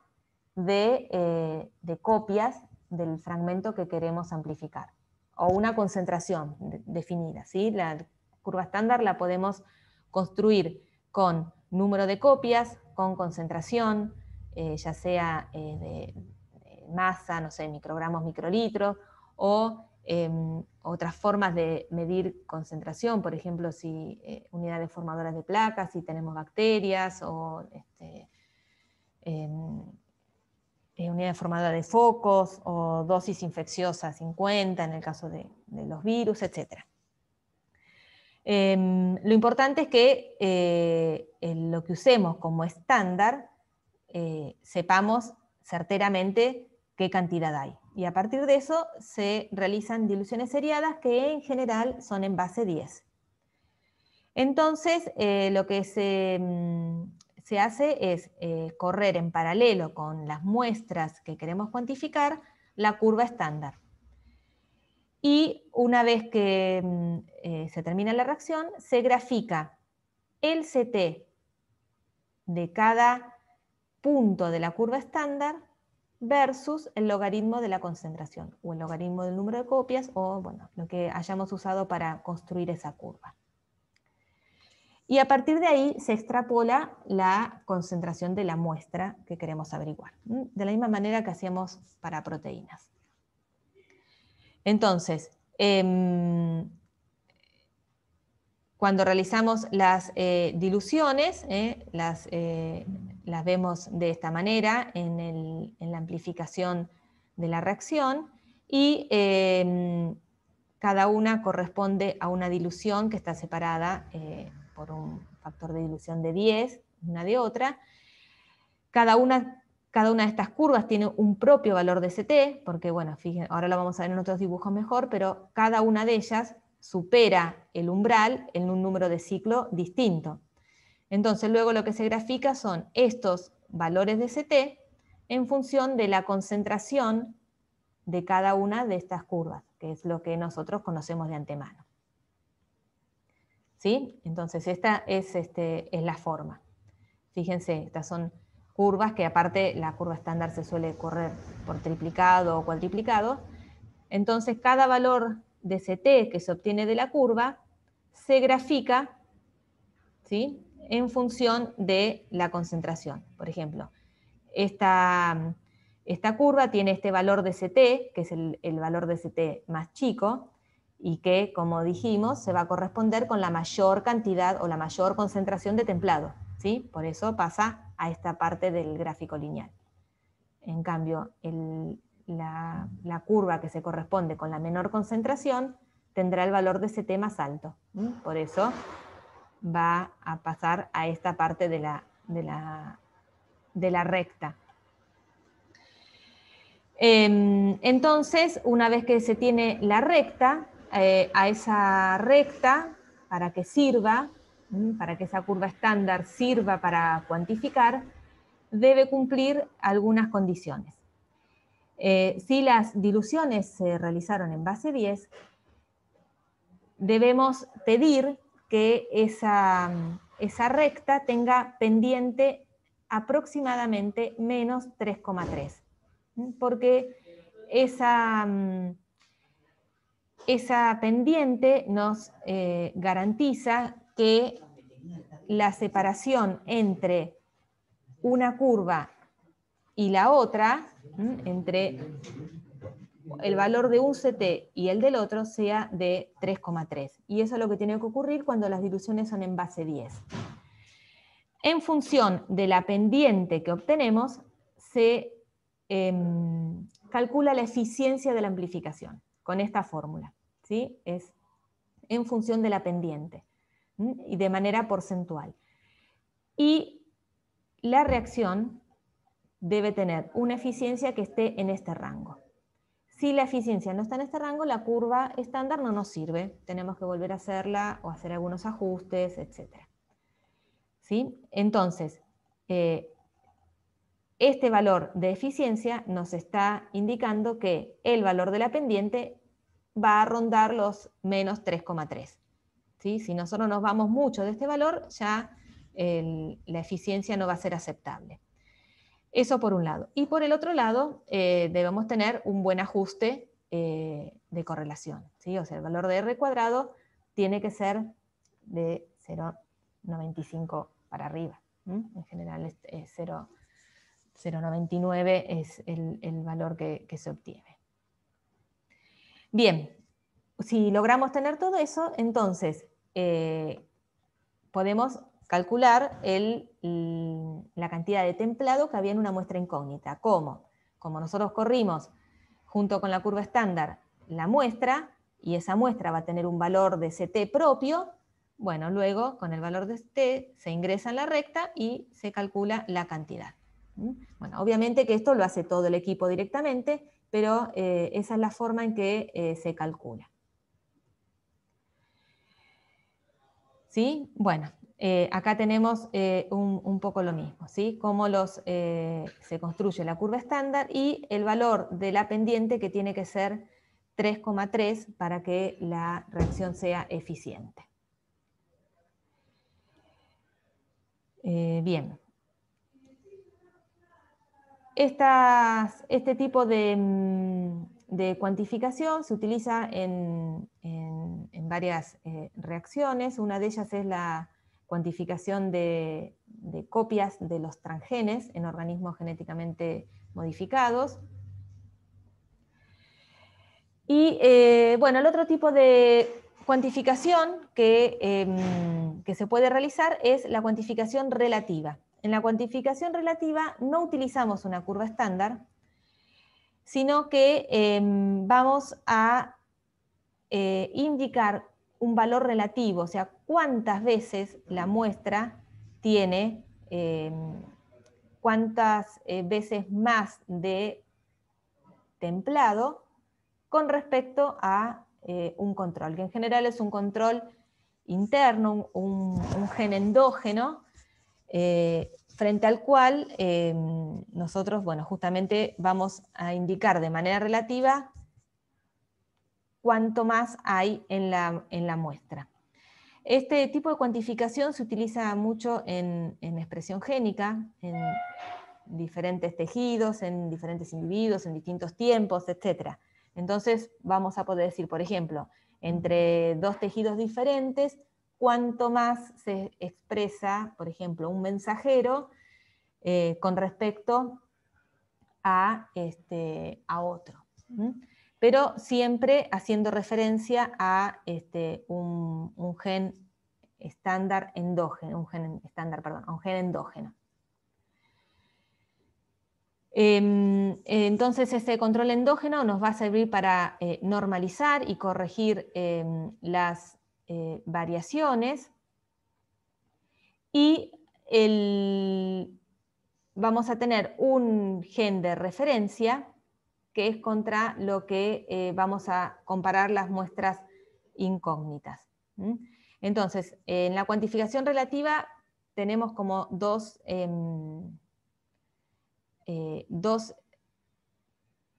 Speaker 1: eh, de, copias del fragmento que queremos amplificar, o una concentración definida. ¿sí? La curva estándar la podemos construir con número de copias, con concentración, eh, ya sea eh, de, masa, no sé, microgramos, microlitros, o em, otras formas de medir concentración, por ejemplo, si unidades formadoras de placas, si tenemos bacterias o este, eh, unidad formada de focos o dosis infecciosa 50 en el caso de, los virus, etc. Em, lo importante es que eh, lo que usemos como estándar eh, sepamos certeramente qué cantidad hay. Y a partir de eso se realizan diluciones seriadas que en general son en base 10. Entonces, eh, lo que se em, se hace es eh, correr en paralelo con las muestras que queremos cuantificar la curva estándar. Y una vez que mm, eh, se termina la reacción, se grafica el CT de cada punto de la curva estándar versus el logaritmo de la concentración, o el logaritmo del número de copias, o bueno, lo que hayamos usado para construir esa curva. Y a partir de ahí se extrapola la concentración de la muestra que queremos averiguar, de la misma manera que hacíamos para proteínas. Entonces, em, cuando realizamos las eh, diluciones, ¿eh? las, eh, las, vemos de esta manera en, en, la amplificación de la reacción y em, cada una corresponde a una dilución que está separada por un factor de dilución de 10, una de otra. Cada una, cada una de estas curvas tiene un propio valor de CT, porque bueno, fíjense, ahora lo vamos a ver en otros dibujos mejor, pero cada una de ellas supera el umbral en un número de ciclo distinto. Entonces luego lo que se grafica son estos valores de CT en función de la concentración de cada una de estas curvas, que es lo que nosotros conocemos de antemano. Entonces, esta es, este, es la forma. Fíjense, estas son curvas que aparte la curva estándar se suele correr por triplicado o cuadriplicado. Entonces, cada valor de CT que se obtiene de la curva se grafica en función de la concentración. Por ejemplo, esta, curva tiene este valor de CT, que es el valor de CT más chico, y que, como dijimos, se va a corresponder con la mayor cantidad o la mayor concentración de templado. ¿sí? Por eso pasa a esta parte del gráfico lineal. En cambio, la, curva que se corresponde con la menor concentración tendrá el valor de CT más alto. Por eso va a pasar a esta parte de la, de la recta. Em, entonces, una vez que se tiene la recta, eh, a esa recta para que sirva, para que esa curva estándar sirva para cuantificar, debe cumplir algunas condiciones. Eh, si las diluciones se realizaron en base 10, debemos pedir que esa, esa recta tenga pendiente aproximadamente menos 3,3, porque esa mm, esa pendiente nos eh, garantiza que la separación entre una curva y la otra, entre el valor de un CT y el del otro sea de 3,3. Y eso es lo que tiene que ocurrir cuando las diluciones son en base 10. En función de la pendiente que obtenemos, se em, calcula la eficiencia de la amplificación con esta fórmula. Es en función de la pendiente y de manera porcentual. Y la reacción debe tener una eficiencia que esté en este rango. Si la eficiencia no está en este rango, la curva estándar no nos sirve. Tenemos que volver a hacerla o hacer algunos ajustes, etc. Entonces, eh, este valor de eficiencia nos está indicando que el valor de la pendiente va a rondar los menos 3,3. ¿sí? Si nosotros nos vamos mucho de este valor, ya la eficiencia no va a ser aceptable. Eso por un lado. Y por el otro lado, eh, debemos tener un buen ajuste eh, de correlación. ¿sí? O sea, el valor de R cuadrado tiene que ser de 0,95 para arriba. En general, es, 0,99 es el, valor que se obtiene. Bien, si logramos tener todo eso, entonces eh, podemos calcular la cantidad de templado que había en una muestra incógnita. ¿Cómo? Como nosotros corrimos junto con la curva estándar la muestra, y esa muestra va a tener un valor de CT propio, bueno, luego con el valor de CT se ingresa en la recta y se calcula la cantidad. Bueno, obviamente que esto lo hace todo el equipo directamente, pero eh, esa es la forma en que eh, se calcula. ¿Sí? Bueno, eh, acá tenemos un, poco lo mismo, ¿sí? cómo los, se construye la curva estándar y el valor de la pendiente que tiene que ser 3,3 para que la reacción sea eficiente. bien este tipo mm, de, cuantificación se utiliza en, varias eh, reacciones. Una de ellas es la cuantificación de, copias de los transgenes en organismos genéticamente modificados. Y eh, bueno, el otro tipo de cuantificación em, que se puede realizar es la cuantificación relativa. En la cuantificación relativa no utilizamos una curva estándar, sino que em, vamos a eh, indicar un valor relativo, o sea, cuántas veces la muestra tiene, em, cuántas eh, veces más de templado con respecto a eh, un control, que en general es un control interno, un, gen endógeno, frente al cual em, nosotros, bueno, justamente vamos a indicar de manera relativa cuánto más hay en la, muestra. Este tipo de cuantificación se utiliza mucho en, en expresión génica, en diferentes tejidos, en diferentes individuos, en distintos tiempos, etc. Entonces vamos a poder decir, por ejemplo, entre dos tejidos diferentes Cuanto más se expresa, por ejemplo, un mensajero eh, con respecto a, este, a otro. Pero siempre haciendo referencia a este, un, un, gen estándar endógeno, un estándar, un gen endógeno. Em, entonces, ese control endógeno nos va a servir para eh, normalizar y corregir em, las eh, variaciones y vamos a tener un gen de referencia que es contra lo que eh, vamos a comparar las muestras incógnitas. Entonces, en la cuantificación relativa tenemos como dos, em, eh, dos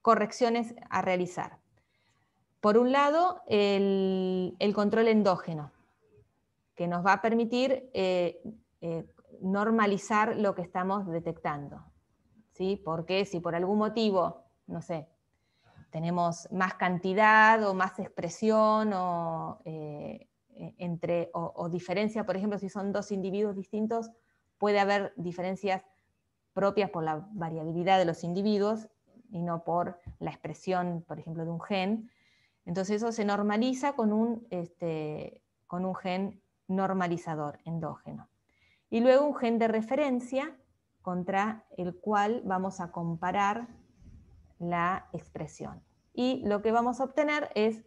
Speaker 1: correcciones a realizar. Por un lado, el, control endógeno, que nos va a permitir eh, eh, normalizar lo que estamos detectando. Porque si por algún motivo, no sé, tenemos más cantidad o más expresión o, eh, e, entre, o, diferencia, por ejemplo, si son dos individuos distintos, puede haber diferencias propias por la variabilidad de los individuos y no por la expresión, por ejemplo, de un gen, entonces eso se normaliza con un, este, con un gen normalizador endógeno. Y luego un gen de referencia contra el cual vamos a comparar la expresión. Y lo que vamos a obtener es,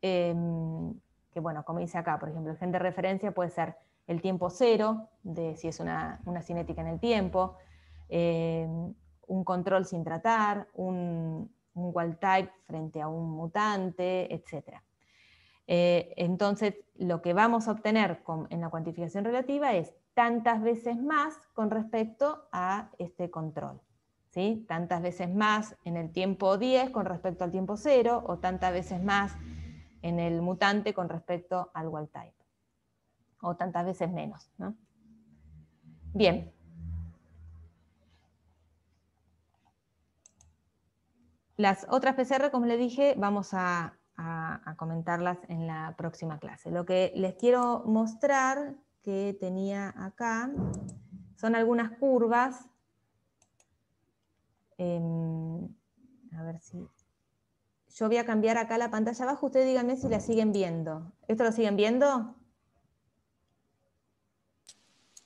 Speaker 1: em, que bueno, como dice acá, por ejemplo, el gen de referencia puede ser el tiempo cero, de si es una, cinética en el tiempo, em, un control sin tratar, un, un wild-type frente a un mutante, etc. Eh, entonces, lo que vamos a obtener en la cuantificación relativa es tantas veces más con respecto a este control. ¿sí? Tantas veces más en el tiempo 10 con respecto al tiempo 0 o tantas veces más en el mutante con respecto al wild type. O tantas veces menos. Bien, Las otras PCR, como les dije, vamos a, comentarlas en la próxima clase. Lo que les quiero mostrar que tenía acá son algunas curvas. Em, a ver si... Yo voy a cambiar acá la pantalla abajo, ustedes díganme si la siguen viendo. ¿Esto lo siguen viendo?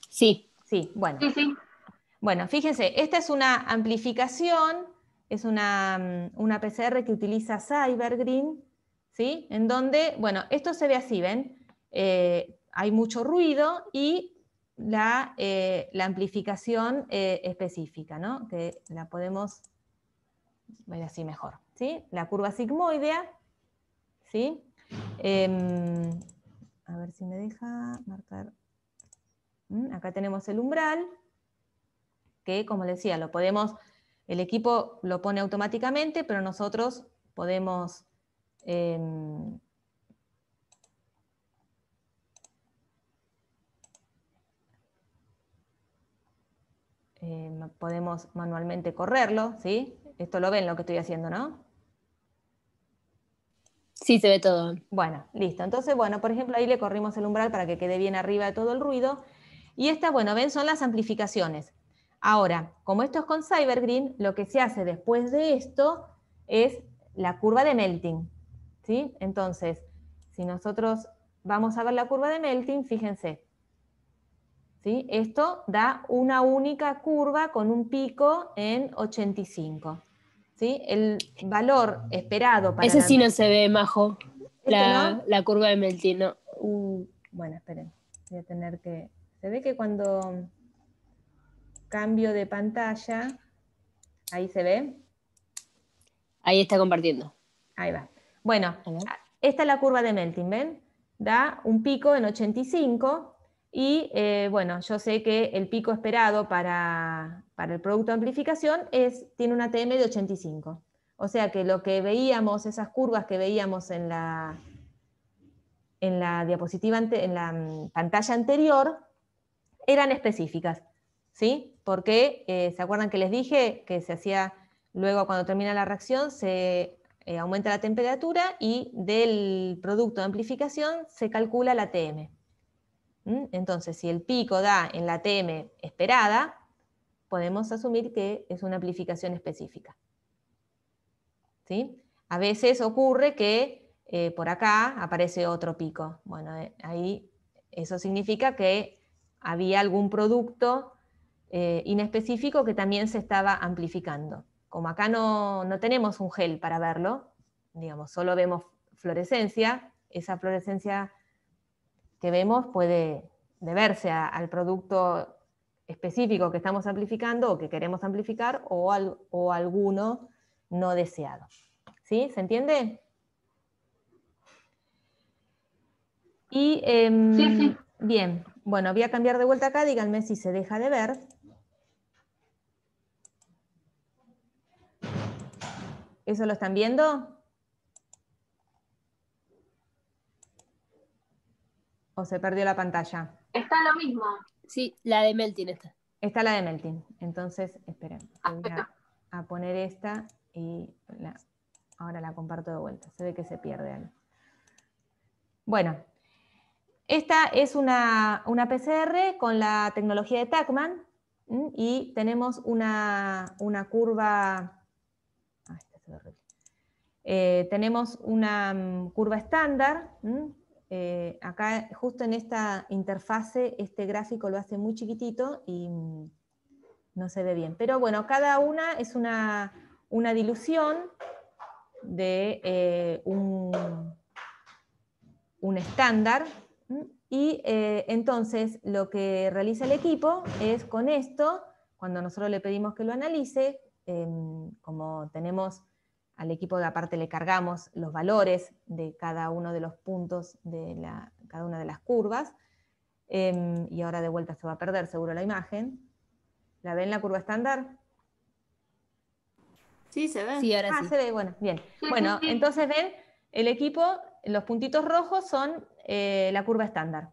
Speaker 1: Sí. Sí, bueno. Sí, sí. Bueno, fíjense, esta es una amplificación es una, mm, PCR que utiliza Cybergreen, ¿sí? En donde, bueno, esto se ve así, ¿ven? Eh, hay mucho ruido y la, eh, amplificación eh, específica, ¿no? Que la podemos ver así mejor, ¿sí? La curva sigmoidea, ¿sí? Em, a ver si me deja marcar. Mm, acá tenemos el umbral, que como decía, lo podemos el equipo lo pone automáticamente, pero nosotros podemos em, em, podemos manualmente correrlo, ¿sí? Esto lo ven lo que estoy haciendo, ¿no? Sí, se ve todo. Bueno, listo. Entonces, bueno, por ejemplo, ahí le corrimos el umbral para que quede bien arriba de todo el ruido. Y estas, bueno, ven, son las amplificaciones. Ahora, como esto es con Cybergreen, lo que se hace después de esto es la curva de melting. ¿sí? Entonces, si nosotros vamos a ver la curva de melting, fíjense. ¿sí? Esto da una única curva con un pico en 85. ¿sí? El valor esperado para... Ese sí no se ve, Majo, ¿Este la, curva de melting. No. Uh, bueno, esperen, voy a tener que... Se ve que cuando cambio de pantalla. Ahí se ve. Ahí está compartiendo. Ahí va. Bueno, esta es la curva de melting, ¿ven? Da un pico en 85 y eh, bueno, yo sé que el pico esperado para, el producto de amplificación es, tiene una TM de 85. O sea que lo que veíamos, esas curvas que veíamos en la, en la diapositiva, en la mm, pantalla anterior, eran específicas. ¿sí? Porque eh, se acuerdan que les dije que se hacía luego cuando termina la reacción se eh, aumenta la temperatura y del producto de amplificación se calcula la TM. ¿Mm? Entonces, si el pico da en la TM esperada, podemos asumir que es una amplificación específica. ¿Sí? A veces ocurre que eh, por acá aparece otro pico. Bueno, ahí eso significa que había algún producto eh, inespecífico que también se estaba amplificando. Como acá no, tenemos un gel para verlo, digamos, solo vemos fluorescencia, esa fluorescencia que vemos puede deberse al producto específico que estamos amplificando o que queremos amplificar o, o alguno no deseado. ¿Sí? ¿Se entiende? Y, em, bien, bueno, voy a cambiar de vuelta acá, díganme si se deja de ver. ¿Eso lo están viendo? ¿O se perdió la pantalla?
Speaker 2: Está lo mismo.
Speaker 1: Sí, la de Melting está. Está la de Melting. Entonces, esperen, voy a, poner esta y ahora la comparto de vuelta. Se ve que se pierde algo. Bueno, esta es una, PCR con la tecnología de Tacman y tenemos una, una curva eh, tenemos una mm, curva estándar. Eh, acá, justo en esta interfase, este gráfico lo hace muy chiquitito y mm, no se ve bien. Pero bueno, cada una es una, una dilución de eh, un, un, estándar. Y entonces lo que realiza el equipo es con esto, cuando nosotros le pedimos que lo analice, em, como tenemos al equipo de aparte le cargamos los valores de cada uno de los puntos de cada una de las curvas, em, y ahora de vuelta se va a perder seguro la imagen. ¿La ven la curva estándar? Sí, se ve. ah, se ve, bueno, bien. Bueno, entonces ven, el equipo, los puntitos rojos son eh, la curva estándar.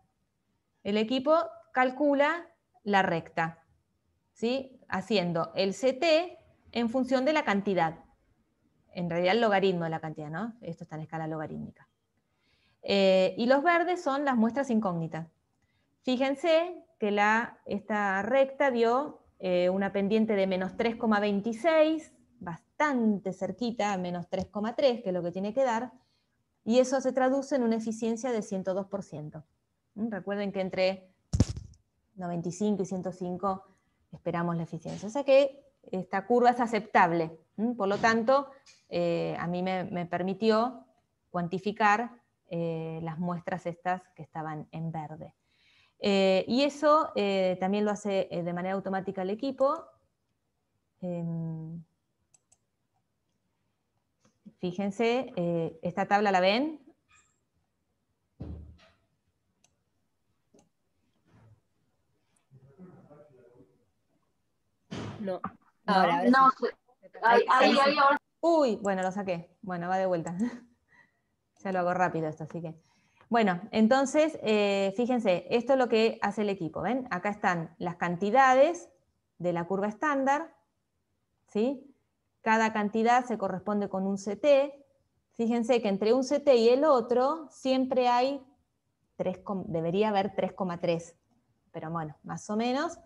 Speaker 1: El equipo calcula la recta, ¿sí? haciendo el CT en función de la cantidad en realidad el logaritmo de la cantidad, ¿no? Esto está en escala logarítmica. Eh, y los verdes son las muestras incógnitas. Fíjense que la, esta recta dio eh, una pendiente de menos 3,26, bastante cerquita, menos 3,3, que es lo que tiene que dar, y eso se traduce en una eficiencia de 102%. ¿Mm? Recuerden que entre 95 y 105 esperamos la eficiencia. O sea que esta curva es aceptable. Por lo tanto, eh, a mí me, permitió cuantificar eh, las muestras estas que estaban en verde. Eh, y eso también lo hace de manera automática el equipo. Em, fíjense, esta tabla la ven. No
Speaker 2: no,
Speaker 1: Uy, bueno, lo saqué. Bueno, va de vuelta. (laughs) ya lo hago rápido esto, así que. Bueno, entonces, eh, fíjense, esto es lo que hace el equipo. ¿Ven? Acá están las cantidades de la curva estándar. ¿sí? Cada cantidad se corresponde con un CT. Fíjense que entre un CT y el otro siempre hay 3, debería haber 3,3. Pero bueno, más o menos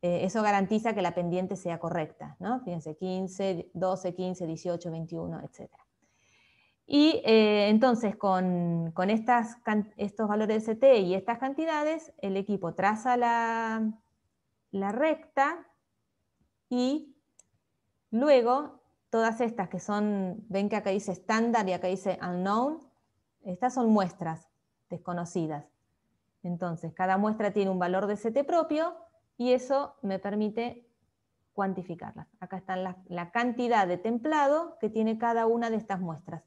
Speaker 1: eh, eso garantiza que la pendiente sea correcta, ¿no? Fíjense, 15, 12, 15, 18, 21, etc. Y eh, entonces con, estos valores de Ct y estas cantidades, el equipo traza la, la recta y luego todas estas que son, ven que acá dice estándar y acá dice unknown, estas son muestras desconocidas. Entonces, cada muestra tiene un valor de Ct propio y eso me permite cuantificarlas. Acá está la, cantidad de templado que tiene cada una de estas muestras,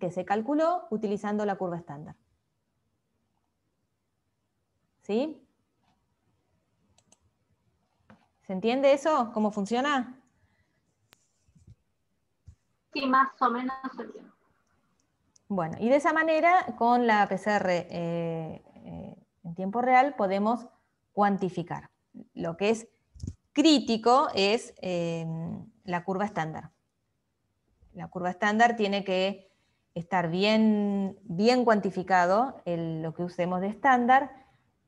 Speaker 1: que se calculó utilizando la curva estándar. ¿Sí? ¿Se entiende eso? ¿Cómo funciona?
Speaker 2: Sí, más o menos.
Speaker 1: Bueno, y de esa manera, con la PCR eh, eh, en tiempo real, podemos cuantificar lo que es crítico es em, la curva estándar. La curva estándar tiene que estar bien, bien cuantificado lo que usemos de estándar,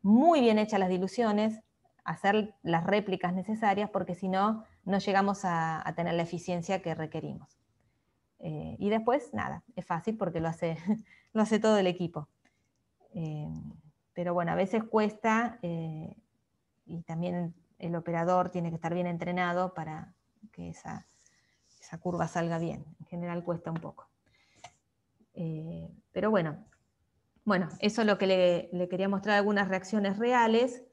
Speaker 1: muy bien hechas las diluciones, hacer las réplicas necesarias, porque si no, no llegamos a, tener la eficiencia que requerimos. Eh, y después, nada, es fácil porque lo hace, (laughs) todo el equipo. Eh, pero bueno, a veces cuesta eh, y también el operador tiene que estar bien entrenado para que esa, curva salga bien. En general cuesta un poco. Eh, pero bueno, bueno, eso es lo que le, quería mostrar, algunas reacciones reales